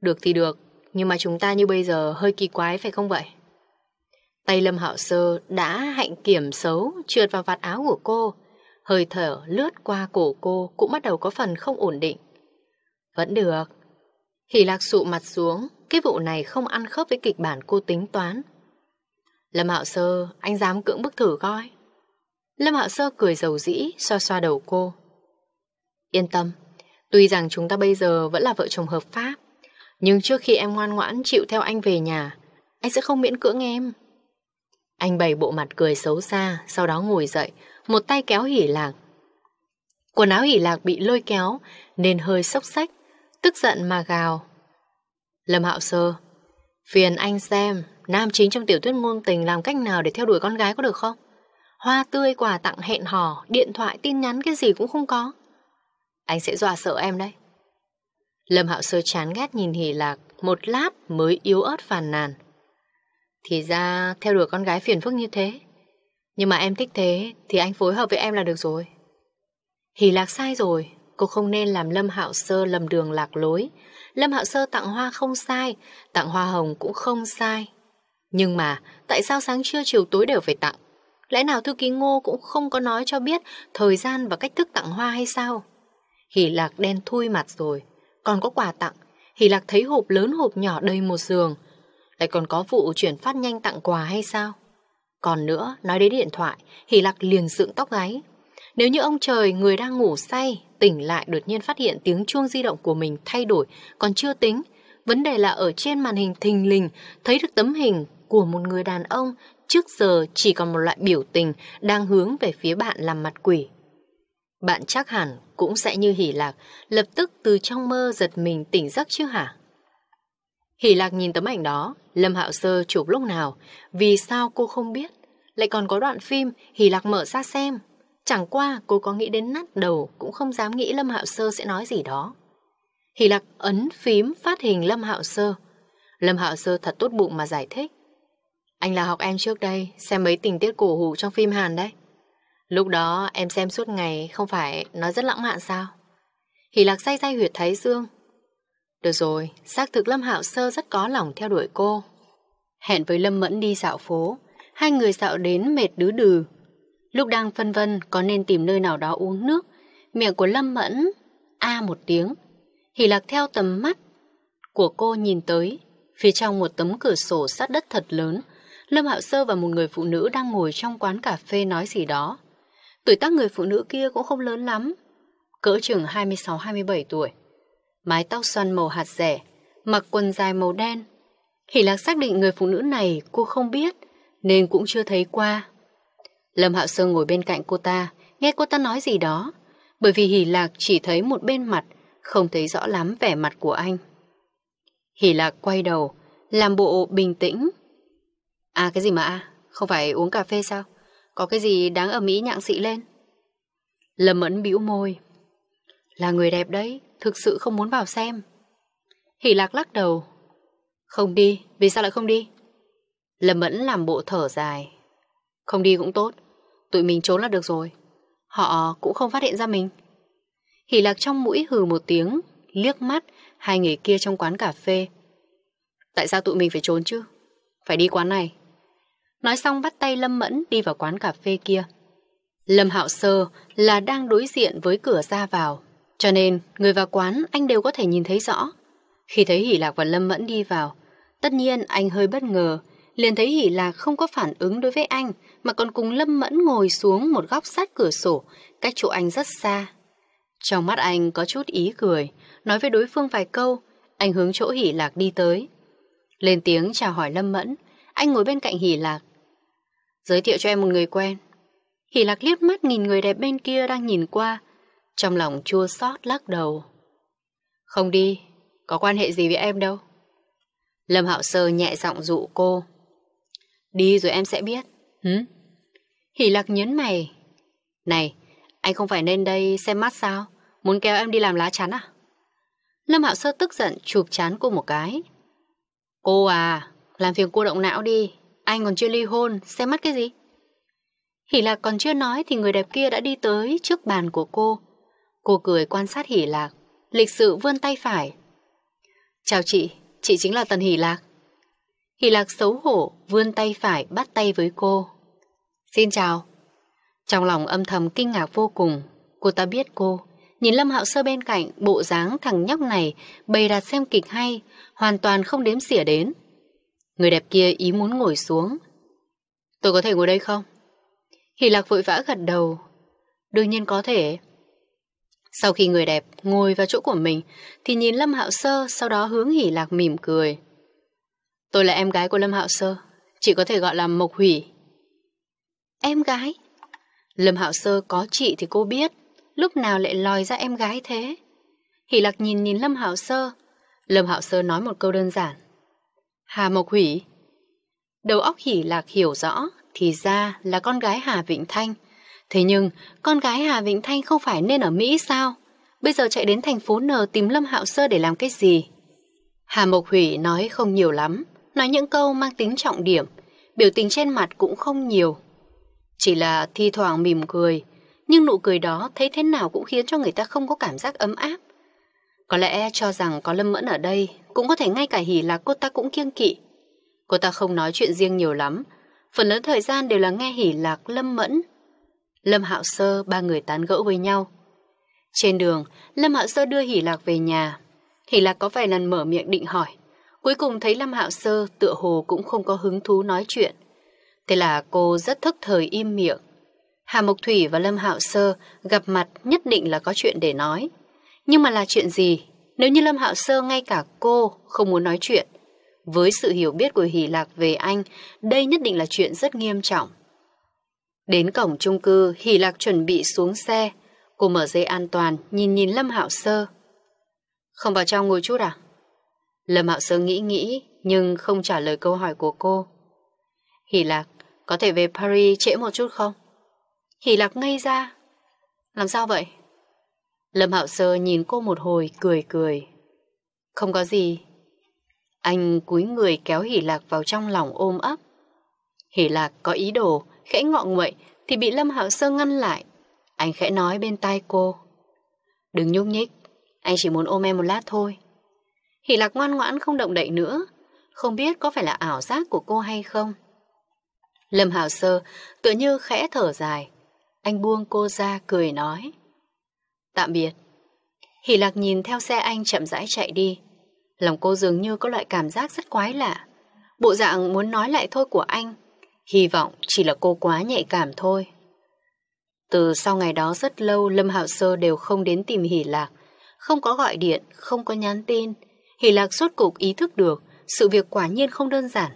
Được thì được, nhưng mà chúng ta như bây giờ hơi kỳ quái phải không vậy? Tay Lâm Hạo Sơ đã hạnh kiểm xấu trượt vào vạt áo của cô. Hơi thở lướt qua cổ cô cũng bắt đầu có phần không ổn định. Vẫn được. Hỷ lạc sụ mặt xuống, cái vụ này không ăn khớp với kịch bản cô tính toán. Lâm Hạo Sơ, anh dám cưỡng bức thử coi. Lâm Hạ Sơ cười giàu dĩ, xoa xoa đầu cô. Yên tâm, tuy rằng chúng ta bây giờ vẫn là vợ chồng hợp pháp, nhưng trước khi em ngoan ngoãn chịu theo anh về nhà, anh sẽ không miễn cưỡng em. Anh bày bộ mặt cười xấu xa, sau đó ngồi dậy, một tay kéo hỉ lạc. Quần áo hỉ lạc bị lôi kéo, nên hơi sốc sách, tức giận mà gào. Lâm Hạo Sơ, phiền anh xem, nam chính trong tiểu thuyết ngôn tình làm cách nào để theo đuổi con gái có được không? hoa tươi quà tặng hẹn hò, điện thoại tin nhắn cái gì cũng không có. Anh sẽ dọa sợ em đấy. Lâm Hạo Sơ chán ghét nhìn Hỷ Lạc một lát mới yếu ớt phàn nàn. Thì ra theo đuổi con gái phiền phức như thế. Nhưng mà em thích thế thì anh phối hợp với em là được rồi. Hỷ Lạc sai rồi, cô không nên làm Lâm Hạo Sơ lầm đường lạc lối. Lâm Hạo Sơ tặng hoa không sai, tặng hoa hồng cũng không sai. Nhưng mà tại sao sáng trưa chiều tối đều phải tặng? Lẽ nào thư ký ngô cũng không có nói cho biết thời gian và cách thức tặng hoa hay sao? Hỷ lạc đen thui mặt rồi. Còn có quà tặng. Hỷ lạc thấy hộp lớn hộp nhỏ đầy một giường. Lại còn có vụ chuyển phát nhanh tặng quà hay sao? Còn nữa, nói đến điện thoại, Hỷ lạc liền dựng tóc gáy. Nếu như ông trời, người đang ngủ say, tỉnh lại đột nhiên phát hiện tiếng chuông di động của mình thay đổi, còn chưa tính. Vấn đề là ở trên màn hình thình lình, thấy được tấm hình của một người đàn ông trước giờ chỉ còn một loại biểu tình đang hướng về phía bạn làm mặt quỷ. Bạn chắc hẳn cũng sẽ như Hỷ Lạc, lập tức từ trong mơ giật mình tỉnh giấc chứ hả? Hỷ Lạc nhìn tấm ảnh đó, Lâm Hạo Sơ chụp lúc nào, vì sao cô không biết? Lại còn có đoạn phim Hỷ Lạc mở ra xem. Chẳng qua cô có nghĩ đến nát đầu cũng không dám nghĩ Lâm Hạo Sơ sẽ nói gì đó. Hỷ Lạc ấn phím phát hình Lâm Hạo Sơ. Lâm Hạo Sơ thật tốt bụng mà giải thích. Anh là học em trước đây, xem mấy tình tiết cổ hủ trong phim Hàn đấy. Lúc đó em xem suốt ngày, không phải nó rất lãng mạn sao? Hỷ lạc say say huyệt thái dương. Được rồi, xác thực Lâm Hạo Sơ rất có lòng theo đuổi cô. Hẹn với Lâm Mẫn đi dạo phố, hai người dạo đến mệt đứ đừ. Lúc đang phân vân có nên tìm nơi nào đó uống nước, miệng của Lâm Mẫn a một tiếng. Hỷ lạc theo tầm mắt của cô nhìn tới, phía trong một tấm cửa sổ sát đất thật lớn, Lâm Hạo Sơ và một người phụ nữ đang ngồi trong quán cà phê nói gì đó. Tuổi tác người phụ nữ kia cũng không lớn lắm, cỡ chừng 26-27 tuổi. Mái tóc xoăn màu hạt rẻ, mặc quần dài màu đen. Hỷ Lạc xác định người phụ nữ này cô không biết nên cũng chưa thấy qua. Lâm Hạo Sơ ngồi bên cạnh cô ta, nghe cô ta nói gì đó, bởi vì Hỷ Lạc chỉ thấy một bên mặt, không thấy rõ lắm vẻ mặt của anh. Hỷ Lạc quay đầu, làm bộ bình tĩnh À cái gì mà à? Không phải uống cà phê sao? Có cái gì đáng ở Mỹ nhạng xị lên? Lâm Mẫn bĩu môi. Là người đẹp đấy, thực sự không muốn vào xem. Hỷ lạc lắc đầu. Không đi, vì sao lại không đi? Lâm Mẫn làm bộ thở dài. Không đi cũng tốt, tụi mình trốn là được rồi. Họ cũng không phát hiện ra mình. Hỷ lạc trong mũi hừ một tiếng, liếc mắt hai người kia trong quán cà phê. Tại sao tụi mình phải trốn chứ? Phải đi quán này, Nói xong bắt tay Lâm Mẫn đi vào quán cà phê kia. Lâm Hạo Sơ là đang đối diện với cửa ra vào, cho nên người vào quán anh đều có thể nhìn thấy rõ. Khi thấy Hỷ Lạc và Lâm Mẫn đi vào, tất nhiên anh hơi bất ngờ, liền thấy Hỷ Lạc không có phản ứng đối với anh, mà còn cùng Lâm Mẫn ngồi xuống một góc sát cửa sổ, cách chỗ anh rất xa. Trong mắt anh có chút ý cười, nói với đối phương vài câu, anh hướng chỗ Hỷ Lạc đi tới. Lên tiếng chào hỏi Lâm Mẫn, anh ngồi bên cạnh Hỷ Lạc, Giới thiệu cho em một người quen. Hỷ lạc liếc mắt nhìn người đẹp bên kia đang nhìn qua. Trong lòng chua xót lắc đầu. Không đi, có quan hệ gì với em đâu. Lâm Hạo Sơ nhẹ giọng dụ cô. Đi rồi em sẽ biết. Hứ? Hỷ lạc nhấn mày. Này, anh không phải lên đây xem mắt sao? Muốn kéo em đi làm lá chắn à? Lâm Hạo Sơ tức giận chụp chán cô một cái. Cô à, làm phiền cô động não đi. Anh còn chưa ly hôn, xem mất cái gì? Hỷ Lạc còn chưa nói thì người đẹp kia đã đi tới trước bàn của cô. Cô cười quan sát Hỷ Lạc, lịch sự vươn tay phải. Chào chị, chị chính là Tần Hỷ Lạc. Hỷ Lạc xấu hổ, vươn tay phải bắt tay với cô. Xin chào. Trong lòng âm thầm kinh ngạc vô cùng, cô ta biết cô. Nhìn Lâm Hạo Sơ bên cạnh, bộ dáng thằng nhóc này bày đặt xem kịch hay, hoàn toàn không đếm xỉa đến. Người đẹp kia ý muốn ngồi xuống. Tôi có thể ngồi đây không? Hỷ lạc vội vã gật đầu. Đương nhiên có thể. Sau khi người đẹp ngồi vào chỗ của mình thì nhìn Lâm Hạo Sơ sau đó hướng hỉ lạc mỉm cười. Tôi là em gái của Lâm Hạo Sơ, chỉ có thể gọi là Mộc Hủy. Em gái? Lâm Hạo Sơ có chị thì cô biết, lúc nào lại lòi ra em gái thế? Hỷ lạc nhìn nhìn Lâm Hạo Sơ. Lâm Hạo Sơ nói một câu đơn giản. Hà Mộc Hủy Đầu óc hỉ lạc hiểu rõ Thì ra là con gái Hà Vĩnh Thanh Thế nhưng con gái Hà Vĩnh Thanh không phải nên ở Mỹ sao Bây giờ chạy đến thành phố N tìm Lâm Hạo Sơ để làm cái gì Hà Mộc Hủy nói không nhiều lắm Nói những câu mang tính trọng điểm Biểu tình trên mặt cũng không nhiều Chỉ là thi thoảng mỉm cười Nhưng nụ cười đó thấy thế nào cũng khiến cho người ta không có cảm giác ấm áp có lẽ cho rằng có Lâm Mẫn ở đây, cũng có thể ngay cả hỉ là cô ta cũng kiêng kỵ. Cô ta không nói chuyện riêng nhiều lắm, phần lớn thời gian đều là nghe hỉ lạc Lâm Mẫn. Lâm Hạo Sơ ba người tán gẫu với nhau. Trên đường, Lâm Hạo Sơ đưa hỉ lạc về nhà. Hỉ lạc có vài lần mở miệng định hỏi, cuối cùng thấy Lâm Hạo Sơ tựa hồ cũng không có hứng thú nói chuyện. Thế là cô rất thức thời im miệng. Hà Mộc Thủy và Lâm Hạo Sơ gặp mặt nhất định là có chuyện để nói. Nhưng mà là chuyện gì nếu như Lâm Hạo Sơ ngay cả cô không muốn nói chuyện? Với sự hiểu biết của Hỷ Lạc về anh, đây nhất định là chuyện rất nghiêm trọng. Đến cổng chung cư, Hỷ Lạc chuẩn bị xuống xe. Cô mở dây an toàn, nhìn nhìn Lâm Hạo Sơ. Không vào trong ngồi chút à? Lâm Hạo Sơ nghĩ nghĩ, nhưng không trả lời câu hỏi của cô. Hỷ Lạc, có thể về Paris trễ một chút không? Hỷ Lạc ngây ra. Làm sao vậy? Lâm Hạo Sơ nhìn cô một hồi cười cười. Không có gì. Anh cúi người kéo Hỷ Lạc vào trong lòng ôm ấp. Hỷ Lạc có ý đồ, khẽ ngọ nguậy thì bị Lâm Hạo Sơ ngăn lại. Anh khẽ nói bên tai cô. Đừng nhúc nhích, anh chỉ muốn ôm em một lát thôi. Hỷ Lạc ngoan ngoãn không động đậy nữa, không biết có phải là ảo giác của cô hay không. Lâm Hạo Sơ tự như khẽ thở dài, anh buông cô ra cười nói. Tạm biệt. Hỷ lạc nhìn theo xe anh chậm rãi chạy đi. Lòng cô dường như có loại cảm giác rất quái lạ. Bộ dạng muốn nói lại thôi của anh. Hy vọng chỉ là cô quá nhạy cảm thôi. Từ sau ngày đó rất lâu Lâm Hạo Sơ đều không đến tìm Hỷ Lạc. Không có gọi điện, không có nhắn tin. Hỷ Lạc suốt cục ý thức được sự việc quả nhiên không đơn giản.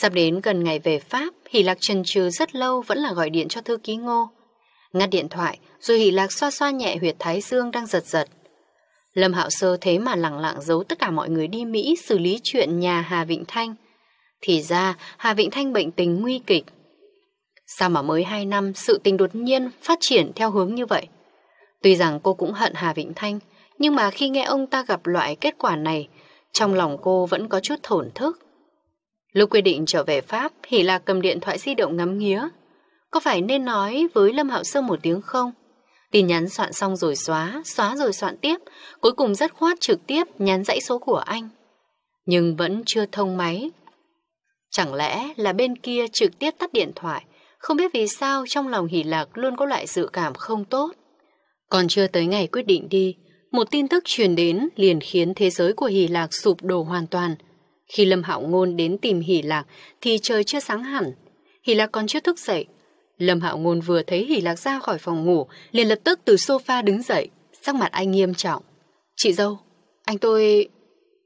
Sắp đến gần ngày về Pháp, Hỷ Lạc trần trừ rất lâu vẫn là gọi điện cho thư ký ngô ngắt điện thoại, rồi hỉ lạc xoa xoa nhẹ huyệt thái dương đang giật giật. Lâm Hạo Sơ thế mà lẳng lặng giấu tất cả mọi người đi Mỹ xử lý chuyện nhà Hà Vịnh Thanh. Thì ra Hà Vịnh Thanh bệnh tình nguy kịch. Sao mà mới 2 năm sự tình đột nhiên phát triển theo hướng như vậy? Tuy rằng cô cũng hận Hà Vịnh Thanh, nhưng mà khi nghe ông ta gặp loại kết quả này, trong lòng cô vẫn có chút thổn thức. Lúc quyết định trở về Pháp, Hỷ Lạc cầm điện thoại di động ngắm nghía, có phải nên nói với Lâm Hạo Sâm một tiếng không? Tin nhắn soạn xong rồi xóa, xóa rồi soạn tiếp, cuối cùng rất khoát trực tiếp nhắn dãy số của anh. Nhưng vẫn chưa thông máy. Chẳng lẽ là bên kia trực tiếp tắt điện thoại, không biết vì sao trong lòng hỷ lạc luôn có loại dự cảm không tốt. Còn chưa tới ngày quyết định đi, một tin tức truyền đến liền khiến thế giới của hỷ lạc sụp đổ hoàn toàn. Khi Lâm Hạo Ngôn đến tìm hỷ lạc thì trời chưa sáng hẳn. Hỷ lạc còn chưa thức dậy, Lâm Hạo Ngôn vừa thấy Hỷ Lạc ra khỏi phòng ngủ, liền lập tức từ sofa đứng dậy, sắc mặt anh nghiêm trọng. Chị dâu, anh tôi...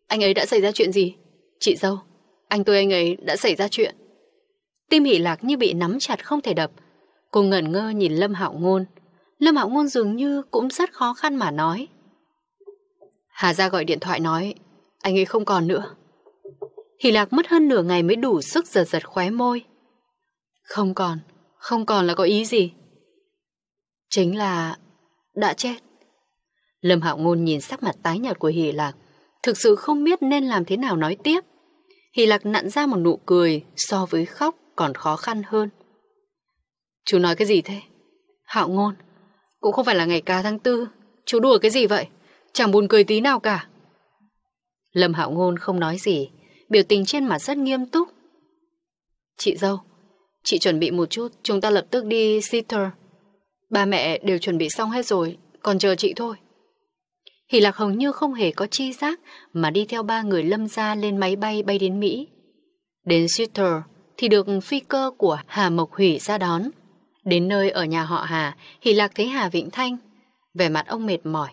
Anh ấy đã xảy ra chuyện gì? Chị dâu, anh tôi anh ấy đã xảy ra chuyện. Tim Hỷ Lạc như bị nắm chặt không thể đập. Cô ngẩn ngơ nhìn Lâm Hạo Ngôn. Lâm Hạo Ngôn dường như cũng rất khó khăn mà nói. Hà Gia gọi điện thoại nói, anh ấy không còn nữa. Hỷ Lạc mất hơn nửa ngày mới đủ sức giật giật khóe môi. Không còn. Không còn là có ý gì Chính là Đã chết Lâm Hạo Ngôn nhìn sắc mặt tái nhợt của Hỷ Lạc Thực sự không biết nên làm thế nào nói tiếp Hỷ Lạc nặn ra một nụ cười So với khóc còn khó khăn hơn Chú nói cái gì thế Hạo Ngôn Cũng không phải là ngày cá tháng tư Chú đùa cái gì vậy Chẳng buồn cười tí nào cả Lâm Hạo Ngôn không nói gì Biểu tình trên mặt rất nghiêm túc Chị dâu Chị chuẩn bị một chút, chúng ta lập tức đi Sitter. Ba mẹ đều chuẩn bị xong hết rồi, còn chờ chị thôi. Hỷ Lạc hầu như không hề có chi giác mà đi theo ba người lâm gia lên máy bay bay đến Mỹ. Đến Sitter thì được phi cơ của Hà Mộc Hủy ra đón. Đến nơi ở nhà họ Hà, Hỷ Lạc thấy Hà Vĩnh Thanh. Vẻ mặt ông mệt mỏi,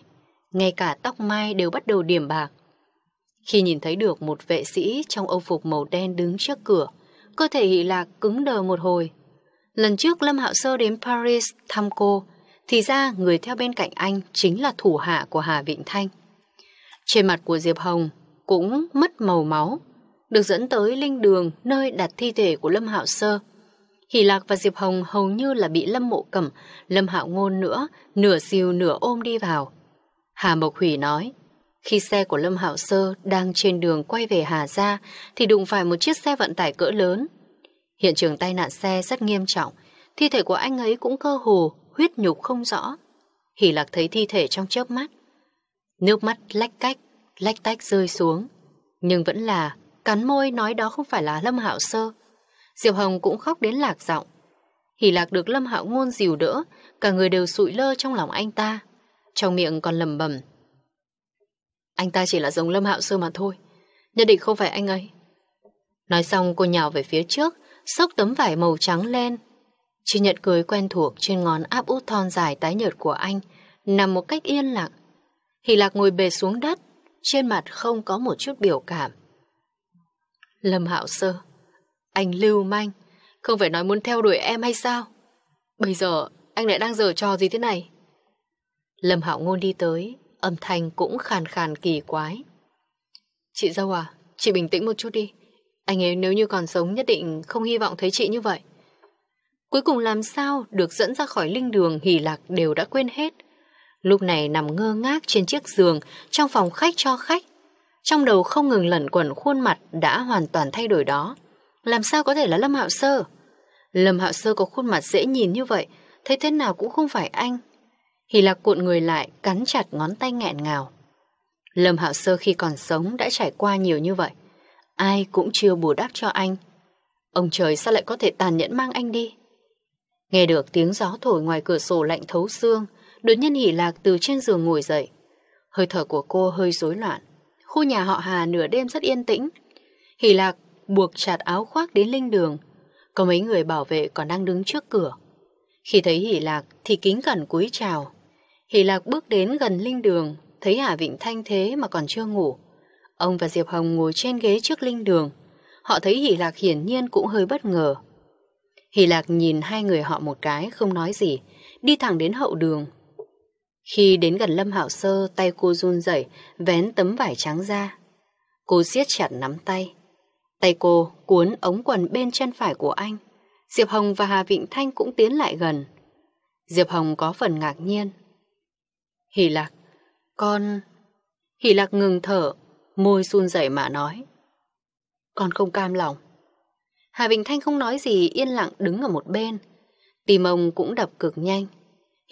ngay cả tóc mai đều bắt đầu điểm bạc. Khi nhìn thấy được một vệ sĩ trong âu phục màu đen đứng trước cửa, cơ thể hỷ lạc cứng đờ một hồi. Lần trước Lâm Hạo Sơ đến Paris thăm cô, thì ra người theo bên cạnh anh chính là thủ hạ của Hà Vịnh Thanh. Trên mặt của Diệp Hồng cũng mất màu máu, được dẫn tới linh đường nơi đặt thi thể của Lâm Hạo Sơ. Hỷ Lạc và Diệp Hồng hầu như là bị Lâm Mộ Cẩm, Lâm Hạo Ngôn nữa, nửa siêu nửa ôm đi vào. Hà Mộc Hủy nói, khi xe của Lâm Hạo Sơ đang trên đường quay về Hà Gia thì đụng phải một chiếc xe vận tải cỡ lớn. Hiện trường tai nạn xe rất nghiêm trọng, thi thể của anh ấy cũng cơ hồ, huyết nhục không rõ. Hỷ Lạc thấy thi thể trong chớp mắt. Nước mắt lách cách, lách tách rơi xuống. Nhưng vẫn là, cắn môi nói đó không phải là Lâm Hạo Sơ. Diệp Hồng cũng khóc đến lạc giọng. Hỷ Lạc được Lâm Hạo Ngôn dìu đỡ, cả người đều sụi lơ trong lòng anh ta. Trong miệng còn lầm bầm anh ta chỉ là giống Lâm Hạo Sơ mà thôi Nhất định không phải anh ấy Nói xong cô nhào về phía trước Xốc tấm vải màu trắng lên chỉ nhận cười quen thuộc trên ngón áp út thon dài tái nhợt của anh Nằm một cách yên lặng Hỷ lạc ngồi bề xuống đất Trên mặt không có một chút biểu cảm Lâm Hạo Sơ Anh lưu manh Không phải nói muốn theo đuổi em hay sao Bây giờ anh lại đang dở trò gì thế này Lâm Hạo Ngôn đi tới âm thanh cũng khàn khàn kỳ quái. Chị dâu à, chị bình tĩnh một chút đi. Anh ấy nếu như còn sống nhất định không hy vọng thấy chị như vậy. Cuối cùng làm sao được dẫn ra khỏi linh đường hỉ lạc đều đã quên hết. Lúc này nằm ngơ ngác trên chiếc giường trong phòng khách cho khách. Trong đầu không ngừng lẩn quẩn khuôn mặt đã hoàn toàn thay đổi đó. Làm sao có thể là Lâm Hạo Sơ? Lâm Hạo Sơ có khuôn mặt dễ nhìn như vậy, thấy thế nào cũng không phải anh Hỷ Lạc cuộn người lại, cắn chặt ngón tay nghẹn ngào. Lâm Hạo Sơ khi còn sống đã trải qua nhiều như vậy. Ai cũng chưa bù đắp cho anh. Ông trời sao lại có thể tàn nhẫn mang anh đi? Nghe được tiếng gió thổi ngoài cửa sổ lạnh thấu xương, đột nhiên Hỷ Lạc từ trên giường ngồi dậy. Hơi thở của cô hơi rối loạn. Khu nhà họ Hà nửa đêm rất yên tĩnh. Hỷ Lạc buộc chặt áo khoác đến linh đường. Có mấy người bảo vệ còn đang đứng trước cửa. Khi thấy Hỷ Lạc thì kính cẩn cúi chào. Hỷ Lạc bước đến gần linh đường, thấy Hà Vịnh Thanh thế mà còn chưa ngủ. Ông và Diệp Hồng ngồi trên ghế trước linh đường. Họ thấy Hỷ Lạc hiển nhiên cũng hơi bất ngờ. Hỷ Lạc nhìn hai người họ một cái, không nói gì, đi thẳng đến hậu đường. Khi đến gần Lâm Hạo Sơ, tay cô run rẩy vén tấm vải trắng ra. Cô siết chặt nắm tay. Tay cô cuốn ống quần bên chân phải của anh. Diệp Hồng và Hà Vịnh Thanh cũng tiến lại gần. Diệp Hồng có phần ngạc nhiên. Hỷ lạc, con... Hỷ lạc ngừng thở, môi run rẩy mà nói. Con không cam lòng. Hà Vịnh Thanh không nói gì yên lặng đứng ở một bên. Tìm ông cũng đập cực nhanh.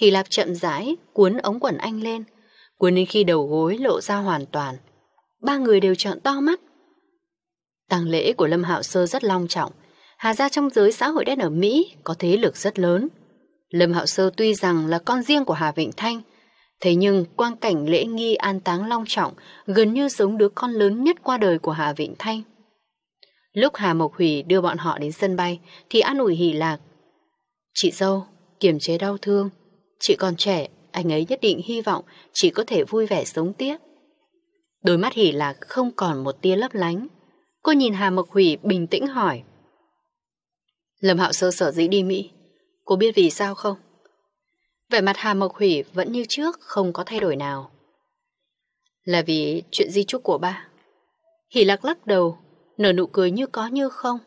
Hỷ lạc chậm rãi cuốn ống quần anh lên, cuốn đến khi đầu gối lộ ra hoàn toàn. Ba người đều trợn to mắt. Tàng lễ của Lâm Hạo Sơ rất long trọng Hà Gia trong giới xã hội đen ở Mỹ có thế lực rất lớn. Lâm Hạo Sơ tuy rằng là con riêng của Hà Vịnh Thanh, thế nhưng quang cảnh lễ nghi an táng long trọng gần như giống đứa con lớn nhất qua đời của Hà Vịnh Thanh. Lúc Hà Mộc Hủy đưa bọn họ đến sân bay thì an ủi hỉ lạc. Chị dâu, kiềm chế đau thương. Chị còn trẻ, anh ấy nhất định hy vọng chị có thể vui vẻ sống tiếp. Đôi mắt hỉ lạc không còn một tia lấp lánh. Cô nhìn Hà Mộc Hủy bình tĩnh hỏi. Lâm Hạo Sơ sở dĩ đi Mỹ, cô biết vì sao không? Vẻ mặt Hà Mộc Hủy vẫn như trước, không có thay đổi nào. Là vì chuyện di chúc của ba. Hỷ lạc lắc đầu, nở nụ cười như có như không.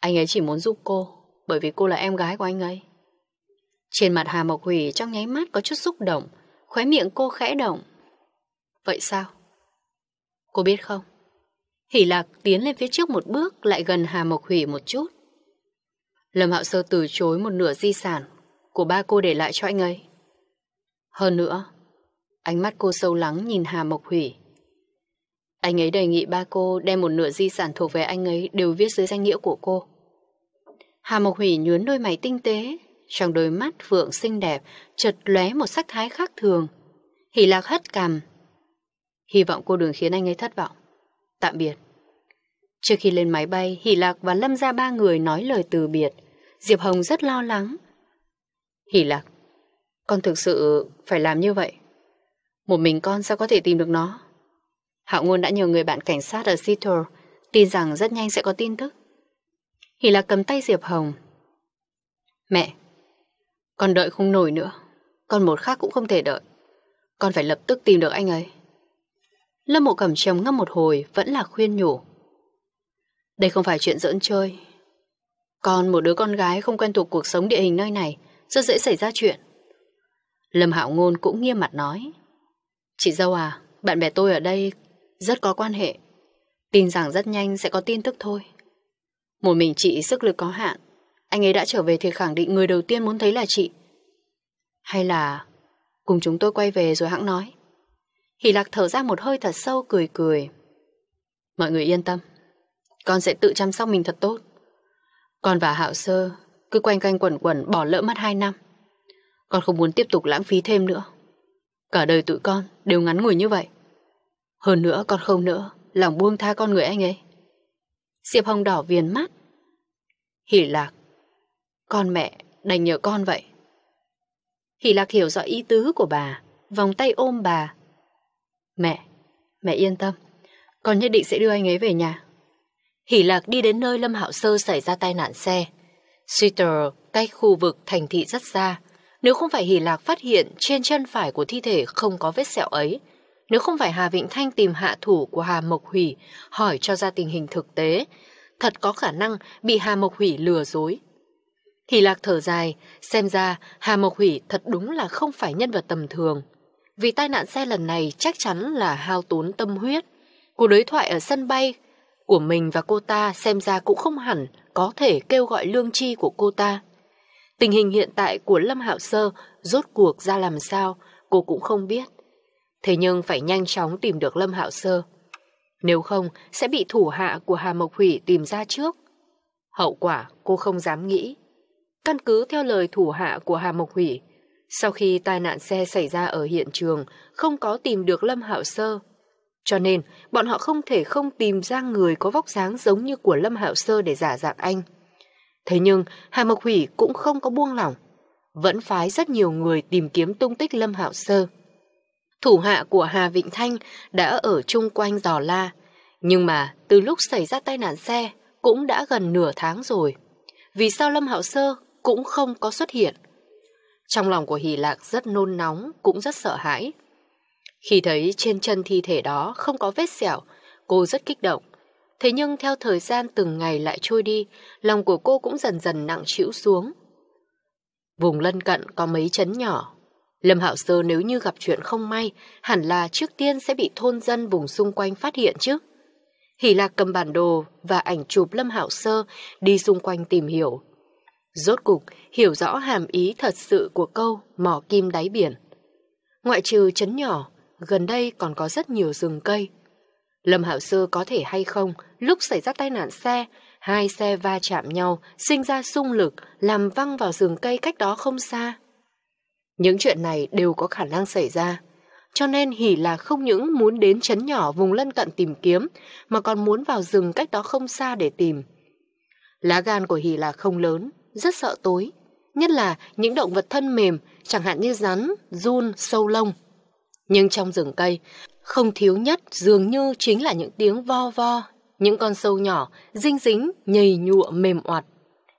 Anh ấy chỉ muốn giúp cô, bởi vì cô là em gái của anh ấy. Trên mặt Hà Mộc Hủy trong nháy mắt có chút xúc động, khóe miệng cô khẽ động. Vậy sao? Cô biết không? Hỷ lạc tiến lên phía trước một bước lại gần Hà Mộc Hủy một chút. Lâm Hạo Sơ từ chối một nửa di sản của ba cô để lại cho anh ấy. Hơn nữa, ánh mắt cô sâu lắng nhìn Hà Mộc Hủy. Anh ấy đề nghị ba cô đem một nửa di sản thuộc về anh ấy đều viết dưới danh nghĩa của cô. Hà Mộc Hủy nhướn đôi mày tinh tế, trong đôi mắt vượng xinh đẹp chợt lóe một sắc thái khác thường. Hỷ lạc hất cằm. Hy vọng cô đừng khiến anh ấy thất vọng. Tạm biệt. Trước khi lên máy bay, Hỷ Lạc và Lâm ra ba người nói lời từ biệt. Diệp Hồng rất lo lắng. Hỷ Lạc, con thực sự phải làm như vậy. Một mình con sao có thể tìm được nó? Hạo Ngôn đã nhờ người bạn cảnh sát ở Seattle, tin rằng rất nhanh sẽ có tin tức. Hỷ Lạc cầm tay Diệp Hồng. Mẹ, con đợi không nổi nữa. Con một khác cũng không thể đợi. Con phải lập tức tìm được anh ấy. Lâm Mộ Cẩm trầm ngâm một hồi vẫn là khuyên nhủ. Đây không phải chuyện giỡn chơi. Còn một đứa con gái không quen thuộc cuộc sống địa hình nơi này, rất dễ xảy ra chuyện. Lâm Hạo Ngôn cũng nghiêm mặt nói. Chị dâu à, bạn bè tôi ở đây rất có quan hệ. Tin rằng rất nhanh sẽ có tin tức thôi. Một mình chị sức lực có hạn. Anh ấy đã trở về thì khẳng định người đầu tiên muốn thấy là chị. Hay là cùng chúng tôi quay về rồi hãng nói. Hỷ lạc thở ra một hơi thật sâu cười cười. Mọi người yên tâm. Con sẽ tự chăm sóc mình thật tốt. Con và Hạo Sơ cứ quanh quanh quẩn quẩn bỏ lỡ mất hai năm. Con không muốn tiếp tục lãng phí thêm nữa. Cả đời tụi con đều ngắn ngủi như vậy. Hơn nữa con không nữa, lòng buông tha con người anh ấy. Diệp Hồng đỏ viền mắt. Hỷ lạc, con mẹ đành nhờ con vậy. Hỷ lạc hiểu rõ ý tứ của bà, vòng tay ôm bà. Mẹ, mẹ yên tâm, con nhất định sẽ đưa anh ấy về nhà. Hỷ Lạc đi đến nơi Lâm Hạo Sơ xảy ra tai nạn xe. Suiter cách khu vực thành thị rất xa. Nếu không phải Hỷ Lạc phát hiện trên chân phải của thi thể không có vết sẹo ấy, nếu không phải Hà Vịnh Thanh tìm hạ thủ của Hà Mộc Hủy hỏi cho ra tình hình thực tế, thật có khả năng bị Hà Mộc Hủy lừa dối. Hỷ Lạc thở dài, xem ra Hà Mộc Hủy thật đúng là không phải nhân vật tầm thường. Vì tai nạn xe lần này chắc chắn là hao tốn tâm huyết. Cuộc đối thoại ở sân bay của mình và cô ta xem ra cũng không hẳn có thể kêu gọi lương chi của cô ta. Tình hình hiện tại của Lâm Hạo Sơ rốt cuộc ra làm sao, cô cũng không biết. Thế nhưng phải nhanh chóng tìm được Lâm Hạo Sơ. Nếu không, sẽ bị thủ hạ của Hà Mộc Hủy tìm ra trước. Hậu quả cô không dám nghĩ. Căn cứ theo lời thủ hạ của Hà Mộc Hủy, sau khi tai nạn xe xảy ra ở hiện trường, không có tìm được Lâm Hạo Sơ, cho nên, bọn họ không thể không tìm ra người có vóc dáng giống như của Lâm Hạo Sơ để giả dạng anh. Thế nhưng, Hà Mộc Hủy cũng không có buông lỏng. Vẫn phái rất nhiều người tìm kiếm tung tích Lâm Hạo Sơ. Thủ hạ của Hà Vịnh Thanh đã ở chung quanh giò la. Nhưng mà, từ lúc xảy ra tai nạn xe, cũng đã gần nửa tháng rồi. Vì sao Lâm Hạo Sơ cũng không có xuất hiện? Trong lòng của Hỷ Lạc rất nôn nóng, cũng rất sợ hãi. Khi thấy trên chân thi thể đó không có vết sẹo, cô rất kích động. Thế nhưng theo thời gian từng ngày lại trôi đi, lòng của cô cũng dần dần nặng trĩu xuống. Vùng lân cận có mấy chấn nhỏ. Lâm Hạo Sơ nếu như gặp chuyện không may, hẳn là trước tiên sẽ bị thôn dân vùng xung quanh phát hiện chứ. Hỷ Lạc cầm bản đồ và ảnh chụp Lâm Hạo Sơ đi xung quanh tìm hiểu. Rốt cục, hiểu rõ hàm ý thật sự của câu mỏ kim đáy biển. Ngoại trừ chấn nhỏ, gần đây còn có rất nhiều rừng cây. Lâm Hạo Sơ có thể hay không, lúc xảy ra tai nạn xe, hai xe va chạm nhau, sinh ra xung lực, làm văng vào rừng cây cách đó không xa. Những chuyện này đều có khả năng xảy ra. Cho nên Hỷ là không những muốn đến chấn nhỏ vùng lân cận tìm kiếm, mà còn muốn vào rừng cách đó không xa để tìm. Lá gan của Hỷ là không lớn, rất sợ tối, nhất là những động vật thân mềm, chẳng hạn như rắn, run, sâu lông. Nhưng trong rừng cây, không thiếu nhất dường như chính là những tiếng vo vo, những con sâu nhỏ, dinh dính, nhầy nhụa mềm oặt.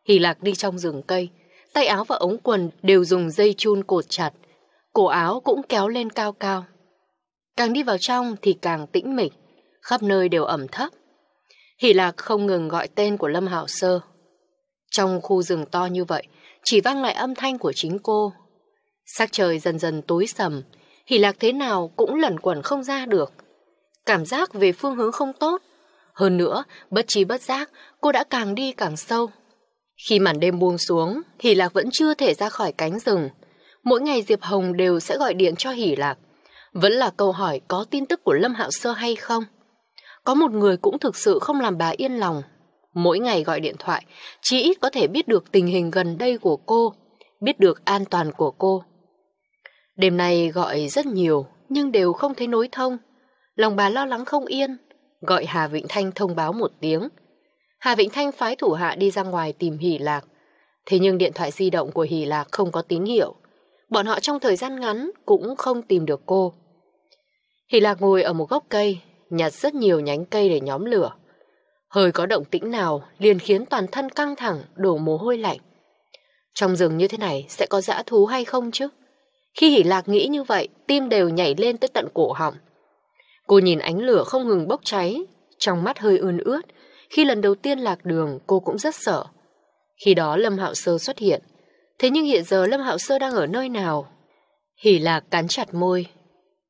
Hỷ lạc đi trong rừng cây, tay áo và ống quần đều dùng dây chun cột chặt, cổ áo cũng kéo lên cao cao. Càng đi vào trong thì càng tĩnh mịch, khắp nơi đều ẩm thấp. Hỷ lạc không ngừng gọi tên của Lâm Hảo Sơ. Trong khu rừng to như vậy, chỉ vang lại âm thanh của chính cô. Sắc trời dần dần tối sầm, hỉ lạc thế nào cũng lẩn quẩn không ra được. Cảm giác về phương hướng không tốt. Hơn nữa, bất trí bất giác, cô đã càng đi càng sâu. Khi màn đêm buông xuống, hỉ lạc vẫn chưa thể ra khỏi cánh rừng. Mỗi ngày Diệp Hồng đều sẽ gọi điện cho hỉ lạc. Vẫn là câu hỏi có tin tức của Lâm Hạo Sơ hay không? Có một người cũng thực sự không làm bà yên lòng. Mỗi ngày gọi điện thoại, chỉ ít có thể biết được tình hình gần đây của cô, biết được an toàn của cô. Đêm nay gọi rất nhiều nhưng đều không thấy nối thông. Lòng bà lo lắng không yên, gọi Hà Vĩnh Thanh thông báo một tiếng. Hà Vĩnh Thanh phái thủ hạ đi ra ngoài tìm Hỷ Lạc. Thế nhưng điện thoại di động của Hỷ Lạc không có tín hiệu. Bọn họ trong thời gian ngắn cũng không tìm được cô. Hỷ Lạc ngồi ở một gốc cây, nhặt rất nhiều nhánh cây để nhóm lửa. Hơi có động tĩnh nào liền khiến toàn thân căng thẳng, đổ mồ hôi lạnh. Trong rừng như thế này sẽ có dã thú hay không chứ? Khi hỉ lạc nghĩ như vậy, tim đều nhảy lên tới tận cổ họng. Cô nhìn ánh lửa không ngừng bốc cháy, trong mắt hơi ươn ướt. Khi lần đầu tiên lạc đường, cô cũng rất sợ. Khi đó Lâm Hạo Sơ xuất hiện. Thế nhưng hiện giờ Lâm Hạo Sơ đang ở nơi nào? Hỉ lạc cắn chặt môi,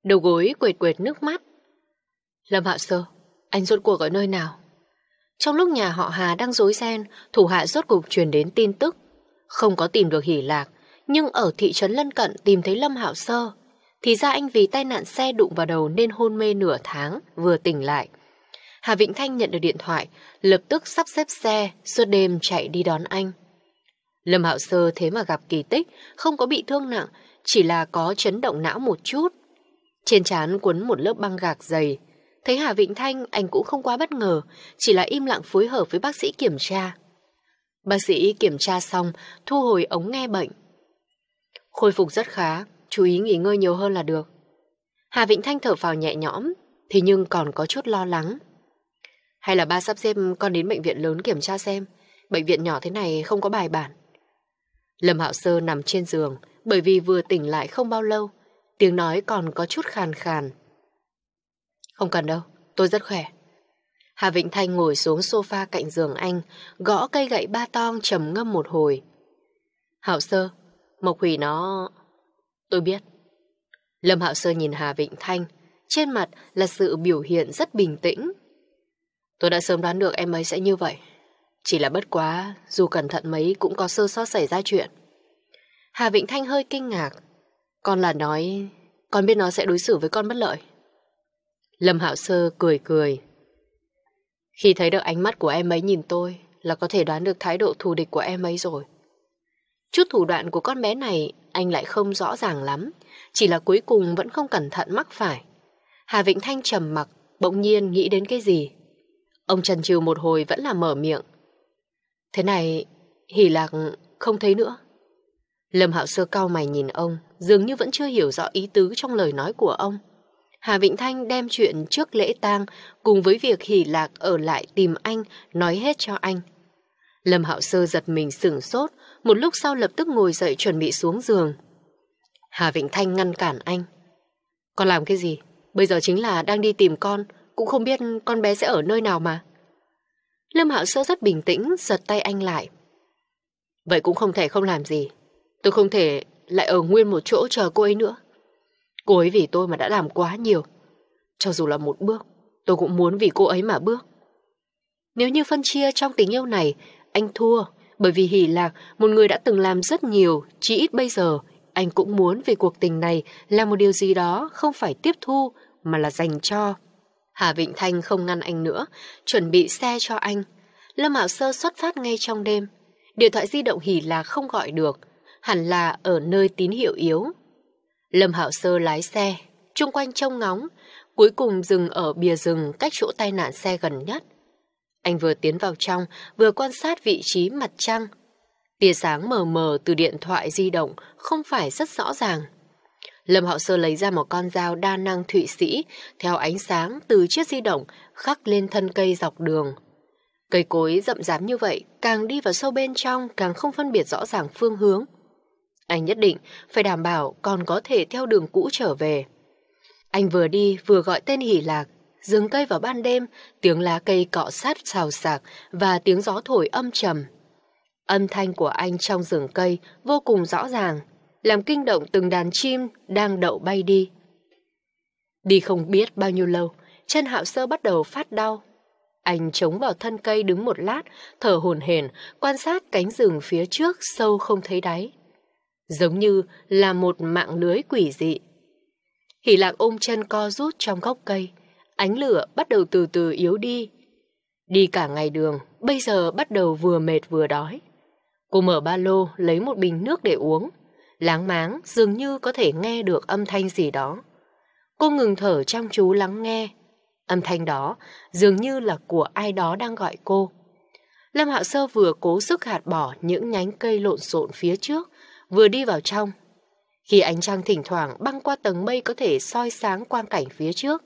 đầu gối quệt quệt nước mắt. Lâm Hạo Sơ, anh rốt cuộc ở nơi nào? Trong lúc nhà họ Hà đang rối ren, thủ hạ rốt cục truyền đến tin tức. Không có tìm được hỉ lạc, nhưng ở thị trấn lân cận tìm thấy Lâm Hạo Sơ. Thì ra anh vì tai nạn xe đụng vào đầu nên hôn mê nửa tháng, vừa tỉnh lại. Hà Vĩnh Thanh nhận được điện thoại, lập tức sắp xếp xe, suốt đêm chạy đi đón anh. Lâm Hạo Sơ thế mà gặp kỳ tích, không có bị thương nặng, chỉ là có chấn động não một chút. Trên trán cuốn một lớp băng gạc dày. Thấy Hà Vĩnh Thanh, anh cũng không quá bất ngờ, chỉ là im lặng phối hợp với bác sĩ kiểm tra. Bác sĩ kiểm tra xong, thu hồi ống nghe bệnh, Khôi phục rất khá, chú ý nghỉ ngơi nhiều hơn là được. Hà Vĩnh Thanh thở vào nhẹ nhõm, thì nhưng còn có chút lo lắng. Hay là ba sắp xếp con đến bệnh viện lớn kiểm tra xem, bệnh viện nhỏ thế này không có bài bản. Lâm Hạo Sơ nằm trên giường, bởi vì vừa tỉnh lại không bao lâu, tiếng nói còn có chút khàn khàn. Không cần đâu, tôi rất khỏe. Hà Vĩnh Thanh ngồi xuống sofa cạnh giường anh, gõ cây gậy ba tong trầm ngâm một hồi. Hạo Sơ, Mộc Hủy nó... Tôi biết. Lâm Hạo Sơ nhìn Hà Vịnh Thanh, trên mặt là sự biểu hiện rất bình tĩnh. Tôi đã sớm đoán được em ấy sẽ như vậy. Chỉ là bất quá, dù cẩn thận mấy cũng có sơ sót xảy ra chuyện. Hà Vịnh Thanh hơi kinh ngạc. Con là nói, con biết nó sẽ đối xử với con bất lợi. Lâm Hạo Sơ cười cười. Khi thấy được ánh mắt của em ấy nhìn tôi là có thể đoán được thái độ thù địch của em ấy rồi. Chút thủ đoạn của con bé này anh lại không rõ ràng lắm, chỉ là cuối cùng vẫn không cẩn thận mắc phải. Hà vịnh Thanh trầm mặc, bỗng nhiên nghĩ đến cái gì. Ông Trần Trừ một hồi vẫn là mở miệng. Thế này, hỉ lạc không thấy nữa. Lâm Hạo Sơ cao mày nhìn ông, dường như vẫn chưa hiểu rõ ý tứ trong lời nói của ông. Hà vịnh Thanh đem chuyện trước lễ tang cùng với việc hỉ lạc ở lại tìm anh nói hết cho anh. Lâm Hạo Sơ giật mình sửng sốt, một lúc sau lập tức ngồi dậy chuẩn bị xuống giường. Hà Vịnh Thanh ngăn cản anh. Con làm cái gì? Bây giờ chính là đang đi tìm con, cũng không biết con bé sẽ ở nơi nào mà. Lâm Hạo Sơ rất bình tĩnh, giật tay anh lại. Vậy cũng không thể không làm gì. Tôi không thể lại ở nguyên một chỗ chờ cô ấy nữa. Cô ấy vì tôi mà đã làm quá nhiều. Cho dù là một bước, tôi cũng muốn vì cô ấy mà bước. Nếu như phân chia trong tình yêu này anh thua, bởi vì Hỷ Lạc, một người đã từng làm rất nhiều, chỉ ít bây giờ, anh cũng muốn về cuộc tình này là một điều gì đó không phải tiếp thu mà là dành cho. Hà Vịnh Thanh không ngăn anh nữa, chuẩn bị xe cho anh. Lâm Mạo Sơ xuất phát ngay trong đêm. Điện thoại di động Hỷ Lạc không gọi được, hẳn là ở nơi tín hiệu yếu. Lâm Hạo Sơ lái xe, chung quanh trông ngóng, cuối cùng dừng ở bìa rừng cách chỗ tai nạn xe gần nhất. Anh vừa tiến vào trong, vừa quan sát vị trí mặt trăng. Tia sáng mờ mờ từ điện thoại di động không phải rất rõ ràng. Lâm Hạo Sơ lấy ra một con dao đa năng thụy sĩ, theo ánh sáng từ chiếc di động khắc lên thân cây dọc đường. Cây cối rậm rạp như vậy, càng đi vào sâu bên trong càng không phân biệt rõ ràng phương hướng. Anh nhất định phải đảm bảo còn có thể theo đường cũ trở về. Anh vừa đi vừa gọi tên Hỷ Lạc, rừng cây vào ban đêm, tiếng lá cây cọ sát xào xạc và tiếng gió thổi âm trầm. Âm thanh của anh trong rừng cây vô cùng rõ ràng, làm kinh động từng đàn chim đang đậu bay đi. Đi không biết bao nhiêu lâu, chân hạo sơ bắt đầu phát đau. Anh chống vào thân cây đứng một lát, thở hồn hển, quan sát cánh rừng phía trước sâu không thấy đáy. Giống như là một mạng lưới quỷ dị. Hỉ lạc ôm chân co rút trong gốc cây, ánh lửa bắt đầu từ từ yếu đi. Đi cả ngày đường, bây giờ bắt đầu vừa mệt vừa đói. Cô mở ba lô lấy một bình nước để uống. Láng máng dường như có thể nghe được âm thanh gì đó. Cô ngừng thở chăm chú lắng nghe. Âm thanh đó dường như là của ai đó đang gọi cô. Lâm Hạo Sơ vừa cố sức hạt bỏ những nhánh cây lộn xộn phía trước, vừa đi vào trong. Khi ánh trăng thỉnh thoảng băng qua tầng mây có thể soi sáng quang cảnh phía trước,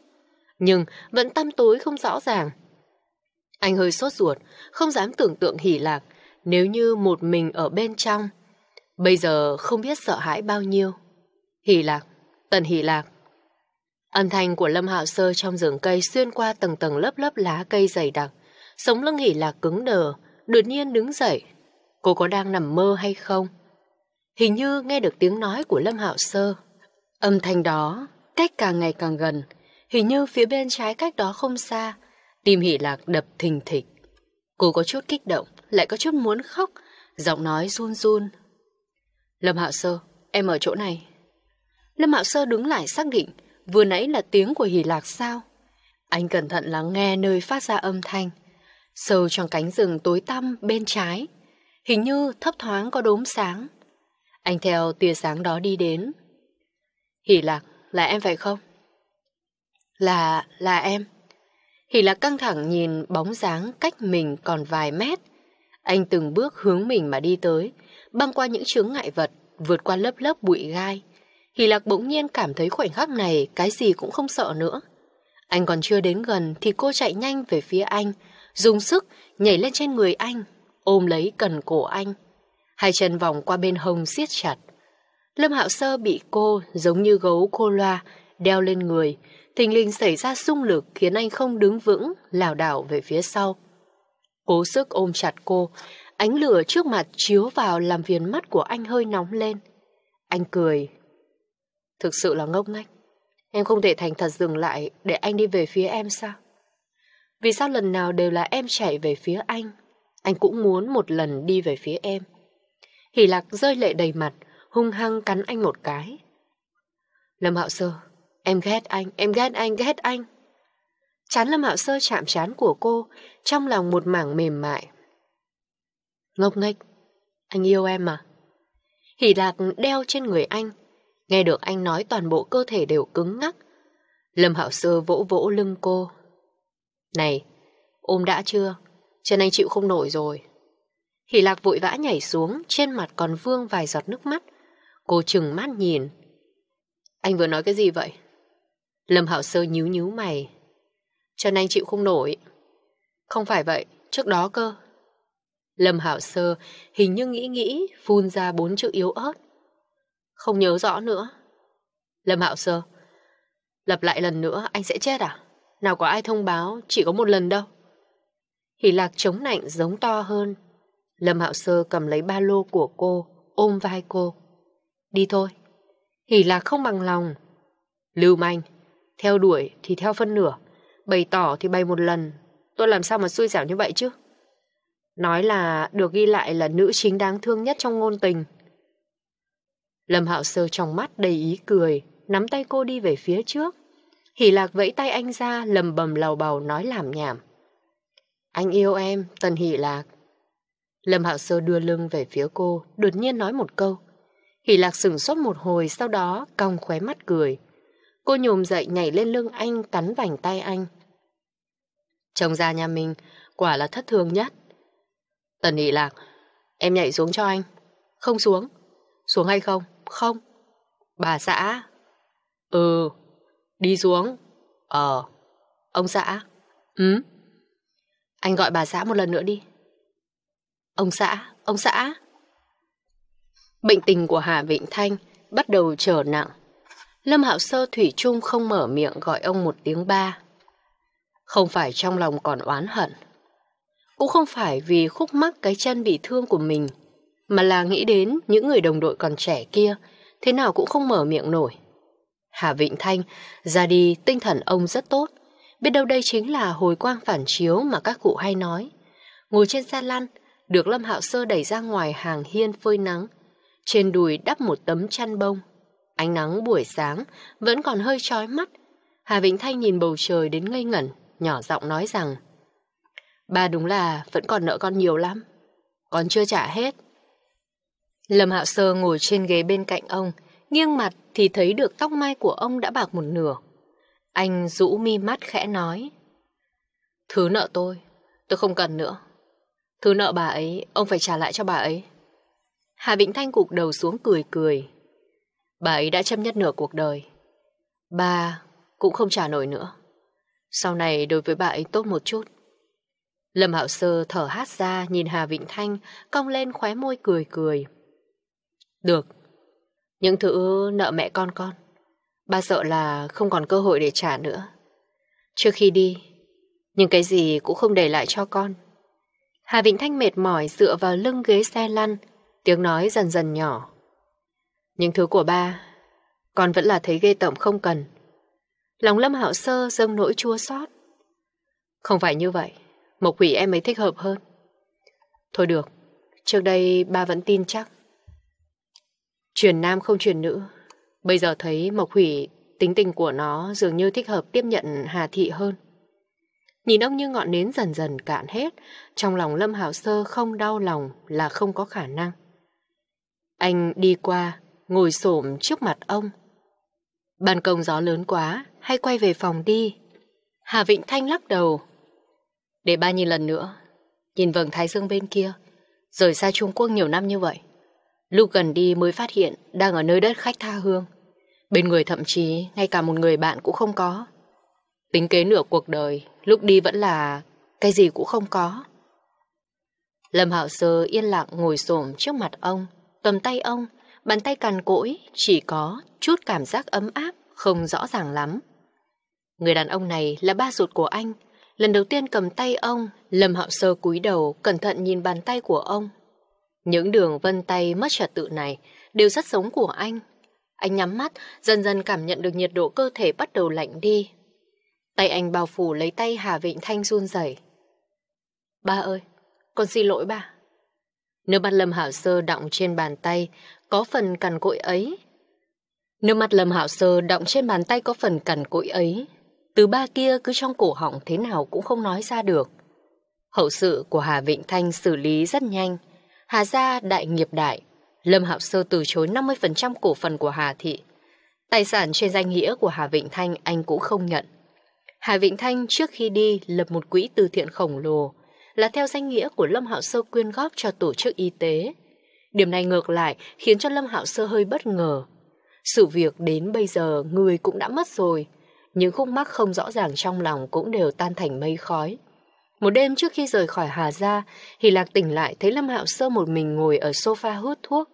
nhưng vẫn tăm tối không rõ ràng. Anh hơi sốt ruột, không dám tưởng tượng hỉ lạc nếu như một mình ở bên trong. Bây giờ không biết sợ hãi bao nhiêu. Hỉ lạc, tần hỉ lạc. Âm thanh của Lâm Hạo Sơ trong rừng cây xuyên qua tầng tầng lớp lớp lá cây dày đặc. Sống lưng hỉ lạc cứng đờ, đột nhiên đứng dậy. Cô có đang nằm mơ hay không? Hình như nghe được tiếng nói của Lâm Hạo Sơ. Âm thanh đó cách càng ngày càng gần, hình như phía bên trái cách đó không xa. Tim Hỷ Lạc đập thình thịch. Cô có chút kích động, lại có chút muốn khóc, giọng nói run run. Lâm Hạo Sơ, em ở chỗ này. Lâm Hạo Sơ đứng lại xác định, vừa nãy là tiếng của Hỷ Lạc sao? Anh cẩn thận lắng nghe nơi phát ra âm thanh. Sâu trong cánh rừng tối tăm bên trái, hình như thấp thoáng có đốm sáng. Anh theo tia sáng đó đi đến. Hỷ Lạc, là em phải không? Là... là em. Hỉ là căng thẳng nhìn bóng dáng cách mình còn vài mét. Anh từng bước hướng mình mà đi tới, băng qua những chướng ngại vật, vượt qua lớp lớp bụi gai. Hỷ Lạc bỗng nhiên cảm thấy khoảnh khắc này cái gì cũng không sợ nữa. Anh còn chưa đến gần thì cô chạy nhanh về phía anh, dùng sức nhảy lên trên người anh, ôm lấy cần cổ anh. Hai chân vòng qua bên hông siết chặt. Lâm Hạo Sơ bị cô giống như gấu cô loa đeo lên người, thình lình xảy ra xung lực khiến anh không đứng vững, lảo đảo về phía sau. Cố sức ôm chặt cô, ánh lửa trước mặt chiếu vào làm viền mắt của anh hơi nóng lên. Anh cười. Thực sự là ngốc nghếch. Em không thể thành thật dừng lại để anh đi về phía em sao? Vì sao lần nào đều là em chạy về phía anh? Anh cũng muốn một lần đi về phía em. Hỷ lạc rơi lệ đầy mặt, hung hăng cắn anh một cái. Lâm Hạo Sơ, Em ghét anh, em ghét anh, ghét anh. Chán Lâm Hạo Sơ chạm chán của cô, trong lòng một mảng mềm mại. Ngốc nghếch, anh yêu em mà. Hỷ lạc đeo trên người anh, nghe được anh nói toàn bộ cơ thể đều cứng ngắc. Lâm Hạo Sơ vỗ vỗ lưng cô. Này, ôm đã chưa? Chân anh chịu không nổi rồi. Hỷ lạc vội vã nhảy xuống, trên mặt còn vương vài giọt nước mắt. Cô chừng mắt nhìn. Anh vừa nói cái gì vậy? Lâm Hạo Sơ nhíu nhíu mày. Chân anh chịu không nổi. Không phải vậy, trước đó cơ. Lâm Hạo Sơ hình như nghĩ nghĩ, phun ra bốn chữ yếu ớt. Không nhớ rõ nữa. Lâm Hạo Sơ, lặp lại lần nữa anh sẽ chết à? Nào có ai thông báo, chỉ có một lần đâu. Hỷ lạc chống nạnh giống to hơn. Lâm Hạo Sơ cầm lấy ba lô của cô, ôm vai cô. Đi thôi. Hỷ lạc không bằng lòng. Lưu manh, theo đuổi thì theo phân nửa, bày tỏ thì bày một lần. Tôi làm sao mà xui xẻo như vậy chứ? Nói là được ghi lại là nữ chính đáng thương nhất trong ngôn tình. Lâm Hạo Sơ trong mắt đầy ý cười, nắm tay cô đi về phía trước. Hỷ lạc vẫy tay anh ra, lầm bầm lầu bầu nói làm nhảm. Anh yêu em, Tần Hỷ lạc. Lâm Hạo Sơ đưa lưng về phía cô, đột nhiên nói một câu. Hỷ lạc sửng sốt một hồi, sau đó cong khóe mắt cười. Cô nhùm dậy nhảy lên lưng anh cắn vành tay anh. Chồng già nhà mình quả là thất thường nhất. Tần Hỷ Lạc, em nhảy xuống cho anh. Không xuống. Xuống hay không? Không. Bà xã. Ừ. Đi xuống. Ờ. Ông xã. Ừ. Anh gọi bà xã một lần nữa đi. Ông xã, ông xã. Bệnh tình của Hà Vịnh Thanh bắt đầu trở nặng. Lâm Hạo Sơ Thủy chung không mở miệng gọi ông một tiếng ba. Không phải trong lòng còn oán hận. Cũng không phải vì khúc mắc cái chân bị thương của mình, mà là nghĩ đến những người đồng đội còn trẻ kia, thế nào cũng không mở miệng nổi. Hà Vịnh Thanh ra đi tinh thần ông rất tốt, biết đâu đây chính là hồi quang phản chiếu mà các cụ hay nói. Ngồi trên xe lăn, được Lâm Hạo Sơ đẩy ra ngoài hàng hiên phơi nắng, trên đùi đắp một tấm chăn bông. Ánh nắng buổi sáng vẫn còn hơi chói mắt. Hà Vĩnh Thanh nhìn bầu trời đến ngây ngẩn, nhỏ giọng nói rằng Ba đúng là vẫn còn nợ con nhiều lắm, còn chưa trả hết. Lâm Hạo Sơ ngồi trên ghế bên cạnh ông, nghiêng mặt thì thấy được tóc mai của ông đã bạc một nửa. Anh rũ mi mắt khẽ nói Thứ nợ tôi, tôi không cần nữa. Thứ nợ bà ấy, ông phải trả lại cho bà ấy. Hà Vĩnh Thanh cục đầu xuống cười cười, Bà ấy đã chấp nhất nửa cuộc đời. Ba cũng không trả nổi nữa. Sau này đối với bà ấy tốt một chút. Lâm Hạo Sơ thở hát ra nhìn Hà vịnh Thanh cong lên khóe môi cười cười. Được. Những thứ nợ mẹ con con. Ba sợ là không còn cơ hội để trả nữa. Trước khi đi, những cái gì cũng không để lại cho con. Hà vịnh Thanh mệt mỏi dựa vào lưng ghế xe lăn, tiếng nói dần dần nhỏ những thứ của ba, con vẫn là thấy ghê tởm không cần. Lòng Lâm Hạo Sơ dâng nỗi chua xót. Không phải như vậy, Mộc Quỷ em ấy thích hợp hơn. Thôi được, trước đây ba vẫn tin chắc. Truyền nam không truyền nữ, bây giờ thấy Mộc hủy tính tình của nó dường như thích hợp tiếp nhận Hà Thị hơn. Nhìn ông như ngọn nến dần dần cạn hết, trong lòng Lâm Hảo Sơ không đau lòng là không có khả năng. Anh đi qua, ngồi xổm trước mặt ông. Ban công gió lớn quá, hay quay về phòng đi. Hà Vịnh Thanh lắc đầu. Để ba nhìn lần nữa, nhìn vầng thái dương bên kia, rời xa Trung Quốc nhiều năm như vậy. Lúc gần đi mới phát hiện đang ở nơi đất khách tha hương. Bên người thậm chí ngay cả một người bạn cũng không có. Tính kế nửa cuộc đời, lúc đi vẫn là cái gì cũng không có. Lâm Hạo Sơ yên lặng ngồi xổm trước mặt ông, cầm tay ông, Bàn tay cằn cỗi chỉ có chút cảm giác ấm áp không rõ ràng lắm. Người đàn ông này là ba ruột của anh. Lần đầu tiên cầm tay ông, Lâm Hạo Sơ cúi đầu cẩn thận nhìn bàn tay của ông. Những đường vân tay mất trật tự này đều rất giống của anh. Anh nhắm mắt, dần dần cảm nhận được nhiệt độ cơ thể bắt đầu lạnh đi. Tay anh bao phủ lấy tay Hà Vịnh Thanh run rẩy. Ba ơi, con xin lỗi ba. Nước mắt Lâm Hảo Sơ đọng trên bàn tay, có phần cằn cội ấy. Nước mắt Lâm Hạo Sơ động trên bàn tay có phần cằn cội ấy. Từ ba kia cứ trong cổ họng thế nào cũng không nói ra được. Hậu sự của Hà Vịnh Thanh xử lý rất nhanh. Hà gia đại nghiệp đại. Lâm Hạo Sơ từ chối 50% cổ phần của Hà Thị. Tài sản trên danh nghĩa của Hà Vịnh Thanh anh cũng không nhận. Hà Vịnh Thanh trước khi đi lập một quỹ từ thiện khổng lồ là theo danh nghĩa của Lâm Hạo Sơ quyên góp cho tổ chức y tế. Điểm này ngược lại khiến cho Lâm Hạo Sơ hơi bất ngờ. Sự việc đến bây giờ người cũng đã mất rồi. Những khúc mắc không rõ ràng trong lòng cũng đều tan thành mây khói. Một đêm trước khi rời khỏi Hà Gia, Hỷ Lạc tỉnh lại thấy Lâm Hạo Sơ một mình ngồi ở sofa hút thuốc.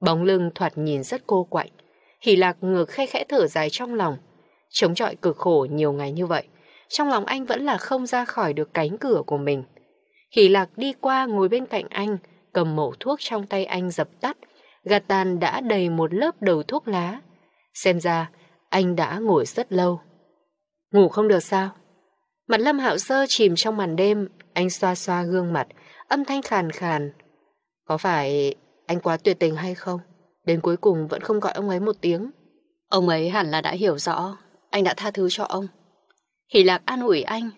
Bóng lưng thoạt nhìn rất cô quạnh. Hỷ Lạc ngược khe khẽ thở dài trong lòng. Chống chọi cực khổ nhiều ngày như vậy, trong lòng anh vẫn là không ra khỏi được cánh cửa của mình. Hỷ Lạc đi qua ngồi bên cạnh anh, cầm mẩu thuốc trong tay anh dập tắt, gạt tàn đã đầy một lớp đầu thuốc lá. Xem ra, anh đã ngồi rất lâu. Ngủ không được sao? Mặt Lâm Hạo Sơ chìm trong màn đêm, anh xoa xoa gương mặt, âm thanh khàn khàn. Có phải anh quá tuyệt tình hay không? Đến cuối cùng vẫn không gọi ông ấy một tiếng. Ông ấy hẳn là đã hiểu rõ, anh đã tha thứ cho ông. Hỷ Lạc an ủi anh.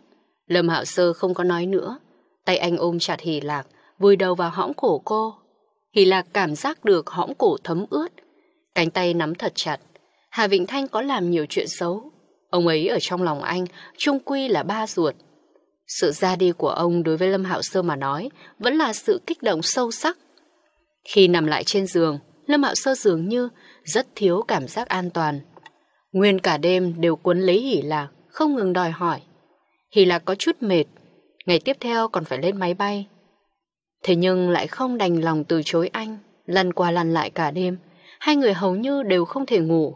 Lâm Hạo Sơ không có nói nữa, tay anh ôm chặt Hỷ Lạc, vùi đầu vào hõm cổ cô. Hỷ Lạc cảm giác được hõm cổ thấm ướt, cánh tay nắm thật chặt. Hà Vịnh Thanh có làm nhiều chuyện xấu. Ông ấy ở trong lòng anh, trung quy là ba ruột. Sự ra đi của ông đối với Lâm Hạo Sơ mà nói vẫn là sự kích động sâu sắc. Khi nằm lại trên giường, Lâm Hạo Sơ dường như rất thiếu cảm giác an toàn. Nguyên cả đêm đều cuốn lấy Hỷ Lạc, không ngừng đòi hỏi. Hỷ Lạc có chút mệt, ngày tiếp theo còn phải lên máy bay. Thế nhưng lại không đành lòng từ chối anh, lăn qua lăn lại cả đêm. Hai người hầu như đều không thể ngủ.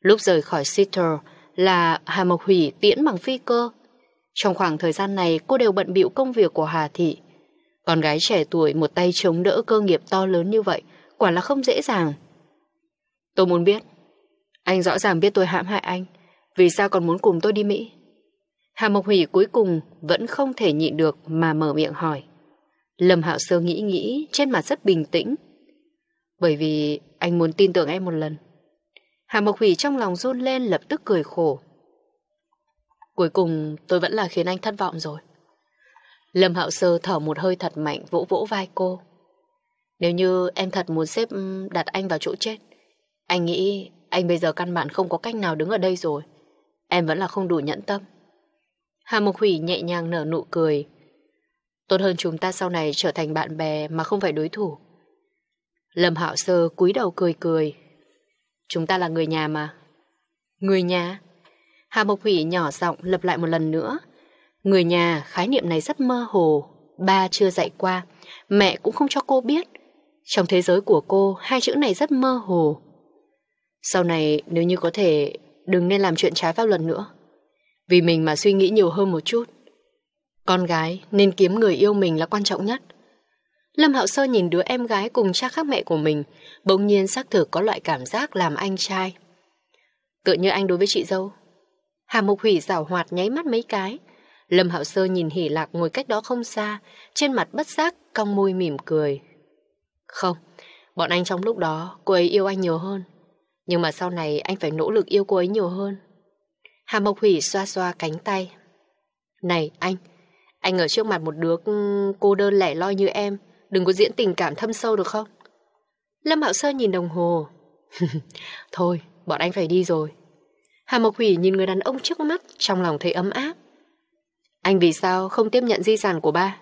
Lúc rời khỏi Seattle là Hà Mộc Hủy tiễn bằng phi cơ. Trong khoảng thời gian này cô đều bận bịu công việc của Hà Thị. Con gái trẻ tuổi một tay chống đỡ cơ nghiệp to lớn như vậy quả là không dễ dàng. Tôi muốn biết. Anh rõ ràng biết tôi hãm hại anh. Vì sao còn muốn cùng tôi đi Mỹ? Hà Mộc Hủy cuối cùng vẫn không thể nhịn được mà mở miệng hỏi. Lâm Hạo Sơ nghĩ nghĩ, trên mặt rất bình tĩnh. Bởi vì anh muốn tin tưởng em một lần. Hà Mộc Hủy trong lòng run lên lập tức cười khổ. Cuối cùng tôi vẫn là khiến anh thất vọng rồi. Lâm Hạo Sơ thở một hơi thật mạnh vỗ vỗ vai cô. Nếu như em thật muốn xếp đặt anh vào chỗ chết, anh nghĩ anh bây giờ căn bản không có cách nào đứng ở đây rồi. Em vẫn là không đủ nhẫn tâm. Hà Mộc Hủy nhẹ nhàng nở nụ cười, Tốt hơn chúng ta sau này trở thành bạn bè mà không phải đối thủ. Lâm Hạo Sơ cúi đầu cười cười. Chúng ta là người nhà mà. Người nhà? Hà Mộc Hủy nhỏ giọng lặp lại một lần nữa. Người nhà, khái niệm này rất mơ hồ. Ba chưa dạy qua, mẹ cũng không cho cô biết. Trong thế giới của cô, hai chữ này rất mơ hồ. Sau này, nếu như có thể, đừng nên làm chuyện trái pháp luật nữa. Vì mình mà suy nghĩ nhiều hơn một chút. Con gái nên kiếm người yêu mình là quan trọng nhất. Lâm Hạo Sơ nhìn đứa em gái cùng cha khác mẹ của mình, bỗng nhiên xác thực có loại cảm giác làm anh trai. Tựa như anh đối với chị dâu. Hà Mộc Hủy rảo hoạt nháy mắt mấy cái. Lâm Hạo Sơ nhìn hỉ lạc ngồi cách đó không xa, trên mặt bất giác, cong môi mỉm cười. Không, bọn anh trong lúc đó, cô ấy yêu anh nhiều hơn. Nhưng mà sau này anh phải nỗ lực yêu cô ấy nhiều hơn. Hà Mộc Hủy xoa xoa cánh tay. Này anh, anh ở trước mặt một đứa ừ, cô đơn lẻ loi như em, đừng có diễn tình cảm thâm sâu được không? Lâm Hạo Sơn nhìn đồng hồ. <laughs> Thôi, bọn anh phải đi rồi. Hà Mộc Hủy nhìn người đàn ông trước mắt, trong lòng thấy ấm áp. Anh vì sao không tiếp nhận di sản của ba?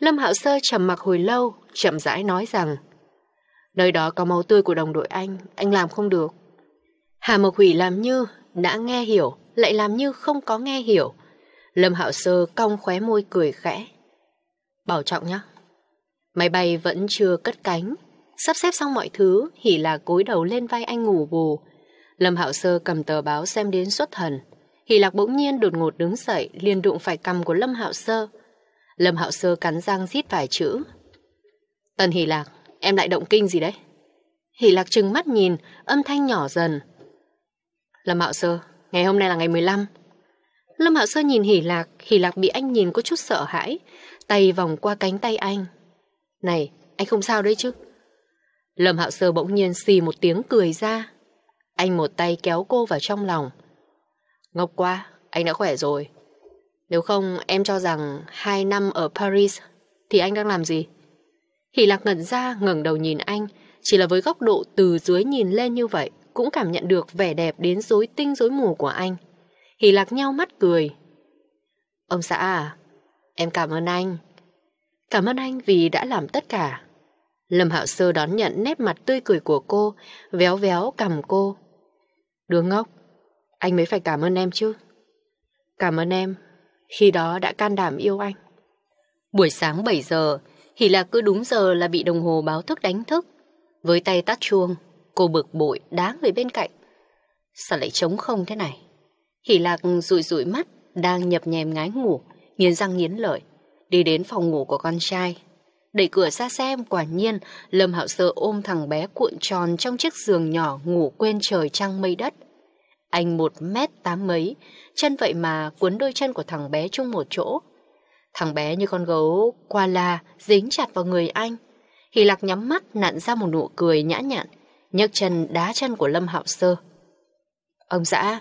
Lâm Hạo Sơ trầm mặc hồi lâu, chậm rãi nói rằng Nơi đó có máu tươi của đồng đội anh, anh làm không được. Hà Mộc Hủy làm như đã nghe hiểu, lại làm như không có nghe hiểu. Lâm Hạo Sơ cong khóe môi cười khẽ. Bảo trọng nhé. Máy bay vẫn chưa cất cánh. Sắp xếp xong mọi thứ, hỉ là cúi đầu lên vai anh ngủ bù. Lâm Hạo Sơ cầm tờ báo xem đến xuất thần. Hỷ Lạc bỗng nhiên đột ngột đứng dậy, liền đụng phải cầm của Lâm Hạo Sơ. Lâm Hạo Sơ cắn răng rít vài chữ. Tần Hỷ Lạc, em lại động kinh gì đấy? Hỷ Lạc trừng mắt nhìn, âm thanh nhỏ dần. Lâm Hạo Sơ, ngày hôm nay là ngày 15, Lâm Hạo Sơ nhìn Hỷ Lạc, Hỷ Lạc bị anh nhìn có chút sợ hãi, tay vòng qua cánh tay anh. Này, anh không sao đấy chứ? Lâm Hạo Sơ bỗng nhiên xì một tiếng cười ra. Anh một tay kéo cô vào trong lòng. Ngọc qua, anh đã khỏe rồi. Nếu không em cho rằng hai năm ở Paris thì anh đang làm gì? Hỷ Lạc ngẩn ra ngẩng đầu nhìn anh, chỉ là với góc độ từ dưới nhìn lên như vậy cũng cảm nhận được vẻ đẹp đến rối tinh rối mù của anh. Hỷ lạc nhau mắt cười. Ông xã à, em cảm ơn anh. Cảm ơn anh vì đã làm tất cả. Lâm Hạo Sơ đón nhận nét mặt tươi cười của cô, véo véo cầm cô. Đứa ngốc, anh mới phải cảm ơn em chứ. Cảm ơn em, khi đó đã can đảm yêu anh. Buổi sáng 7 giờ, Hỷ Lạc cứ đúng giờ là bị đồng hồ báo thức đánh thức. Với tay tắt chuông, cô bực bội đá người bên cạnh. Sao lại trống không thế này? Hỷ lạc rụi rụi mắt, đang nhập nhèm ngái ngủ, nghiến răng nghiến lợi. Đi đến phòng ngủ của con trai. Đẩy cửa ra xem quả nhiên, Lâm Hạo Sơ ôm thằng bé cuộn tròn trong chiếc giường nhỏ ngủ quên trời trăng mây đất. Anh một mét tám mấy, chân vậy mà cuốn đôi chân của thằng bé chung một chỗ. Thằng bé như con gấu qua la dính chặt vào người anh. Hỷ lạc nhắm mắt nặn ra một nụ cười nhã nhặn, nhấc chân đá chân của Lâm Hạo Sơ. Ông xã,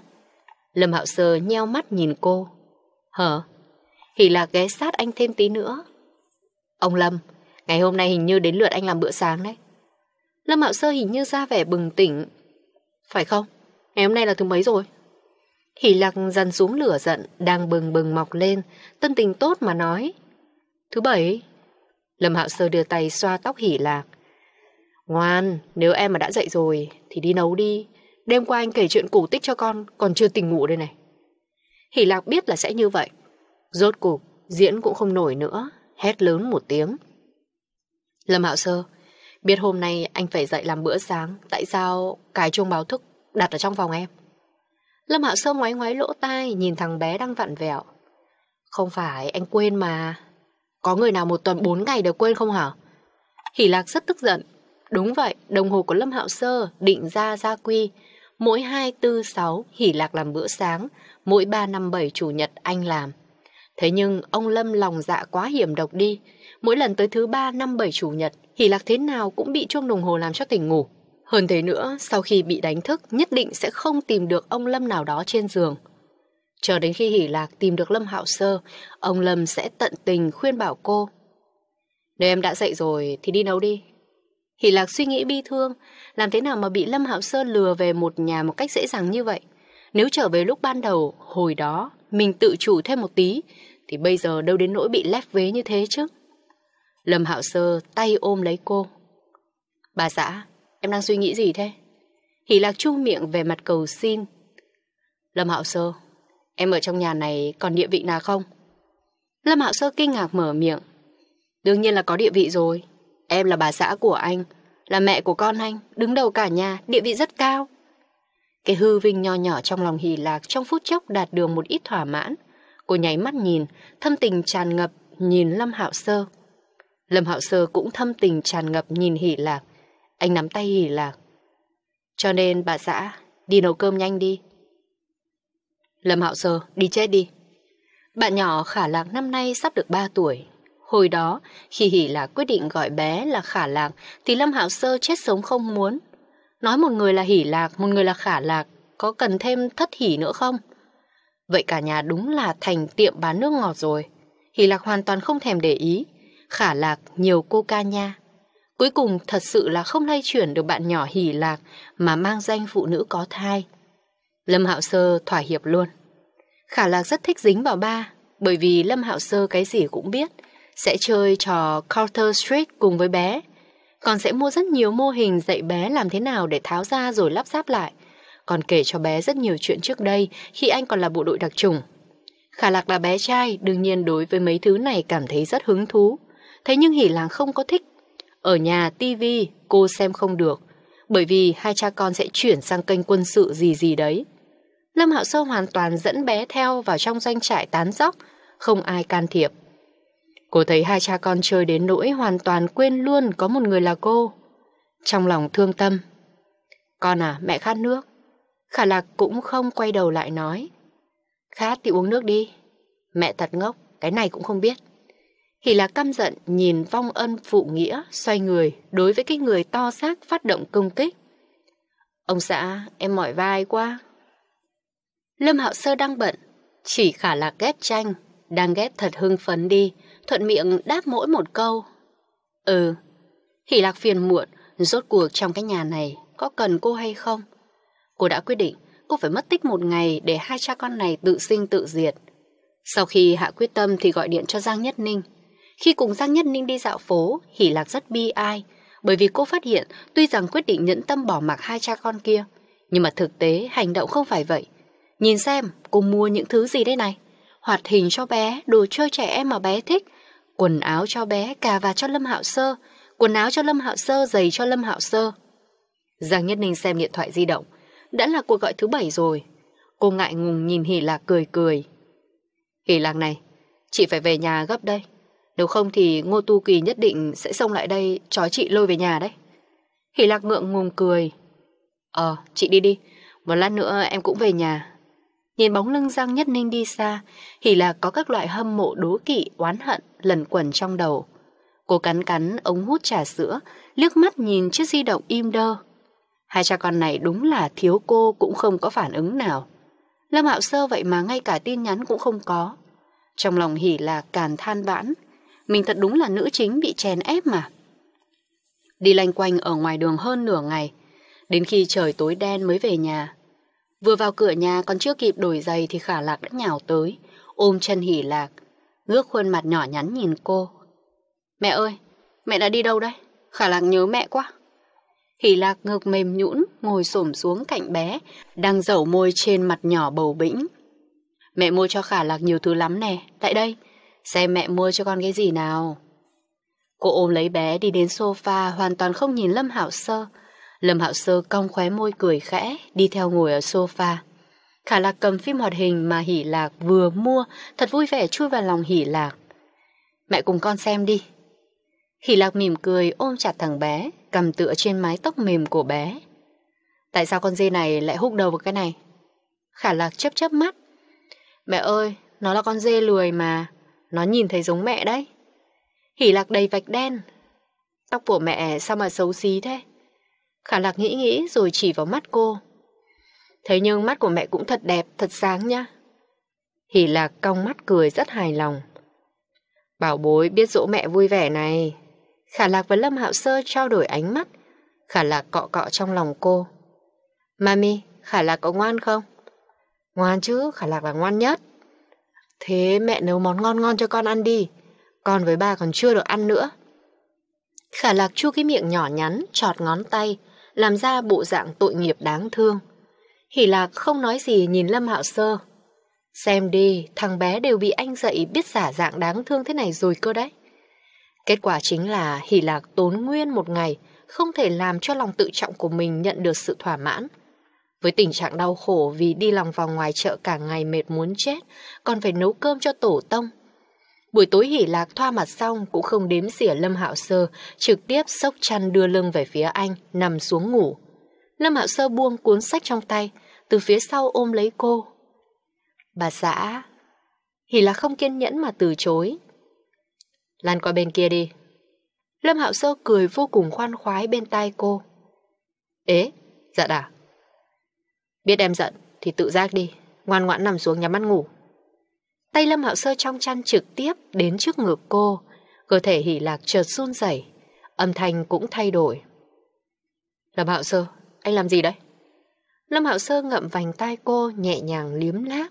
Lâm Hạo Sơ nheo mắt nhìn cô. Hở? Hỷ Lạc ghé sát anh thêm tí nữa. Ông Lâm, ngày hôm nay hình như đến lượt anh làm bữa sáng đấy. Lâm Hạo Sơ hình như ra vẻ bừng tỉnh. Phải không? Ngày hôm nay là thứ mấy rồi? Hỷ Lạc dần xuống lửa giận, đang bừng bừng mọc lên, tâm tình tốt mà nói. Thứ bảy. Lâm Hạo Sơ đưa tay xoa tóc Hỷ Lạc. Ngoan, nếu em mà đã dậy rồi thì đi nấu đi. Đêm qua anh kể chuyện cổ tích cho con Còn chưa tỉnh ngủ đây này Hỷ Lạc biết là sẽ như vậy Rốt cục diễn cũng không nổi nữa Hét lớn một tiếng Lâm Hạo Sơ Biết hôm nay anh phải dậy làm bữa sáng Tại sao cái chuông báo thức đặt ở trong phòng em Lâm Hạo Sơ ngoái ngoái lỗ tai Nhìn thằng bé đang vặn vẹo Không phải anh quên mà Có người nào một tuần bốn ngày đều quên không hả Hỷ Lạc rất tức giận Đúng vậy, đồng hồ của Lâm Hạo Sơ định ra gia quy Mỗi 2, 4, 6 Hỷ Lạc làm bữa sáng, mỗi 3, 5, 7 Chủ nhật anh làm. Thế nhưng ông Lâm lòng dạ quá hiểm độc đi. Mỗi lần tới thứ 3, 5, 7 Chủ nhật, hỉ Lạc thế nào cũng bị chuông đồng hồ làm cho tỉnh ngủ. Hơn thế nữa, sau khi bị đánh thức, nhất định sẽ không tìm được ông Lâm nào đó trên giường. Chờ đến khi hỉ Lạc tìm được Lâm Hạo Sơ, ông Lâm sẽ tận tình khuyên bảo cô. Nếu em đã dậy rồi thì đi nấu đi. Hỷ Lạc suy nghĩ bi thương, làm thế nào mà bị Lâm Hạo Sơ lừa về một nhà một cách dễ dàng như vậy? Nếu trở về lúc ban đầu, hồi đó, mình tự chủ thêm một tí, thì bây giờ đâu đến nỗi bị lép vế như thế chứ. Lâm Hạo Sơ tay ôm lấy cô. Bà xã, em đang suy nghĩ gì thế? Hỷ Lạc chu miệng về mặt cầu xin. Lâm Hạo Sơ, em ở trong nhà này còn địa vị nào không? Lâm Hạo Sơ kinh ngạc mở miệng. Đương nhiên là có địa vị rồi. Em là bà xã của anh, là mẹ của con anh, đứng đầu cả nhà, địa vị rất cao. Cái hư vinh nho nhỏ trong lòng hỉ lạc trong phút chốc đạt được một ít thỏa mãn. Cô nháy mắt nhìn, thâm tình tràn ngập, nhìn Lâm Hạo Sơ. Lâm Hạo Sơ cũng thâm tình tràn ngập nhìn hỉ lạc. Anh nắm tay hỉ lạc. Cho nên bà xã, đi nấu cơm nhanh đi. Lâm Hạo Sơ, đi chết đi. Bạn nhỏ Khả Lạc năm nay sắp được 3 tuổi, Hồi đó, khi Hỷ Lạc quyết định gọi bé là Khả Lạc thì Lâm Hạo Sơ chết sống không muốn. Nói một người là Hỷ Lạc, một người là Khả Lạc, có cần thêm thất hỷ nữa không? Vậy cả nhà đúng là thành tiệm bán nước ngọt rồi. Hỷ Lạc hoàn toàn không thèm để ý. Khả Lạc nhiều cô ca nha. Cuối cùng thật sự là không lay chuyển được bạn nhỏ Hỷ Lạc mà mang danh phụ nữ có thai. Lâm Hạo Sơ thỏa hiệp luôn. Khả Lạc rất thích dính vào ba, bởi vì Lâm Hạo Sơ cái gì cũng biết, sẽ chơi trò Counter Strike cùng với bé. Còn sẽ mua rất nhiều mô hình dạy bé làm thế nào để tháo ra rồi lắp ráp lại. Còn kể cho bé rất nhiều chuyện trước đây khi anh còn là bộ đội đặc trùng. Khả Lạc là bé trai, đương nhiên đối với mấy thứ này cảm thấy rất hứng thú. Thế nhưng hỉ Làng không có thích. Ở nhà TV cô xem không được, bởi vì hai cha con sẽ chuyển sang kênh quân sự gì gì đấy. Lâm Hạo Sơ hoàn toàn dẫn bé theo vào trong doanh trại tán dóc, không ai can thiệp. Cô thấy hai cha con chơi đến nỗi hoàn toàn quên luôn có một người là cô. Trong lòng thương tâm. Con à, mẹ khát nước. Khả lạc cũng không quay đầu lại nói. Khát thì uống nước đi. Mẹ thật ngốc, cái này cũng không biết. Hỷ lạc căm giận nhìn vong ân phụ nghĩa xoay người đối với cái người to xác phát động công kích. Ông xã, em mỏi vai quá. Lâm Hạo Sơ đang bận, chỉ khả lạc ghét tranh, đang ghét thật hưng phấn đi thuận miệng đáp mỗi một câu. Ừ, Hỷ Lạc phiền muộn, rốt cuộc trong cái nhà này có cần cô hay không? Cô đã quyết định cô phải mất tích một ngày để hai cha con này tự sinh tự diệt. Sau khi hạ quyết tâm thì gọi điện cho Giang Nhất Ninh. Khi cùng Giang Nhất Ninh đi dạo phố, Hỷ Lạc rất bi ai, bởi vì cô phát hiện tuy rằng quyết định nhẫn tâm bỏ mặc hai cha con kia, nhưng mà thực tế hành động không phải vậy. Nhìn xem, cô mua những thứ gì đây này? Hoạt hình cho bé, đồ chơi trẻ em mà bé thích, quần áo cho bé, cà vạt cho Lâm Hạo Sơ, quần áo cho Lâm Hạo Sơ, giày cho Lâm Hạo Sơ. Giang Nhất Ninh xem điện thoại di động, đã là cuộc gọi thứ bảy rồi. Cô ngại ngùng nhìn Hỷ Lạc cười cười. Hỷ Lạc này, chị phải về nhà gấp đây. Nếu không thì Ngô Tu Kỳ nhất định sẽ xông lại đây chó chị lôi về nhà đấy. Hỷ Lạc ngượng ngùng cười. Ờ, chị đi đi, một lát nữa em cũng về nhà. Nhìn bóng lưng Giang Nhất Ninh đi xa, Hỷ Lạc có các loại hâm mộ đố kỵ, oán hận lẩn quẩn trong đầu. Cô cắn cắn ống hút trà sữa, liếc mắt nhìn chiếc di động im đơ. Hai cha con này đúng là thiếu cô cũng không có phản ứng nào. Lâm Hạo Sơ vậy mà ngay cả tin nhắn cũng không có. Trong lòng hỉ là càn than vãn. Mình thật đúng là nữ chính bị chèn ép mà. Đi lanh quanh ở ngoài đường hơn nửa ngày, đến khi trời tối đen mới về nhà. Vừa vào cửa nhà còn chưa kịp đổi giày thì khả lạc đã nhào tới, ôm chân hỉ lạc, ngước khuôn mặt nhỏ nhắn nhìn cô. Mẹ ơi, mẹ đã đi đâu đấy? Khả lạc nhớ mẹ quá. Hỷ lạc ngược mềm nhũn ngồi xổm xuống cạnh bé, đang dẩu môi trên mặt nhỏ bầu bĩnh. Mẹ mua cho khả lạc nhiều thứ lắm nè, tại đây, xem mẹ mua cho con cái gì nào. Cô ôm lấy bé đi đến sofa hoàn toàn không nhìn Lâm Hạo Sơ. Lâm Hạo Sơ cong khóe môi cười khẽ, đi theo ngồi ở sofa. Khả Lạc cầm phim hoạt hình mà Hỷ Lạc vừa mua, thật vui vẻ chui vào lòng Hỷ Lạc. Mẹ cùng con xem đi. Hỷ Lạc mỉm cười ôm chặt thằng bé, cầm tựa trên mái tóc mềm của bé. Tại sao con dê này lại húc đầu vào cái này? Khả Lạc chấp chấp mắt. Mẹ ơi, nó là con dê lười mà, nó nhìn thấy giống mẹ đấy. Hỷ Lạc đầy vạch đen. Tóc của mẹ sao mà xấu xí thế? Khả Lạc nghĩ nghĩ rồi chỉ vào mắt cô. Thế nhưng mắt của mẹ cũng thật đẹp, thật sáng nhá. Hỷ lạc cong mắt cười rất hài lòng. Bảo bối biết dỗ mẹ vui vẻ này. Khả lạc và Lâm Hạo Sơ trao đổi ánh mắt. Khả lạc cọ cọ trong lòng cô. Mami, Khả lạc có ngoan không? Ngoan chứ, Khả lạc là ngoan nhất. Thế mẹ nấu món ngon ngon cho con ăn đi. Con với ba còn chưa được ăn nữa. Khả lạc chu cái miệng nhỏ nhắn, trọt ngón tay, làm ra bộ dạng tội nghiệp đáng thương. Hỷ Lạc không nói gì nhìn Lâm Hạo Sơ. Xem đi, thằng bé đều bị anh dạy biết giả dạng đáng thương thế này rồi cơ đấy. Kết quả chính là Hỷ Lạc tốn nguyên một ngày, không thể làm cho lòng tự trọng của mình nhận được sự thỏa mãn. Với tình trạng đau khổ vì đi lòng vào ngoài chợ cả ngày mệt muốn chết, còn phải nấu cơm cho tổ tông. Buổi tối hỉ lạc thoa mặt xong cũng không đếm xỉa Lâm Hạo Sơ, trực tiếp sốc chăn đưa lưng về phía anh, nằm xuống ngủ. Lâm Hạo Sơ buông cuốn sách trong tay, từ phía sau ôm lấy cô. Bà xã, Hỉ là không kiên nhẫn mà từ chối. Lan qua bên kia đi. Lâm Hạo Sơ cười vô cùng khoan khoái bên tai cô. Ế, giận dạ à? Biết em giận thì tự giác đi, ngoan ngoãn nằm xuống nhắm mắt ngủ. Tay Lâm Hạo Sơ trong chăn trực tiếp đến trước ngực cô, cơ thể hỉ lạc chợt run rẩy, âm thanh cũng thay đổi. Lâm Hạo Sơ, anh làm gì đấy? Lâm Hạo Sơ ngậm vành tai cô nhẹ nhàng liếm láp.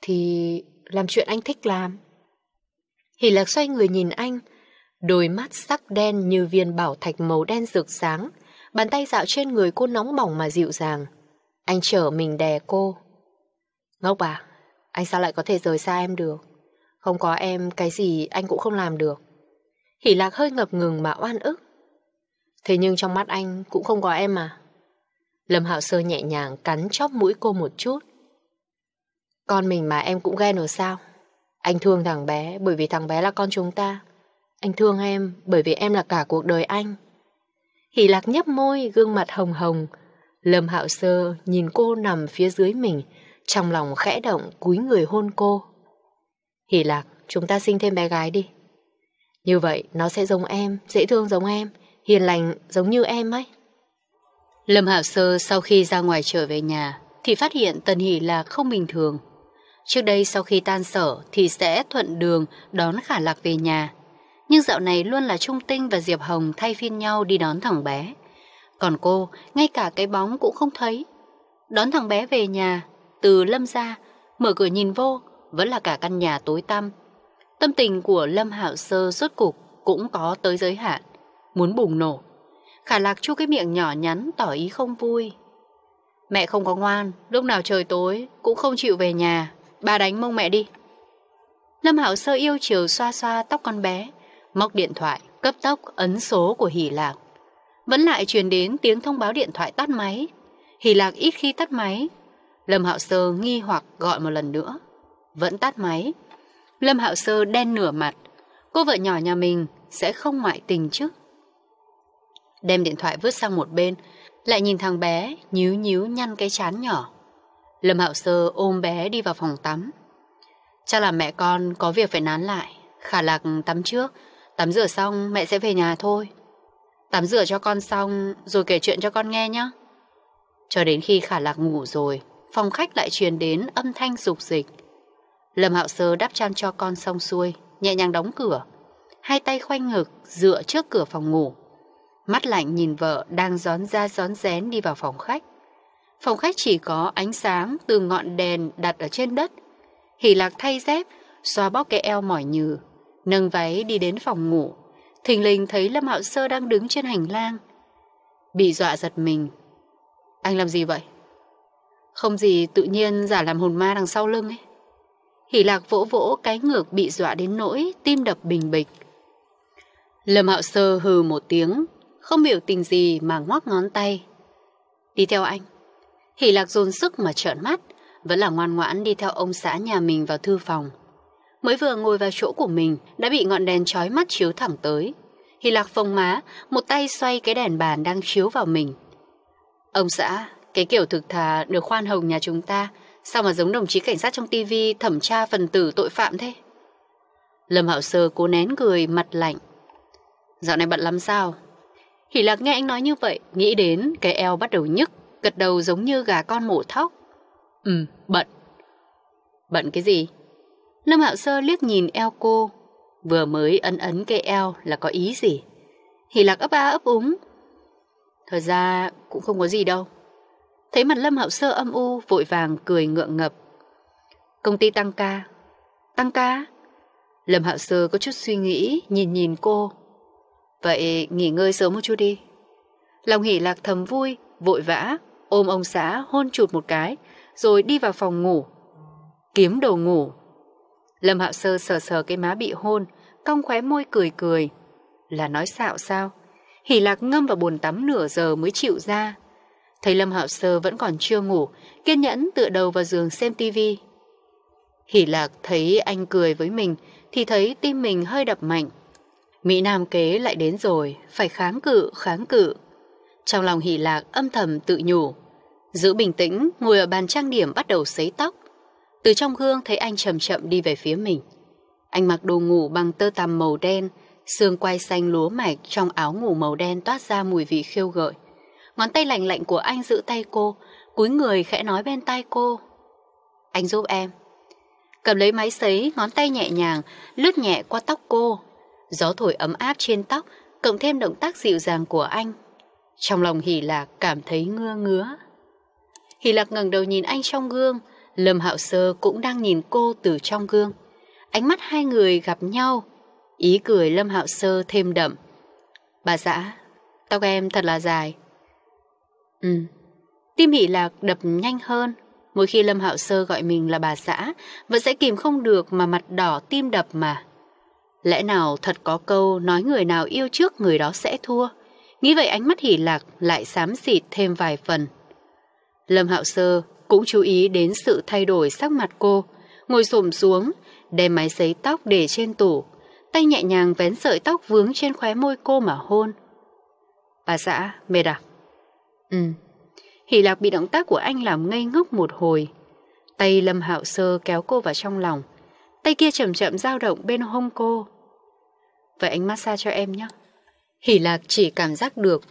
Thì làm chuyện anh thích làm. Hỷ lạc xoay người nhìn anh, đôi mắt sắc đen như viên bảo thạch màu đen rực sáng, bàn tay dạo trên người cô nóng bỏng mà dịu dàng. Anh chở mình đè cô. Ngốc à, anh sao lại có thể rời xa em được? Không có em, cái gì anh cũng không làm được. Hỷ lạc hơi ngập ngừng mà oan ức. Thế nhưng trong mắt anh cũng không có em mà. Lâm Hạo Sơ nhẹ nhàng cắn chóp mũi cô một chút. Con mình mà em cũng ghen rồi sao? Anh thương thằng bé bởi vì thằng bé là con chúng ta. Anh thương em bởi vì em là cả cuộc đời anh. Hỷ lạc nhấp môi, gương mặt hồng hồng. Lâm Hạo Sơ nhìn cô nằm phía dưới mình, trong lòng khẽ động cúi người hôn cô. Hỷ lạc, chúng ta sinh thêm bé gái đi. Như vậy nó sẽ giống em, dễ thương giống em, hiền lành giống như em ấy. Lâm Hạo Sơ sau khi ra ngoài trở về nhà thì phát hiện Tần Hỷ là không bình thường. Trước đây sau khi tan sở thì sẽ thuận đường đón Khả Lạc về nhà. Nhưng dạo này luôn là Trung Tinh và Diệp Hồng thay phiên nhau đi đón thằng bé. Còn cô, ngay cả cái bóng cũng không thấy. Đón thằng bé về nhà, từ Lâm ra, mở cửa nhìn vô, vẫn là cả căn nhà tối tăm. Tâm tình của Lâm Hạo Sơ rốt cục cũng có tới giới hạn, muốn bùng nổ. Khả lạc chu cái miệng nhỏ nhắn tỏ ý không vui. Mẹ không có ngoan, lúc nào trời tối cũng không chịu về nhà, Ba đánh mông mẹ đi. Lâm Hảo sơ yêu chiều xoa xoa tóc con bé, móc điện thoại, cấp tốc ấn số của Hỷ Lạc. Vẫn lại truyền đến tiếng thông báo điện thoại tắt máy. Hỷ Lạc ít khi tắt máy. Lâm Hạo Sơ nghi hoặc gọi một lần nữa. Vẫn tắt máy. Lâm Hạo Sơ đen nửa mặt. Cô vợ nhỏ nhà mình sẽ không ngoại tình chứ đem điện thoại vứt sang một bên, lại nhìn thằng bé nhíu nhíu nhăn cái chán nhỏ. Lâm Hạo Sơ ôm bé đi vào phòng tắm. Chắc là mẹ con có việc phải nán lại, khả lạc tắm trước, tắm rửa xong mẹ sẽ về nhà thôi. Tắm rửa cho con xong rồi kể chuyện cho con nghe nhé. Cho đến khi khả lạc ngủ rồi, phòng khách lại truyền đến âm thanh rục dịch. Lâm Hạo Sơ đắp chăn cho con xong xuôi, nhẹ nhàng đóng cửa. Hai tay khoanh ngực, dựa trước cửa phòng ngủ mắt lạnh nhìn vợ đang rón ra rón rén đi vào phòng khách. Phòng khách chỉ có ánh sáng từ ngọn đèn đặt ở trên đất. Hỷ lạc thay dép, xoa bóp cái eo mỏi nhừ, nâng váy đi đến phòng ngủ. Thình lình thấy Lâm Hạo Sơ đang đứng trên hành lang. Bị dọa giật mình. Anh làm gì vậy? Không gì tự nhiên giả làm hồn ma đằng sau lưng ấy. Hỷ lạc vỗ vỗ cái ngược bị dọa đến nỗi tim đập bình bịch. Lâm Hạo Sơ hừ một tiếng, không biểu tình gì mà ngoắc ngón tay. Đi theo anh. Hỷ lạc dồn sức mà trợn mắt, vẫn là ngoan ngoãn đi theo ông xã nhà mình vào thư phòng. Mới vừa ngồi vào chỗ của mình đã bị ngọn đèn chói mắt chiếu thẳng tới. Hỷ lạc phông má, một tay xoay cái đèn bàn đang chiếu vào mình. Ông xã, cái kiểu thực thà được khoan hồng nhà chúng ta, sao mà giống đồng chí cảnh sát trong tivi thẩm tra phần tử tội phạm thế? Lâm Hạo Sơ cố nén cười mặt lạnh. Dạo này bận lắm sao? Hỷ lạc nghe anh nói như vậy, nghĩ đến cái eo bắt đầu nhức, gật đầu giống như gà con mổ thóc. Ừ, bận. Bận cái gì? Lâm Hạo Sơ liếc nhìn eo cô, vừa mới ấn ấn cái eo là có ý gì? Hỷ lạc ấp a ấp úng. Thật ra cũng không có gì đâu. Thấy mặt Lâm Hạo Sơ âm u, vội vàng cười ngượng ngập. Công ty tăng ca. Tăng ca? Lâm Hạo Sơ có chút suy nghĩ, nhìn nhìn cô, Vậy nghỉ ngơi sớm một chút đi. Lòng hỉ lạc thầm vui, vội vã, ôm ông xã hôn chụt một cái, rồi đi vào phòng ngủ. Kiếm đồ ngủ. Lâm Hạo Sơ sờ sờ cái má bị hôn, cong khóe môi cười cười. Là nói xạo sao? Hỉ lạc ngâm vào bồn tắm nửa giờ mới chịu ra. Thấy Lâm Hạo Sơ vẫn còn chưa ngủ, kiên nhẫn tựa đầu vào giường xem tivi. Hỉ lạc thấy anh cười với mình thì thấy tim mình hơi đập mạnh. Mỹ Nam kế lại đến rồi, phải kháng cự, kháng cự. Trong lòng hỷ lạc âm thầm tự nhủ. Giữ bình tĩnh, ngồi ở bàn trang điểm bắt đầu sấy tóc. Từ trong gương thấy anh chậm chậm đi về phía mình. Anh mặc đồ ngủ bằng tơ tằm màu đen, xương quai xanh lúa mạch trong áo ngủ màu đen toát ra mùi vị khiêu gợi. Ngón tay lạnh lạnh của anh giữ tay cô, cúi người khẽ nói bên tai cô. Anh giúp em. Cầm lấy máy sấy, ngón tay nhẹ nhàng, lướt nhẹ qua tóc cô, gió thổi ấm áp trên tóc, cộng thêm động tác dịu dàng của anh. Trong lòng Hỷ Lạc cảm thấy ngưa ngứa. Hỷ Lạc ngẩng đầu nhìn anh trong gương, Lâm Hạo Sơ cũng đang nhìn cô từ trong gương. Ánh mắt hai người gặp nhau, ý cười Lâm Hạo Sơ thêm đậm. Bà xã, tóc em thật là dài. Ừ, tim Hỷ Lạc đập nhanh hơn. Mỗi khi Lâm Hạo Sơ gọi mình là bà xã, vẫn sẽ kìm không được mà mặt đỏ tim đập mà. Lẽ nào thật có câu nói người nào yêu trước người đó sẽ thua? Nghĩ vậy ánh mắt hỉ lạc lại xám xịt thêm vài phần. Lâm Hạo Sơ cũng chú ý đến sự thay đổi sắc mặt cô, ngồi xổm xuống, đem máy sấy tóc để trên tủ, tay nhẹ nhàng vén sợi tóc vướng trên khóe môi cô mà hôn. Bà xã, mệt à? Ừ. Hỷ lạc bị động tác của anh làm ngây ngốc một hồi. Tay Lâm Hạo Sơ kéo cô vào trong lòng. Tay kia chậm chậm dao động bên hông cô. Vậy anh massage cho em nhé. Hỷ lạc chỉ cảm giác được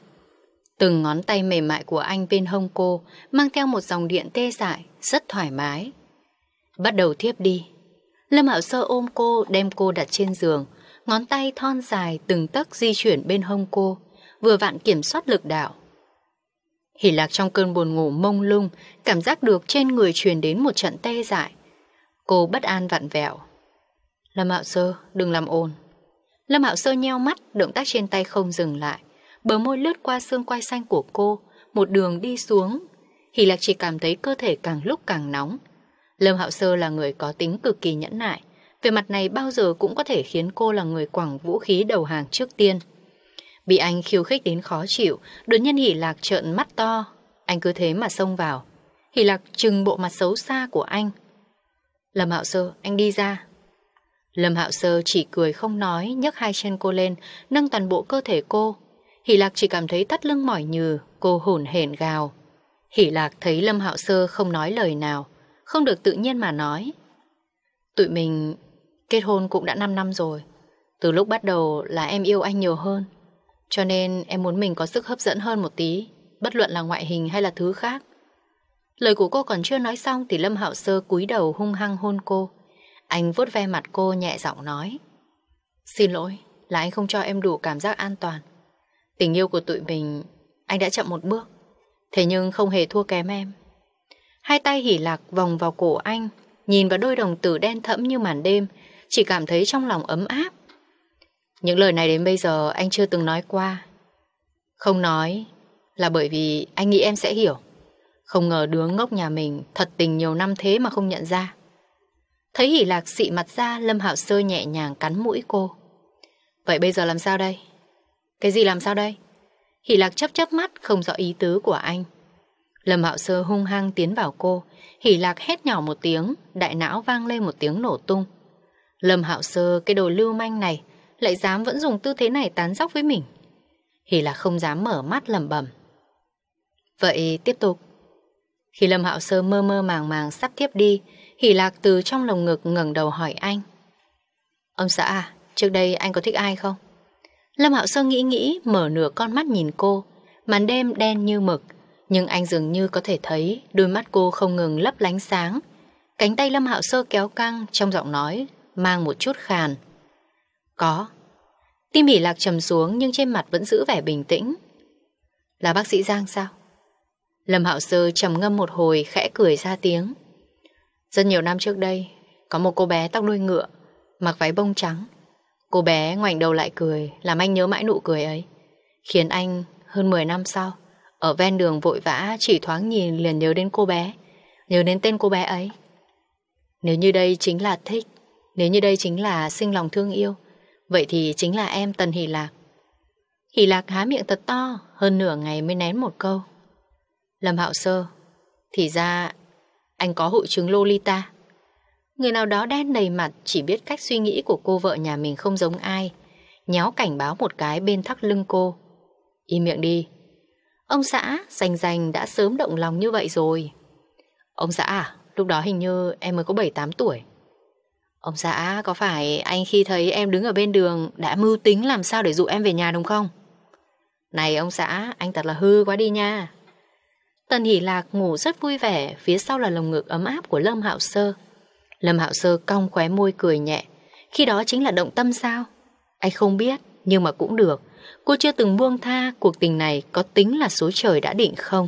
Từng ngón tay mềm mại của anh bên hông cô mang theo một dòng điện tê dại, rất thoải mái. Bắt đầu thiếp đi. Lâm Hạo Sơ ôm cô, đem cô đặt trên giường. Ngón tay thon dài từng tấc di chuyển bên hông cô, vừa vặn kiểm soát lực đạo. Hỷ lạc trong cơn buồn ngủ mông lung, cảm giác được trên người truyền đến một trận tê dại. Cô bất an vặn vẹo. Lâm Hạo Sơ, đừng làm ồn. Lâm Hạo Sơ nheo mắt, động tác trên tay không dừng lại. Bờ môi lướt qua xương quai xanh của cô, một đường đi xuống. Hỷ Lạc chỉ cảm thấy cơ thể càng lúc càng nóng. Lâm Hạo Sơ là người có tính cực kỳ nhẫn nại. Về mặt này bao giờ cũng có thể khiến cô là người quẳng vũ khí đầu hàng trước tiên. Bị anh khiêu khích đến khó chịu, đột nhiên Hỷ Lạc trợn mắt to. Anh cứ thế mà xông vào. Hỷ Lạc trừng bộ mặt xấu xa của anh. Lâm Hạo Sơ, anh đi ra, Lâm Hạo Sơ chỉ cười không nói, nhấc hai chân cô lên, nâng toàn bộ cơ thể cô. Hỷ Lạc chỉ cảm thấy thắt lưng mỏi nhừ, cô hổn hển gào. Hỷ Lạc thấy Lâm Hạo Sơ không nói lời nào, không được tự nhiên mà nói. Tụi mình kết hôn cũng đã 5 năm rồi. Từ lúc bắt đầu là em yêu anh nhiều hơn. Cho nên em muốn mình có sức hấp dẫn hơn một tí, bất luận là ngoại hình hay là thứ khác. Lời của cô còn chưa nói xong thì Lâm Hạo Sơ cúi đầu hung hăng hôn cô. Anh vuốt ve mặt cô nhẹ giọng nói Xin lỗi là anh không cho em đủ cảm giác an toàn Tình yêu của tụi mình Anh đã chậm một bước Thế nhưng không hề thua kém em Hai tay hỉ lạc vòng vào cổ anh Nhìn vào đôi đồng tử đen thẫm như màn đêm Chỉ cảm thấy trong lòng ấm áp Những lời này đến bây giờ anh chưa từng nói qua Không nói là bởi vì anh nghĩ em sẽ hiểu Không ngờ đứa ngốc nhà mình thật tình nhiều năm thế mà không nhận ra Thấy hỉ lạc xị mặt ra, Lâm Hảo Sơ nhẹ nhàng cắn mũi cô. Vậy bây giờ làm sao đây? Cái gì làm sao đây? Hỷ lạc chấp chấp mắt không rõ ý tứ của anh. Lâm Hạo Sơ hung hăng tiến vào cô, Hỷ Lạc hét nhỏ một tiếng, đại não vang lên một tiếng nổ tung. Lâm Hạo Sơ cái đồ lưu manh này lại dám vẫn dùng tư thế này tán dóc với mình. Hỷ Lạc không dám mở mắt lẩm bẩm. Vậy tiếp tục. Khi Lâm Hạo Sơ mơ mơ màng màng sắp tiếp đi, Hỷ lạc từ trong lồng ngực ngẩng đầu hỏi anh. Ông xã à, trước đây anh có thích ai không? Lâm Hạo Sơn nghĩ nghĩ mở nửa con mắt nhìn cô. Màn đêm đen như mực, nhưng anh dường như có thể thấy đôi mắt cô không ngừng lấp lánh sáng. Cánh tay Lâm Hạo Sơ kéo căng trong giọng nói, mang một chút khàn. Có. Tim Hỷ Lạc trầm xuống nhưng trên mặt vẫn giữ vẻ bình tĩnh. Là bác sĩ Giang sao? Lâm Hạo Sơ trầm ngâm một hồi khẽ cười ra tiếng. Rất nhiều năm trước đây, có một cô bé tóc đuôi ngựa, mặc váy bông trắng. Cô bé ngoảnh đầu lại cười, làm anh nhớ mãi nụ cười ấy. Khiến anh hơn 10 năm sau, ở ven đường vội vã chỉ thoáng nhìn liền nhớ đến cô bé, nhớ đến tên cô bé ấy. Nếu như đây chính là thích, nếu như đây chính là sinh lòng thương yêu, vậy thì chính là em Tần Hỷ Lạc. Hỷ Lạc há miệng thật to, hơn nửa ngày mới nén một câu. Lâm Hạo Sơ, thì ra anh có hội chứng Lolita. Người nào đó đen đầy mặt chỉ biết cách suy nghĩ của cô vợ nhà mình không giống ai. Nhéo cảnh báo một cái bên thắt lưng cô. Im miệng đi. Ông xã, rành rành đã sớm động lòng như vậy rồi. Ông xã à, lúc đó hình như em mới có 7-8 tuổi. Ông xã, có phải anh khi thấy em đứng ở bên đường đã mưu tính làm sao để dụ em về nhà đúng không? Này ông xã, anh thật là hư quá đi nha. Tần Hỷ Lạc ngủ rất vui vẻ, phía sau là lồng ngực ấm áp của Lâm Hạo Sơ. Lâm Hạo Sơ cong khóe môi cười nhẹ, khi đó chính là động tâm sao? Anh không biết, nhưng mà cũng được. Cô chưa từng buông tha cuộc tình này có tính là số trời đã định không?